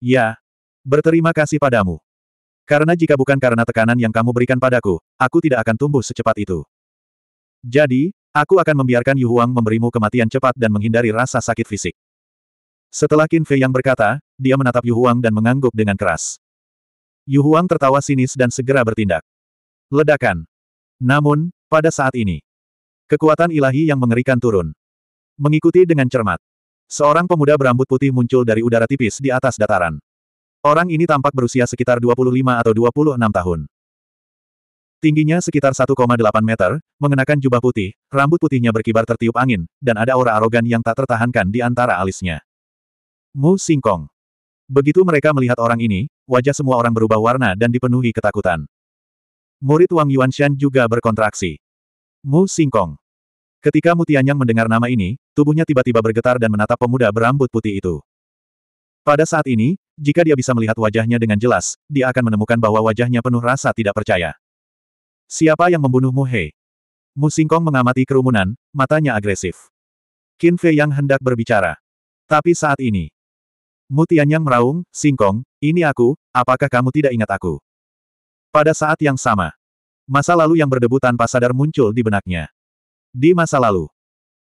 Ya. Berterima kasih padamu. Karena jika bukan karena tekanan yang kamu berikan padaku, aku tidak akan tumbuh secepat itu. Jadi, aku akan membiarkan Yu Huang memberimu kematian cepat dan menghindari rasa sakit fisik. Setelah Qin Fei yang berkata, dia menatap Yu Huang dan mengangguk dengan keras. Yu Huang tertawa sinis dan segera bertindak. Ledakan. Namun, pada saat ini, kekuatan ilahi yang mengerikan turun. Mengikuti dengan cermat, Seorang pemuda berambut putih muncul dari udara tipis di atas dataran. Orang ini tampak berusia sekitar 25 atau 26 tahun. Tingginya sekitar 1,8 meter, mengenakan jubah putih, rambut putihnya berkibar tertiup angin, dan ada aura arogan yang tak tertahankan di antara alisnya. Mu Singkong. Begitu mereka melihat orang ini, wajah semua orang berubah warna dan dipenuhi ketakutan. Murid Wang Yuanshan juga berkontraksi. Mu Singkong. Ketika Mutianyang mendengar nama ini, tubuhnya tiba-tiba bergetar dan menatap pemuda berambut putih itu. Pada saat ini, jika dia bisa melihat wajahnya dengan jelas, dia akan menemukan bahwa wajahnya penuh rasa tidak percaya. Siapa yang membunuhmu Hei? Mu Singkong mengamati kerumunan, matanya agresif. Qin Fei yang hendak berbicara. Tapi saat ini, Mutianyang meraung, Singkong, ini aku, apakah kamu tidak ingat aku? Pada saat yang sama, masa lalu yang berdebu tanpa sadar muncul di benaknya. Di masa lalu,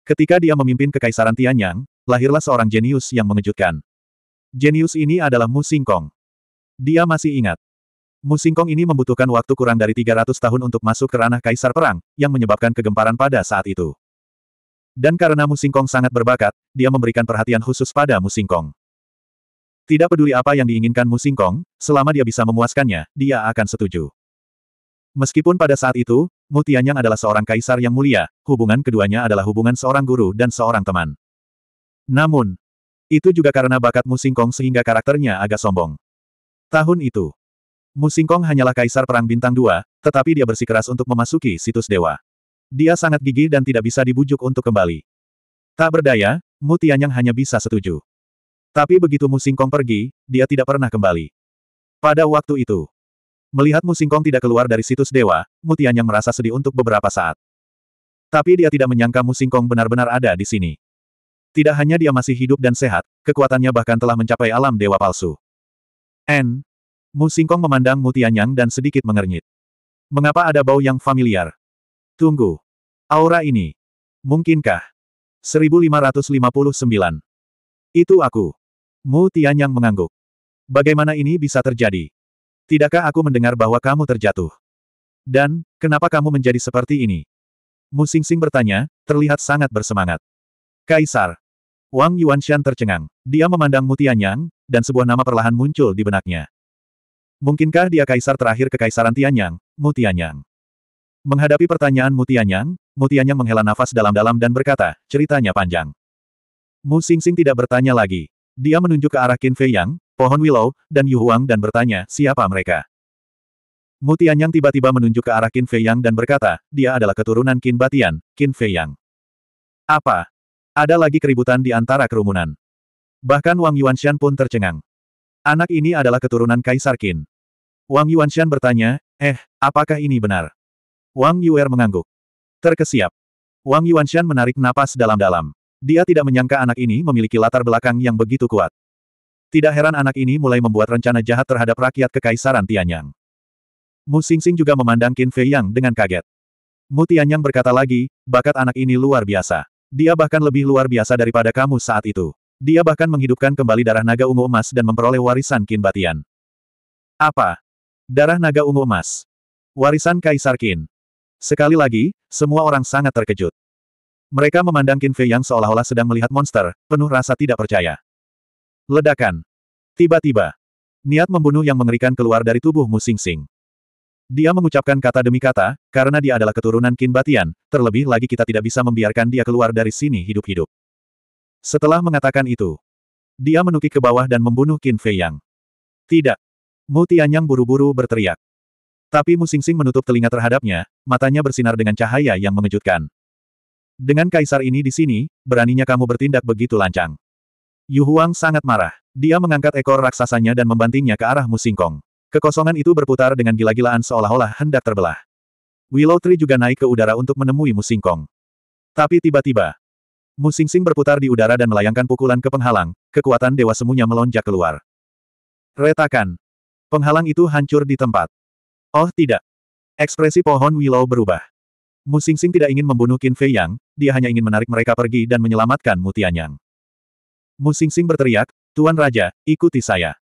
ketika dia memimpin kekaisaran Tianyang, lahirlah seorang jenius yang mengejutkan. Jenius ini adalah Mu Singkong. Dia masih ingat. Mu Singkong ini membutuhkan waktu kurang dari 300 tahun untuk masuk ke ranah kaisar perang, yang menyebabkan kegemparan pada saat itu. Dan karena Mu Singkong sangat berbakat, dia memberikan perhatian khusus pada Mu Singkong. Tidak peduli apa yang diinginkan Mu Singkong, selama dia bisa memuaskannya, dia akan setuju. Meskipun pada saat itu, Mu adalah seorang kaisar yang mulia, hubungan keduanya adalah hubungan seorang guru dan seorang teman. Namun, itu juga karena bakat Mu Singkong sehingga karakternya agak sombong. Tahun itu, Mu Singkong hanyalah kaisar perang bintang dua, tetapi dia bersikeras untuk memasuki situs dewa. Dia sangat gigih dan tidak bisa dibujuk untuk kembali. Tak berdaya, Mu hanya bisa setuju. Tapi begitu Mu Singkong pergi, dia tidak pernah kembali. Pada waktu itu, Melihat Musingkong tidak keluar dari situs dewa, Mutianyang merasa sedih untuk beberapa saat. Tapi dia tidak menyangka Musingkong benar-benar ada di sini. Tidak hanya dia masih hidup dan sehat, kekuatannya bahkan telah mencapai alam dewa palsu. N. Musingkong memandang Mutianyang dan sedikit mengernyit. Mengapa ada bau yang familiar? Tunggu. Aura ini. Mungkinkah? 1559. Itu aku. Mutianyang mengangguk. Bagaimana ini bisa terjadi? Tidakkah aku mendengar bahwa kamu terjatuh? Dan, kenapa kamu menjadi seperti ini? Mu Sing bertanya, terlihat sangat bersemangat. Kaisar. Wang Yuanshan tercengang. Dia memandang Mutianyang, dan sebuah nama perlahan muncul di benaknya. Mungkinkah dia kaisar terakhir kekaisaran Tianyang, Mutianyang? Menghadapi pertanyaan Mutianyang, Mutianyang menghela nafas dalam-dalam dan berkata, ceritanya panjang. Mu Sing tidak bertanya lagi. Dia menunjuk ke arah Qin Fei Yang, pohon Willow, dan Yu Huang dan bertanya, siapa mereka? Mutianyang tiba-tiba menunjuk ke arah Qin Fei Yang dan berkata, dia adalah keturunan Qin Batian, Qin Fei Yang. Apa? Ada lagi keributan di antara kerumunan. Bahkan Wang Yuanshan pun tercengang. Anak ini adalah keturunan Kaisar Qin. Wang Yuanshan bertanya, eh, apakah ini benar? Wang Yuer mengangguk. Terkesiap. Wang Yuanshan menarik napas dalam-dalam. Dia tidak menyangka anak ini memiliki latar belakang yang begitu kuat. Tidak heran anak ini mulai membuat rencana jahat terhadap rakyat Kekaisaran Tianyang. Mu Xingxing juga memandang Qin Fei Yang dengan kaget. Mu Tianyang berkata lagi, bakat anak ini luar biasa. Dia bahkan lebih luar biasa daripada kamu saat itu. Dia bahkan menghidupkan kembali darah naga ungu emas dan memperoleh warisan Qin Batian. Apa? Darah naga ungu emas. Warisan Kaisar Qin. Sekali lagi, semua orang sangat terkejut. Mereka memandang Qin Fei Yang seolah-olah sedang melihat monster, penuh rasa tidak percaya. Ledakan. Tiba-tiba. Niat membunuh yang mengerikan keluar dari tubuhmu, Sing Sing. Dia mengucapkan kata demi kata, karena dia adalah keturunan Kin Batian, terlebih lagi kita tidak bisa membiarkan dia keluar dari sini hidup-hidup. Setelah mengatakan itu, dia menukik ke bawah dan membunuh Qin Fei Yang. Tidak. Mu Tianyang buru-buru berteriak. Tapi Mu Sing Sing menutup telinga terhadapnya, matanya bersinar dengan cahaya yang mengejutkan. Dengan kaisar ini di sini, beraninya kamu bertindak begitu lancang. Yu Huang sangat marah. Dia mengangkat ekor raksasanya dan membantingnya ke arah Musingkong. Kekosongan itu berputar dengan gila-gilaan seolah-olah hendak terbelah. Willow Tree juga naik ke udara untuk menemui Musingkong. Tapi tiba-tiba, Musingsing berputar di udara dan melayangkan pukulan ke penghalang, kekuatan dewa semunya melonjak keluar. Retakan. Penghalang itu hancur di tempat. Oh tidak. Ekspresi pohon Willow berubah. Musingsing tidak ingin membunuh Qin Fei Yang, dia hanya ingin menarik mereka pergi dan menyelamatkan Mutianyang. Musingsing berteriak, Tuan Raja, ikuti saya.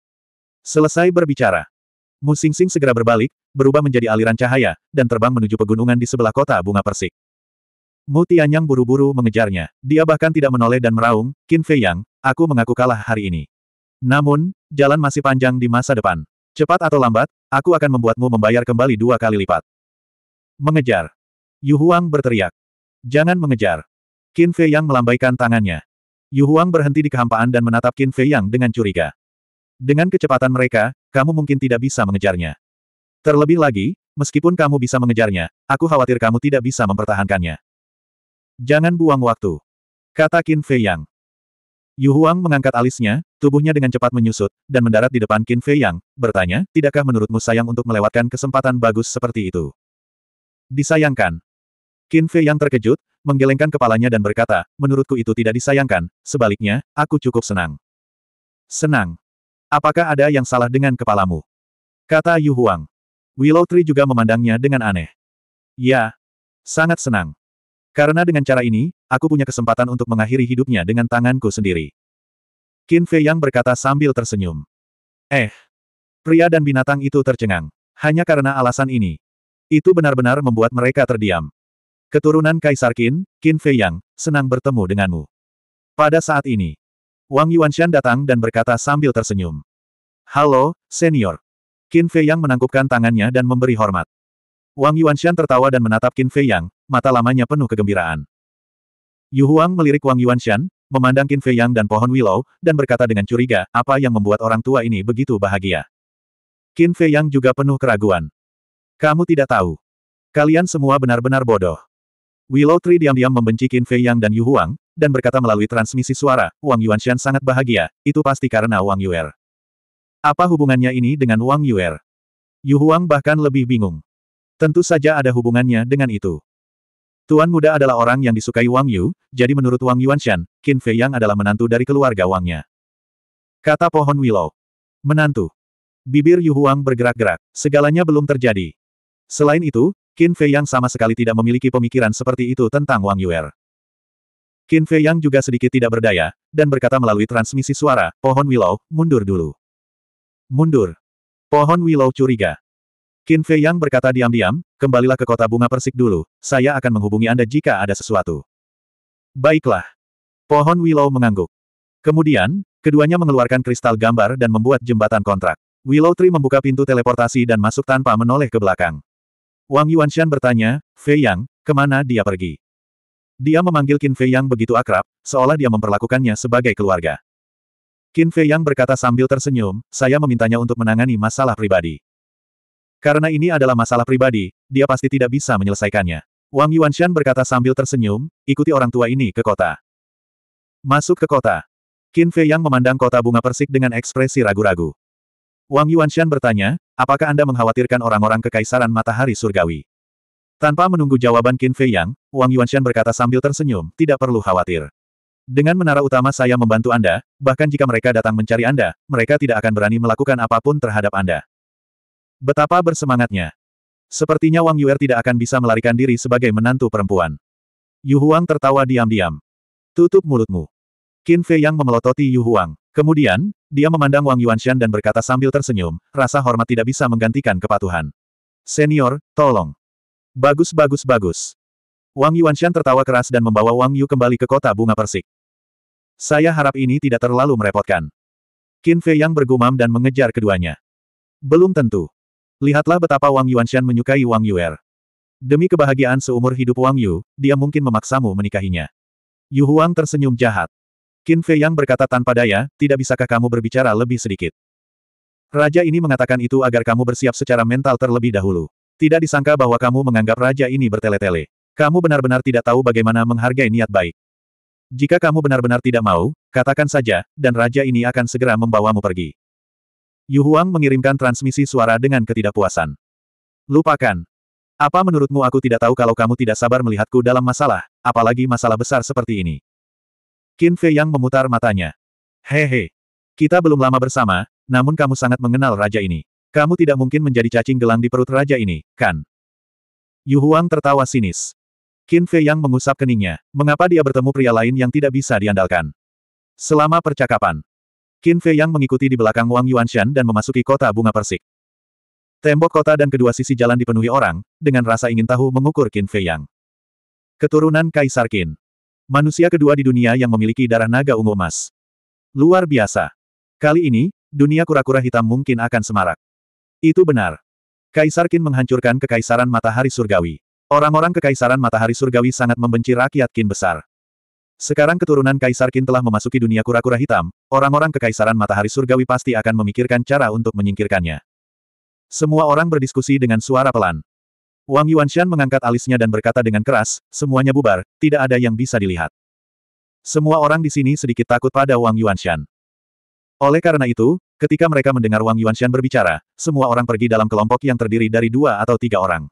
Selesai berbicara. Musingsing segera berbalik, berubah menjadi aliran cahaya, dan terbang menuju pegunungan di sebelah kota bunga persik. Mu Tianyang buru-buru mengejarnya. Dia bahkan tidak menoleh dan meraung, Qin Fei aku mengaku kalah hari ini. Namun, jalan masih panjang di masa depan. Cepat atau lambat, aku akan membuatmu membayar kembali dua kali lipat. Mengejar. Yu Huang berteriak. Jangan mengejar. Qin Fei melambaikan tangannya. Yu Huang berhenti di kehampaan dan menatap Qin Fei Yang dengan curiga. Dengan kecepatan mereka, kamu mungkin tidak bisa mengejarnya. Terlebih lagi, meskipun kamu bisa mengejarnya, aku khawatir kamu tidak bisa mempertahankannya. Jangan buang waktu. Kata Qin Fei Yang. Yu Huang mengangkat alisnya, tubuhnya dengan cepat menyusut, dan mendarat di depan Qin Fei Yang, bertanya, tidakkah menurutmu sayang untuk melewatkan kesempatan bagus seperti itu? Disayangkan. Qin Fei Yang terkejut, menggelengkan kepalanya dan berkata, menurutku itu tidak disayangkan, sebaliknya, aku cukup senang. Senang. Apakah ada yang salah dengan kepalamu? Kata Yu Huang. Willow Tree juga memandangnya dengan aneh. Ya. Sangat senang. Karena dengan cara ini, aku punya kesempatan untuk mengakhiri hidupnya dengan tanganku sendiri. Qin Fei Yang berkata sambil tersenyum. Eh. Pria dan binatang itu tercengang. Hanya karena alasan ini. Itu benar-benar membuat mereka terdiam. Keturunan Kaisar Qin, Qin Fei Yang, senang bertemu denganmu. Pada saat ini, Wang Yuanshan datang dan berkata sambil tersenyum. Halo, senior. Qin Fei Yang menangkupkan tangannya dan memberi hormat. Wang Yuanshan tertawa dan menatap Qin Fei Yang, mata lamanya penuh kegembiraan. Yu Huang melirik Wang Yuanshan, memandang Qin Fei Yang dan pohon willow, dan berkata dengan curiga, apa yang membuat orang tua ini begitu bahagia. Qin Fei Yang juga penuh keraguan. Kamu tidak tahu. Kalian semua benar-benar bodoh. Willow Tree diam-diam membenci Qin Fei Yang dan Yu Huang, dan berkata melalui transmisi suara, Wang Yuanshan sangat bahagia, itu pasti karena Wang Yuer. Apa hubungannya ini dengan Wang Yuer? Yu Huang bahkan lebih bingung. Tentu saja ada hubungannya dengan itu. Tuan muda adalah orang yang disukai Wang Yu, jadi menurut Wang Yuanshan, Qin Fei Yang adalah menantu dari keluarga Wangnya. Kata pohon Willow. Menantu. Bibir Yu Huang bergerak-gerak, segalanya belum terjadi. Selain itu, Qin Fei Yang sama sekali tidak memiliki pemikiran seperti itu tentang Wang Yuer. Qin Fei Yang juga sedikit tidak berdaya, dan berkata melalui transmisi suara, pohon Willow, mundur dulu. Mundur. Pohon Willow curiga. Qin Fei Yang berkata diam-diam, kembalilah ke kota bunga persik dulu, saya akan menghubungi Anda jika ada sesuatu. Baiklah. Pohon Willow mengangguk. Kemudian, keduanya mengeluarkan kristal gambar dan membuat jembatan kontrak. Willow Tree membuka pintu teleportasi dan masuk tanpa menoleh ke belakang. Wang Yuanshan bertanya, Fei Yang, kemana dia pergi? Dia memanggil Qin Fei Yang begitu akrab, seolah dia memperlakukannya sebagai keluarga. Qin Fei Yang berkata sambil tersenyum, saya memintanya untuk menangani masalah pribadi. Karena ini adalah masalah pribadi, dia pasti tidak bisa menyelesaikannya. Wang Yuanshan berkata sambil tersenyum, ikuti orang tua ini ke kota. Masuk ke kota. Qin Fei Yang memandang kota bunga persik dengan ekspresi ragu-ragu. Wang Yuanshan bertanya, apakah Anda mengkhawatirkan orang-orang kekaisaran matahari surgawi? Tanpa menunggu jawaban Qin Fei Yang, Wang Yuanshan berkata sambil tersenyum, tidak perlu khawatir. Dengan menara utama saya membantu Anda, bahkan jika mereka datang mencari Anda, mereka tidak akan berani melakukan apapun terhadap Anda. Betapa bersemangatnya. Sepertinya Wang Yuer tidak akan bisa melarikan diri sebagai menantu perempuan. Yu Huang tertawa diam-diam. Tutup mulutmu. Qin Fei Yang memelototi Yu Huang. Kemudian, dia memandang Wang Yuanshan dan berkata sambil tersenyum, rasa hormat tidak bisa menggantikan kepatuhan. Senior, tolong. Bagus bagus bagus. Wang Yuanshan tertawa keras dan membawa Wang Yu kembali ke kota bunga persik. Saya harap ini tidak terlalu merepotkan. Qin Fei yang bergumam dan mengejar keduanya. Belum tentu. Lihatlah betapa Wang Yuanshan menyukai Wang Yuer. Demi kebahagiaan seumur hidup Wang Yu, dia mungkin memaksamu menikahinya. Yu Huang tersenyum jahat. Qin Fei Yang berkata tanpa daya, tidak bisakah kamu berbicara lebih sedikit? Raja ini mengatakan itu agar kamu bersiap secara mental terlebih dahulu. Tidak disangka bahwa kamu menganggap raja ini bertele-tele. Kamu benar-benar tidak tahu bagaimana menghargai niat baik. Jika kamu benar-benar tidak mau, katakan saja, dan raja ini akan segera membawamu pergi. Yu Huang mengirimkan transmisi suara dengan ketidakpuasan. Lupakan, apa menurutmu aku tidak tahu kalau kamu tidak sabar melihatku dalam masalah, apalagi masalah besar seperti ini? Qin Fei yang memutar matanya. Hehe. Kita belum lama bersama, namun kamu sangat mengenal raja ini. Kamu tidak mungkin menjadi cacing gelang di perut raja ini, kan? Yu Huang tertawa sinis. Qin Fei yang mengusap keningnya. Mengapa dia bertemu pria lain yang tidak bisa diandalkan? Selama percakapan, Qin Fei yang mengikuti di belakang Wang Yuanshan dan memasuki kota bunga persik. Tembok kota dan kedua sisi jalan dipenuhi orang, dengan rasa ingin tahu mengukur Qin Fei Yang. Keturunan Kaisar Qin. Manusia kedua di dunia yang memiliki darah naga ungu emas. Luar biasa. Kali ini, dunia kura-kura hitam mungkin akan semarak. Itu benar. Kaisar Qin menghancurkan kekaisaran matahari surgawi. Orang-orang kekaisaran matahari surgawi sangat membenci rakyat Qin besar. Sekarang keturunan Kaisar Qin telah memasuki dunia kura-kura hitam, orang-orang kekaisaran matahari surgawi pasti akan memikirkan cara untuk menyingkirkannya. Semua orang berdiskusi dengan suara pelan. Wang Yuanshan mengangkat alisnya dan berkata dengan keras, semuanya bubar, tidak ada yang bisa dilihat. Semua orang di sini sedikit takut pada Wang Yuanshan. Oleh karena itu, ketika mereka mendengar Wang Yuanshan berbicara, semua orang pergi dalam kelompok yang terdiri dari dua atau tiga orang.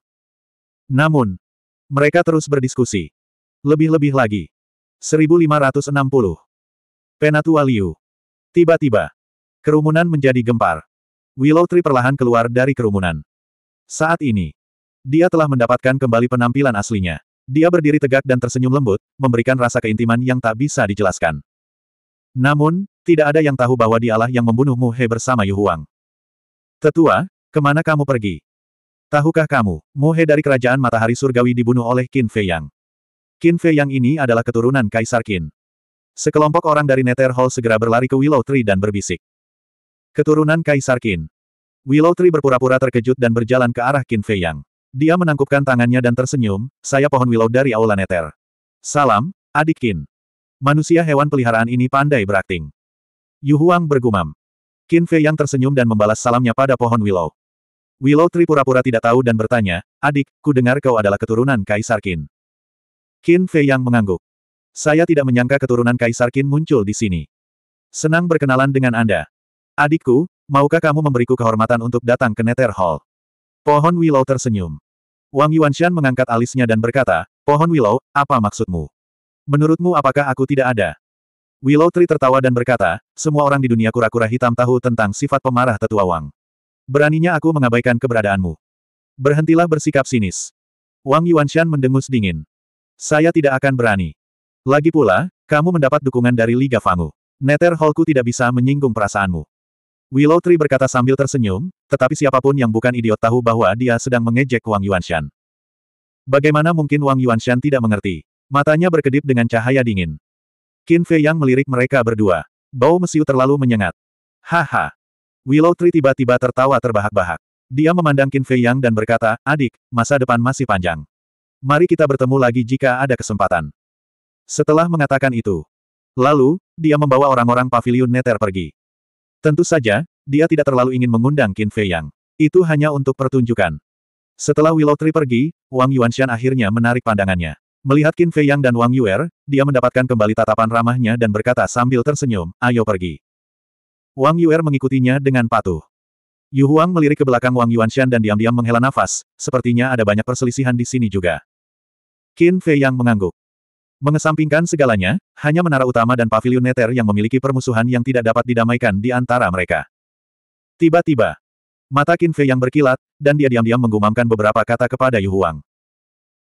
Namun, mereka terus berdiskusi. Lebih-lebih lagi. 1560. Penatua Liu. Tiba-tiba, kerumunan menjadi gempar. Willow Tree perlahan keluar dari kerumunan. Saat ini, dia telah mendapatkan kembali penampilan aslinya. Dia berdiri tegak dan tersenyum lembut, memberikan rasa keintiman yang tak bisa dijelaskan. Namun, tidak ada yang tahu bahwa dialah yang membunuh Mu He bersama Yu Tetua, kemana kamu pergi? Tahukah kamu, Mu dari kerajaan matahari surgawi dibunuh oleh Qin Fei Yang. Qin Fei Yang ini adalah keturunan Kaisar Qin. Sekelompok orang dari Nether Hall segera berlari ke Willow Tree dan berbisik. Keturunan Kaisar Qin. Willow Tree berpura-pura terkejut dan berjalan ke arah Qin Fei Yang. Dia menangkupkan tangannya dan tersenyum, saya pohon willow dari Aula Neter. Salam, adik Kin. Manusia hewan peliharaan ini pandai berakting. Yu Huang bergumam. Qin Fei yang tersenyum dan membalas salamnya pada pohon willow. Willow Tri pura-pura tidak tahu dan bertanya, adik, ku dengar kau adalah keturunan Kaisar Qin. Qin Fei yang mengangguk. Saya tidak menyangka keturunan Kaisar Qin muncul di sini. Senang berkenalan dengan Anda. Adikku, maukah kamu memberiku kehormatan untuk datang ke Nether Hall? Pohon Willow tersenyum. Wang Yuanshan mengangkat alisnya dan berkata, Pohon Willow, apa maksudmu? Menurutmu apakah aku tidak ada? Willow Tree tertawa dan berkata, semua orang di dunia kura-kura hitam tahu tentang sifat pemarah tetua Wang. Beraninya aku mengabaikan keberadaanmu. Berhentilah bersikap sinis. Wang Yuanshan mendengus dingin. Saya tidak akan berani. Lagi pula, kamu mendapat dukungan dari Liga Fangu. Neter Holku tidak bisa menyinggung perasaanmu. Willow Tree berkata sambil tersenyum, tetapi siapapun yang bukan idiot tahu bahwa dia sedang mengejek Wang Yuanshan. Bagaimana mungkin Wang Yuanshan tidak mengerti? Matanya berkedip dengan cahaya dingin. Qin Fei Yang melirik mereka berdua. Bau mesiu terlalu menyengat. Haha. Willow Tree tiba-tiba tertawa terbahak-bahak. Dia memandang Qin Fei Yang dan berkata, adik, masa depan masih panjang. Mari kita bertemu lagi jika ada kesempatan. Setelah mengatakan itu, lalu, dia membawa orang-orang pavilion Neter pergi. Tentu saja, dia tidak terlalu ingin mengundang Qin Fei Yang. Itu hanya untuk pertunjukan. Setelah Willow Tree pergi, Wang Yuanshan akhirnya menarik pandangannya. Melihat Qin Fei Yang dan Wang Yuer, dia mendapatkan kembali tatapan ramahnya dan berkata sambil tersenyum, ayo pergi. Wang Yuer mengikutinya dengan patuh. Yu Huang melirik ke belakang Wang Yuanshan dan diam-diam menghela nafas, sepertinya ada banyak perselisihan di sini juga. Qin Fei Yang mengangguk. Mengesampingkan segalanya, hanya menara utama dan pavilion neter yang memiliki permusuhan yang tidak dapat didamaikan di antara mereka. Tiba-tiba, mata Qin Fei yang berkilat, dan dia diam-diam menggumamkan beberapa kata kepada Yu Huang.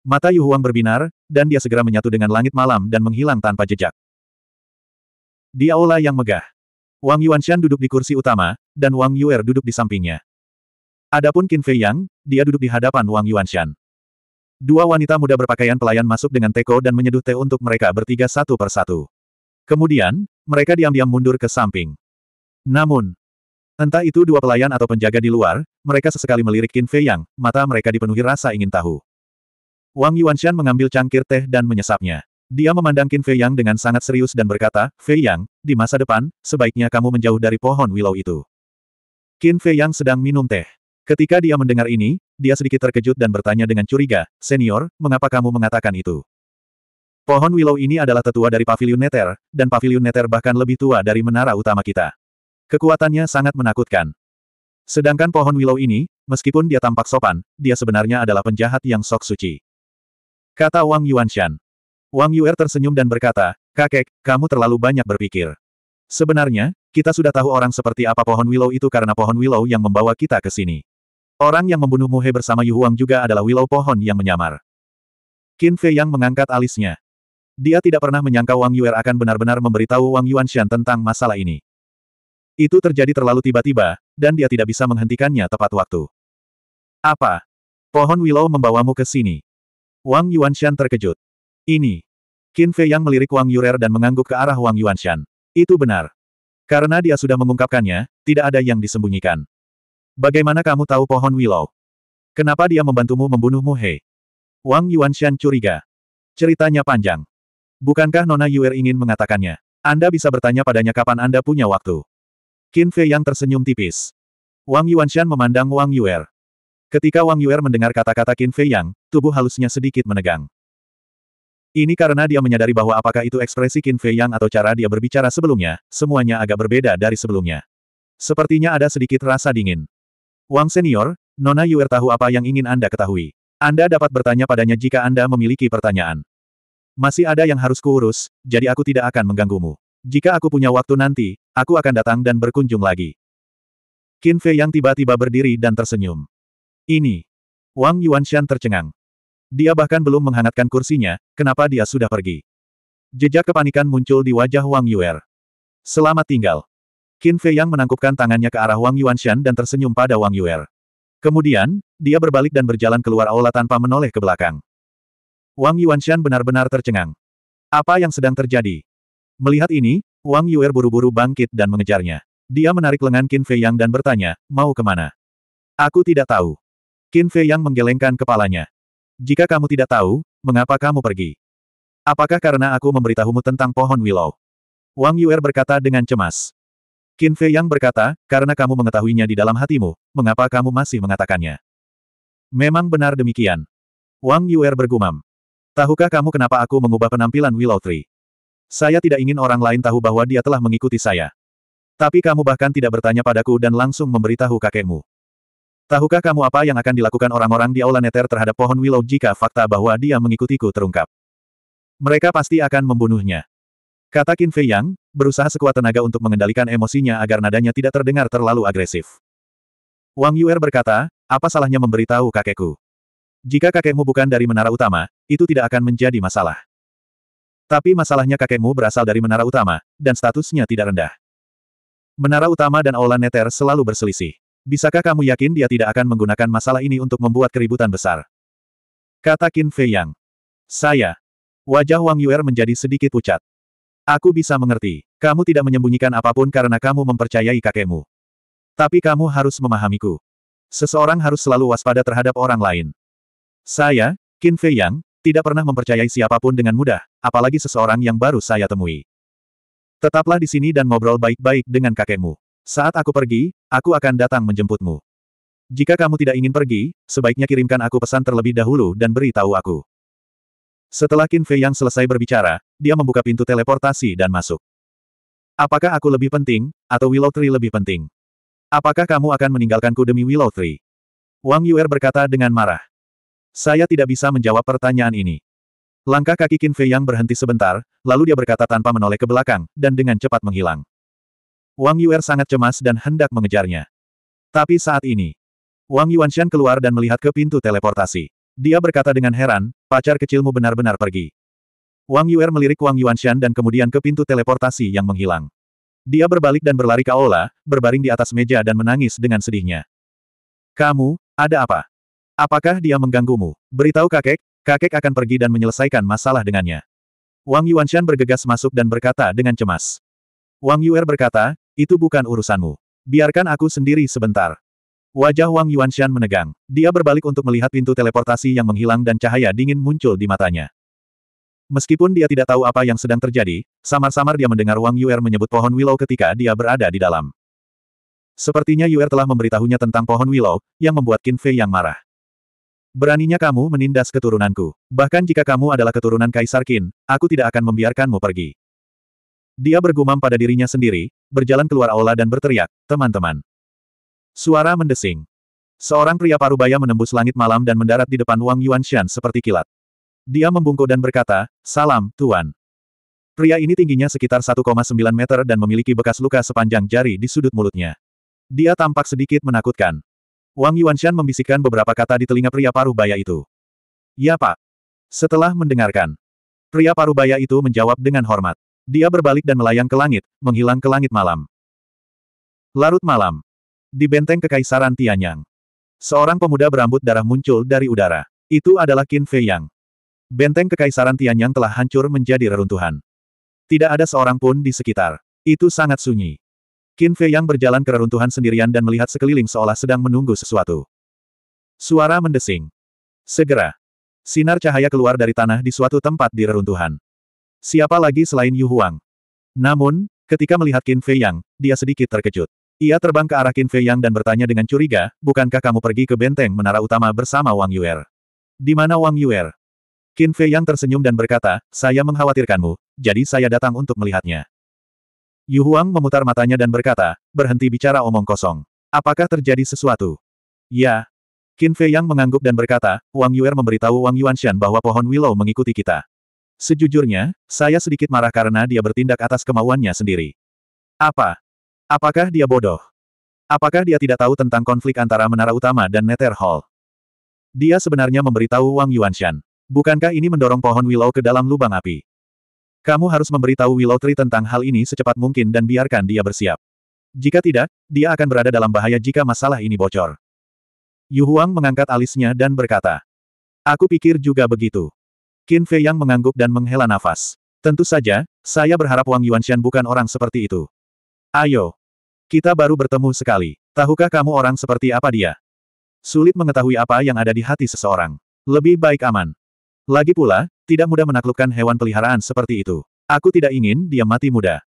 Mata Yu Huang berbinar, dan dia segera menyatu dengan langit malam dan menghilang tanpa jejak. Di aula yang megah, Wang Yuanshan duduk di kursi utama, dan Wang Yuer duduk di sampingnya. Adapun Qin Fei Yang, dia duduk di hadapan Wang Yuanshan. Dua wanita muda berpakaian pelayan masuk dengan teko dan menyeduh teh untuk mereka bertiga satu persatu. Kemudian, mereka diam-diam mundur ke samping. Namun, entah itu dua pelayan atau penjaga di luar, mereka sesekali melirik Qin Fei Yang, mata mereka dipenuhi rasa ingin tahu. Wang Yuanshan mengambil cangkir teh dan menyesapnya. Dia memandang Qin Fei Yang dengan sangat serius dan berkata, Fei Yang, di masa depan, sebaiknya kamu menjauh dari pohon willow itu. Qin Fei Yang sedang minum teh. Ketika dia mendengar ini, dia sedikit terkejut dan bertanya dengan curiga, Senior, mengapa kamu mengatakan itu? Pohon willow ini adalah tetua dari pavilion Neter, dan pavilion Neter bahkan lebih tua dari menara utama kita. Kekuatannya sangat menakutkan. Sedangkan pohon willow ini, meskipun dia tampak sopan, dia sebenarnya adalah penjahat yang sok suci. Kata Wang Yuanshan. Wang Yuer tersenyum dan berkata, Kakek, kamu terlalu banyak berpikir. Sebenarnya, kita sudah tahu orang seperti apa pohon willow itu karena pohon willow yang membawa kita ke sini. Orang yang membunuh Muhe bersama Yu Huang juga adalah Willow Pohon yang menyamar. Qin Fei yang mengangkat alisnya. Dia tidak pernah menyangka Wang Yuer akan benar-benar memberitahu Wang Yuanshan tentang masalah ini. Itu terjadi terlalu tiba-tiba, dan dia tidak bisa menghentikannya tepat waktu. Apa? Pohon Willow membawamu ke sini. Wang Yuanshan terkejut. Ini. Qin Fei yang melirik Wang Yuer dan mengangguk ke arah Wang Yuanshan. Itu benar. Karena dia sudah mengungkapkannya, tidak ada yang disembunyikan. Bagaimana kamu tahu pohon Willow? Kenapa dia membantumu membunuhmu Muhe? Wang Yuanshan curiga. Ceritanya panjang. Bukankah Nona Yuer ingin mengatakannya? Anda bisa bertanya padanya kapan Anda punya waktu. Qin Fei yang tersenyum tipis. Wang Yuanshan memandang Wang Yuer. Ketika Wang Yuer mendengar kata-kata Qin Fei Yang, tubuh halusnya sedikit menegang. Ini karena dia menyadari bahwa apakah itu ekspresi Qin Fei Yang atau cara dia berbicara sebelumnya, semuanya agak berbeda dari sebelumnya. Sepertinya ada sedikit rasa dingin. Wang Senior, Nona Yuer tahu apa yang ingin Anda ketahui. Anda dapat bertanya padanya jika Anda memiliki pertanyaan. Masih ada yang harus kuurus, jadi aku tidak akan mengganggumu. Jika aku punya waktu nanti, aku akan datang dan berkunjung lagi. Qin Fei yang tiba-tiba berdiri dan tersenyum. Ini. Wang Yuanshan tercengang. Dia bahkan belum menghangatkan kursinya, kenapa dia sudah pergi. Jejak kepanikan muncul di wajah Wang Yuer. Selamat tinggal. Qin Fei Yang menangkupkan tangannya ke arah Wang Yuanshan dan tersenyum pada Wang Yuer. Kemudian, dia berbalik dan berjalan keluar aula tanpa menoleh ke belakang. Wang Yuanshan benar-benar tercengang. Apa yang sedang terjadi? Melihat ini, Wang Yuer buru-buru bangkit dan mengejarnya. Dia menarik lengan Qin Fei Yang dan bertanya, mau kemana? Aku tidak tahu. Qin Fei Yang menggelengkan kepalanya. Jika kamu tidak tahu, mengapa kamu pergi? Apakah karena aku memberitahumu tentang pohon willow? Wang Yuer berkata dengan cemas. Qin Fei Yang berkata, karena kamu mengetahuinya di dalam hatimu, mengapa kamu masih mengatakannya? Memang benar demikian. Wang Yuer bergumam. Tahukah kamu kenapa aku mengubah penampilan Willow Tree? Saya tidak ingin orang lain tahu bahwa dia telah mengikuti saya. Tapi kamu bahkan tidak bertanya padaku dan langsung memberitahu kakekmu. Tahukah kamu apa yang akan dilakukan orang-orang di Aula Neter terhadap pohon Willow jika fakta bahwa dia mengikutiku terungkap? Mereka pasti akan membunuhnya. Kata Qin Fei Yang, berusaha sekuat tenaga untuk mengendalikan emosinya agar nadanya tidak terdengar terlalu agresif. Wang Yuer berkata, apa salahnya memberitahu kakekku? Jika kakekmu bukan dari menara utama, itu tidak akan menjadi masalah. Tapi masalahnya kakekmu berasal dari menara utama, dan statusnya tidak rendah. Menara utama dan Aula Neter selalu berselisih. Bisakah kamu yakin dia tidak akan menggunakan masalah ini untuk membuat keributan besar? Kata Qin Fei Yang. Saya. Wajah Wang Yuer menjadi sedikit pucat. Aku bisa mengerti. Kamu tidak menyembunyikan apapun karena kamu mempercayai kakekmu. Tapi kamu harus memahamiku. Seseorang harus selalu waspada terhadap orang lain. Saya, Qin Fei Yang, tidak pernah mempercayai siapapun dengan mudah, apalagi seseorang yang baru saya temui. Tetaplah di sini dan ngobrol baik-baik dengan kakekmu. Saat aku pergi, aku akan datang menjemputmu. Jika kamu tidak ingin pergi, sebaiknya kirimkan aku pesan terlebih dahulu dan beritahu aku. Setelah Qin Fei Yang selesai berbicara, dia membuka pintu teleportasi dan masuk. Apakah aku lebih penting, atau Willow Tree lebih penting? Apakah kamu akan meninggalkanku demi Willow Tree? Wang Yuer berkata dengan marah. Saya tidak bisa menjawab pertanyaan ini. Langkah kaki Qin Fei Yang berhenti sebentar, lalu dia berkata tanpa menoleh ke belakang, dan dengan cepat menghilang. Wang Yuer sangat cemas dan hendak mengejarnya. Tapi saat ini, Wang Yuanshan keluar dan melihat ke pintu teleportasi. Dia berkata dengan heran, Pacar kecilmu benar-benar pergi. Wang Yuer melirik Wang Yuanshan dan kemudian ke pintu teleportasi yang menghilang. Dia berbalik dan berlari ke aula, berbaring di atas meja dan menangis dengan sedihnya. Kamu, ada apa? Apakah dia mengganggumu? Beritahu kakek, kakek akan pergi dan menyelesaikan masalah dengannya. Wang Yuanshan bergegas masuk dan berkata dengan cemas. Wang Yuer berkata, itu bukan urusanmu. Biarkan aku sendiri sebentar. Wajah Wang Yuanshan menegang. Dia berbalik untuk melihat pintu teleportasi yang menghilang dan cahaya dingin muncul di matanya. Meskipun dia tidak tahu apa yang sedang terjadi, samar-samar dia mendengar Wang Yuer menyebut pohon willow ketika dia berada di dalam. Sepertinya Yuer telah memberitahunya tentang pohon willow, yang membuat Qin Fei yang marah. Beraninya kamu menindas keturunanku. Bahkan jika kamu adalah keturunan Kaisar Qin, aku tidak akan membiarkanmu pergi. Dia bergumam pada dirinya sendiri, berjalan keluar aula dan berteriak, teman-teman. Suara mendesing. Seorang pria parubaya menembus langit malam dan mendarat di depan Wang Yuanshan seperti kilat. Dia membungkuk dan berkata, Salam, Tuan. Pria ini tingginya sekitar 1,9 meter dan memiliki bekas luka sepanjang jari di sudut mulutnya. Dia tampak sedikit menakutkan. Wang Yuanshan membisikkan beberapa kata di telinga pria parubaya itu. Ya pak. Setelah mendengarkan, pria parubaya itu menjawab dengan hormat. Dia berbalik dan melayang ke langit, menghilang ke langit malam. Larut malam. Di benteng kekaisaran Tianyang. Seorang pemuda berambut darah muncul dari udara. Itu adalah Qin Fei Yang. Benteng kekaisaran Tianyang telah hancur menjadi reruntuhan. Tidak ada seorang pun di sekitar. Itu sangat sunyi. Qin Fei Yang berjalan ke reruntuhan sendirian dan melihat sekeliling seolah sedang menunggu sesuatu. Suara mendesing. Segera. Sinar cahaya keluar dari tanah di suatu tempat di reruntuhan. Siapa lagi selain Yu Huang? Namun, ketika melihat Qin Fei Yang, dia sedikit terkejut. Ia terbang ke arah Qin Fei Yang dan bertanya dengan curiga, bukankah kamu pergi ke benteng menara utama bersama Wang Yuer? Di mana Wang Yuer? Qin Fei Yang tersenyum dan berkata, saya mengkhawatirkanmu, jadi saya datang untuk melihatnya. Yu Huang memutar matanya dan berkata, berhenti bicara omong kosong. Apakah terjadi sesuatu? Ya. Qin Fei Yang mengangguk dan berkata, Wang Yuer memberitahu Wang Yuanshan bahwa pohon willow mengikuti kita. Sejujurnya, saya sedikit marah karena dia bertindak atas kemauannya sendiri. Apa? Apakah dia bodoh? Apakah dia tidak tahu tentang konflik antara menara utama dan Nether Hall? Dia sebenarnya memberitahu Wang Yuanshan. Bukankah ini mendorong pohon Willow ke dalam lubang api? Kamu harus memberitahu Willow Tree tentang hal ini secepat mungkin dan biarkan dia bersiap. Jika tidak, dia akan berada dalam bahaya jika masalah ini bocor. Yu Huang mengangkat alisnya dan berkata, Aku pikir juga begitu. Qin Fei Yang mengangguk dan menghela nafas. Tentu saja, saya berharap Wang Yuanshan bukan orang seperti itu. Ayo, kita baru bertemu sekali. Tahukah kamu orang seperti apa dia? Sulit mengetahui apa yang ada di hati seseorang. Lebih baik aman. Lagi pula, tidak mudah menaklukkan hewan peliharaan seperti itu. Aku tidak ingin dia mati muda.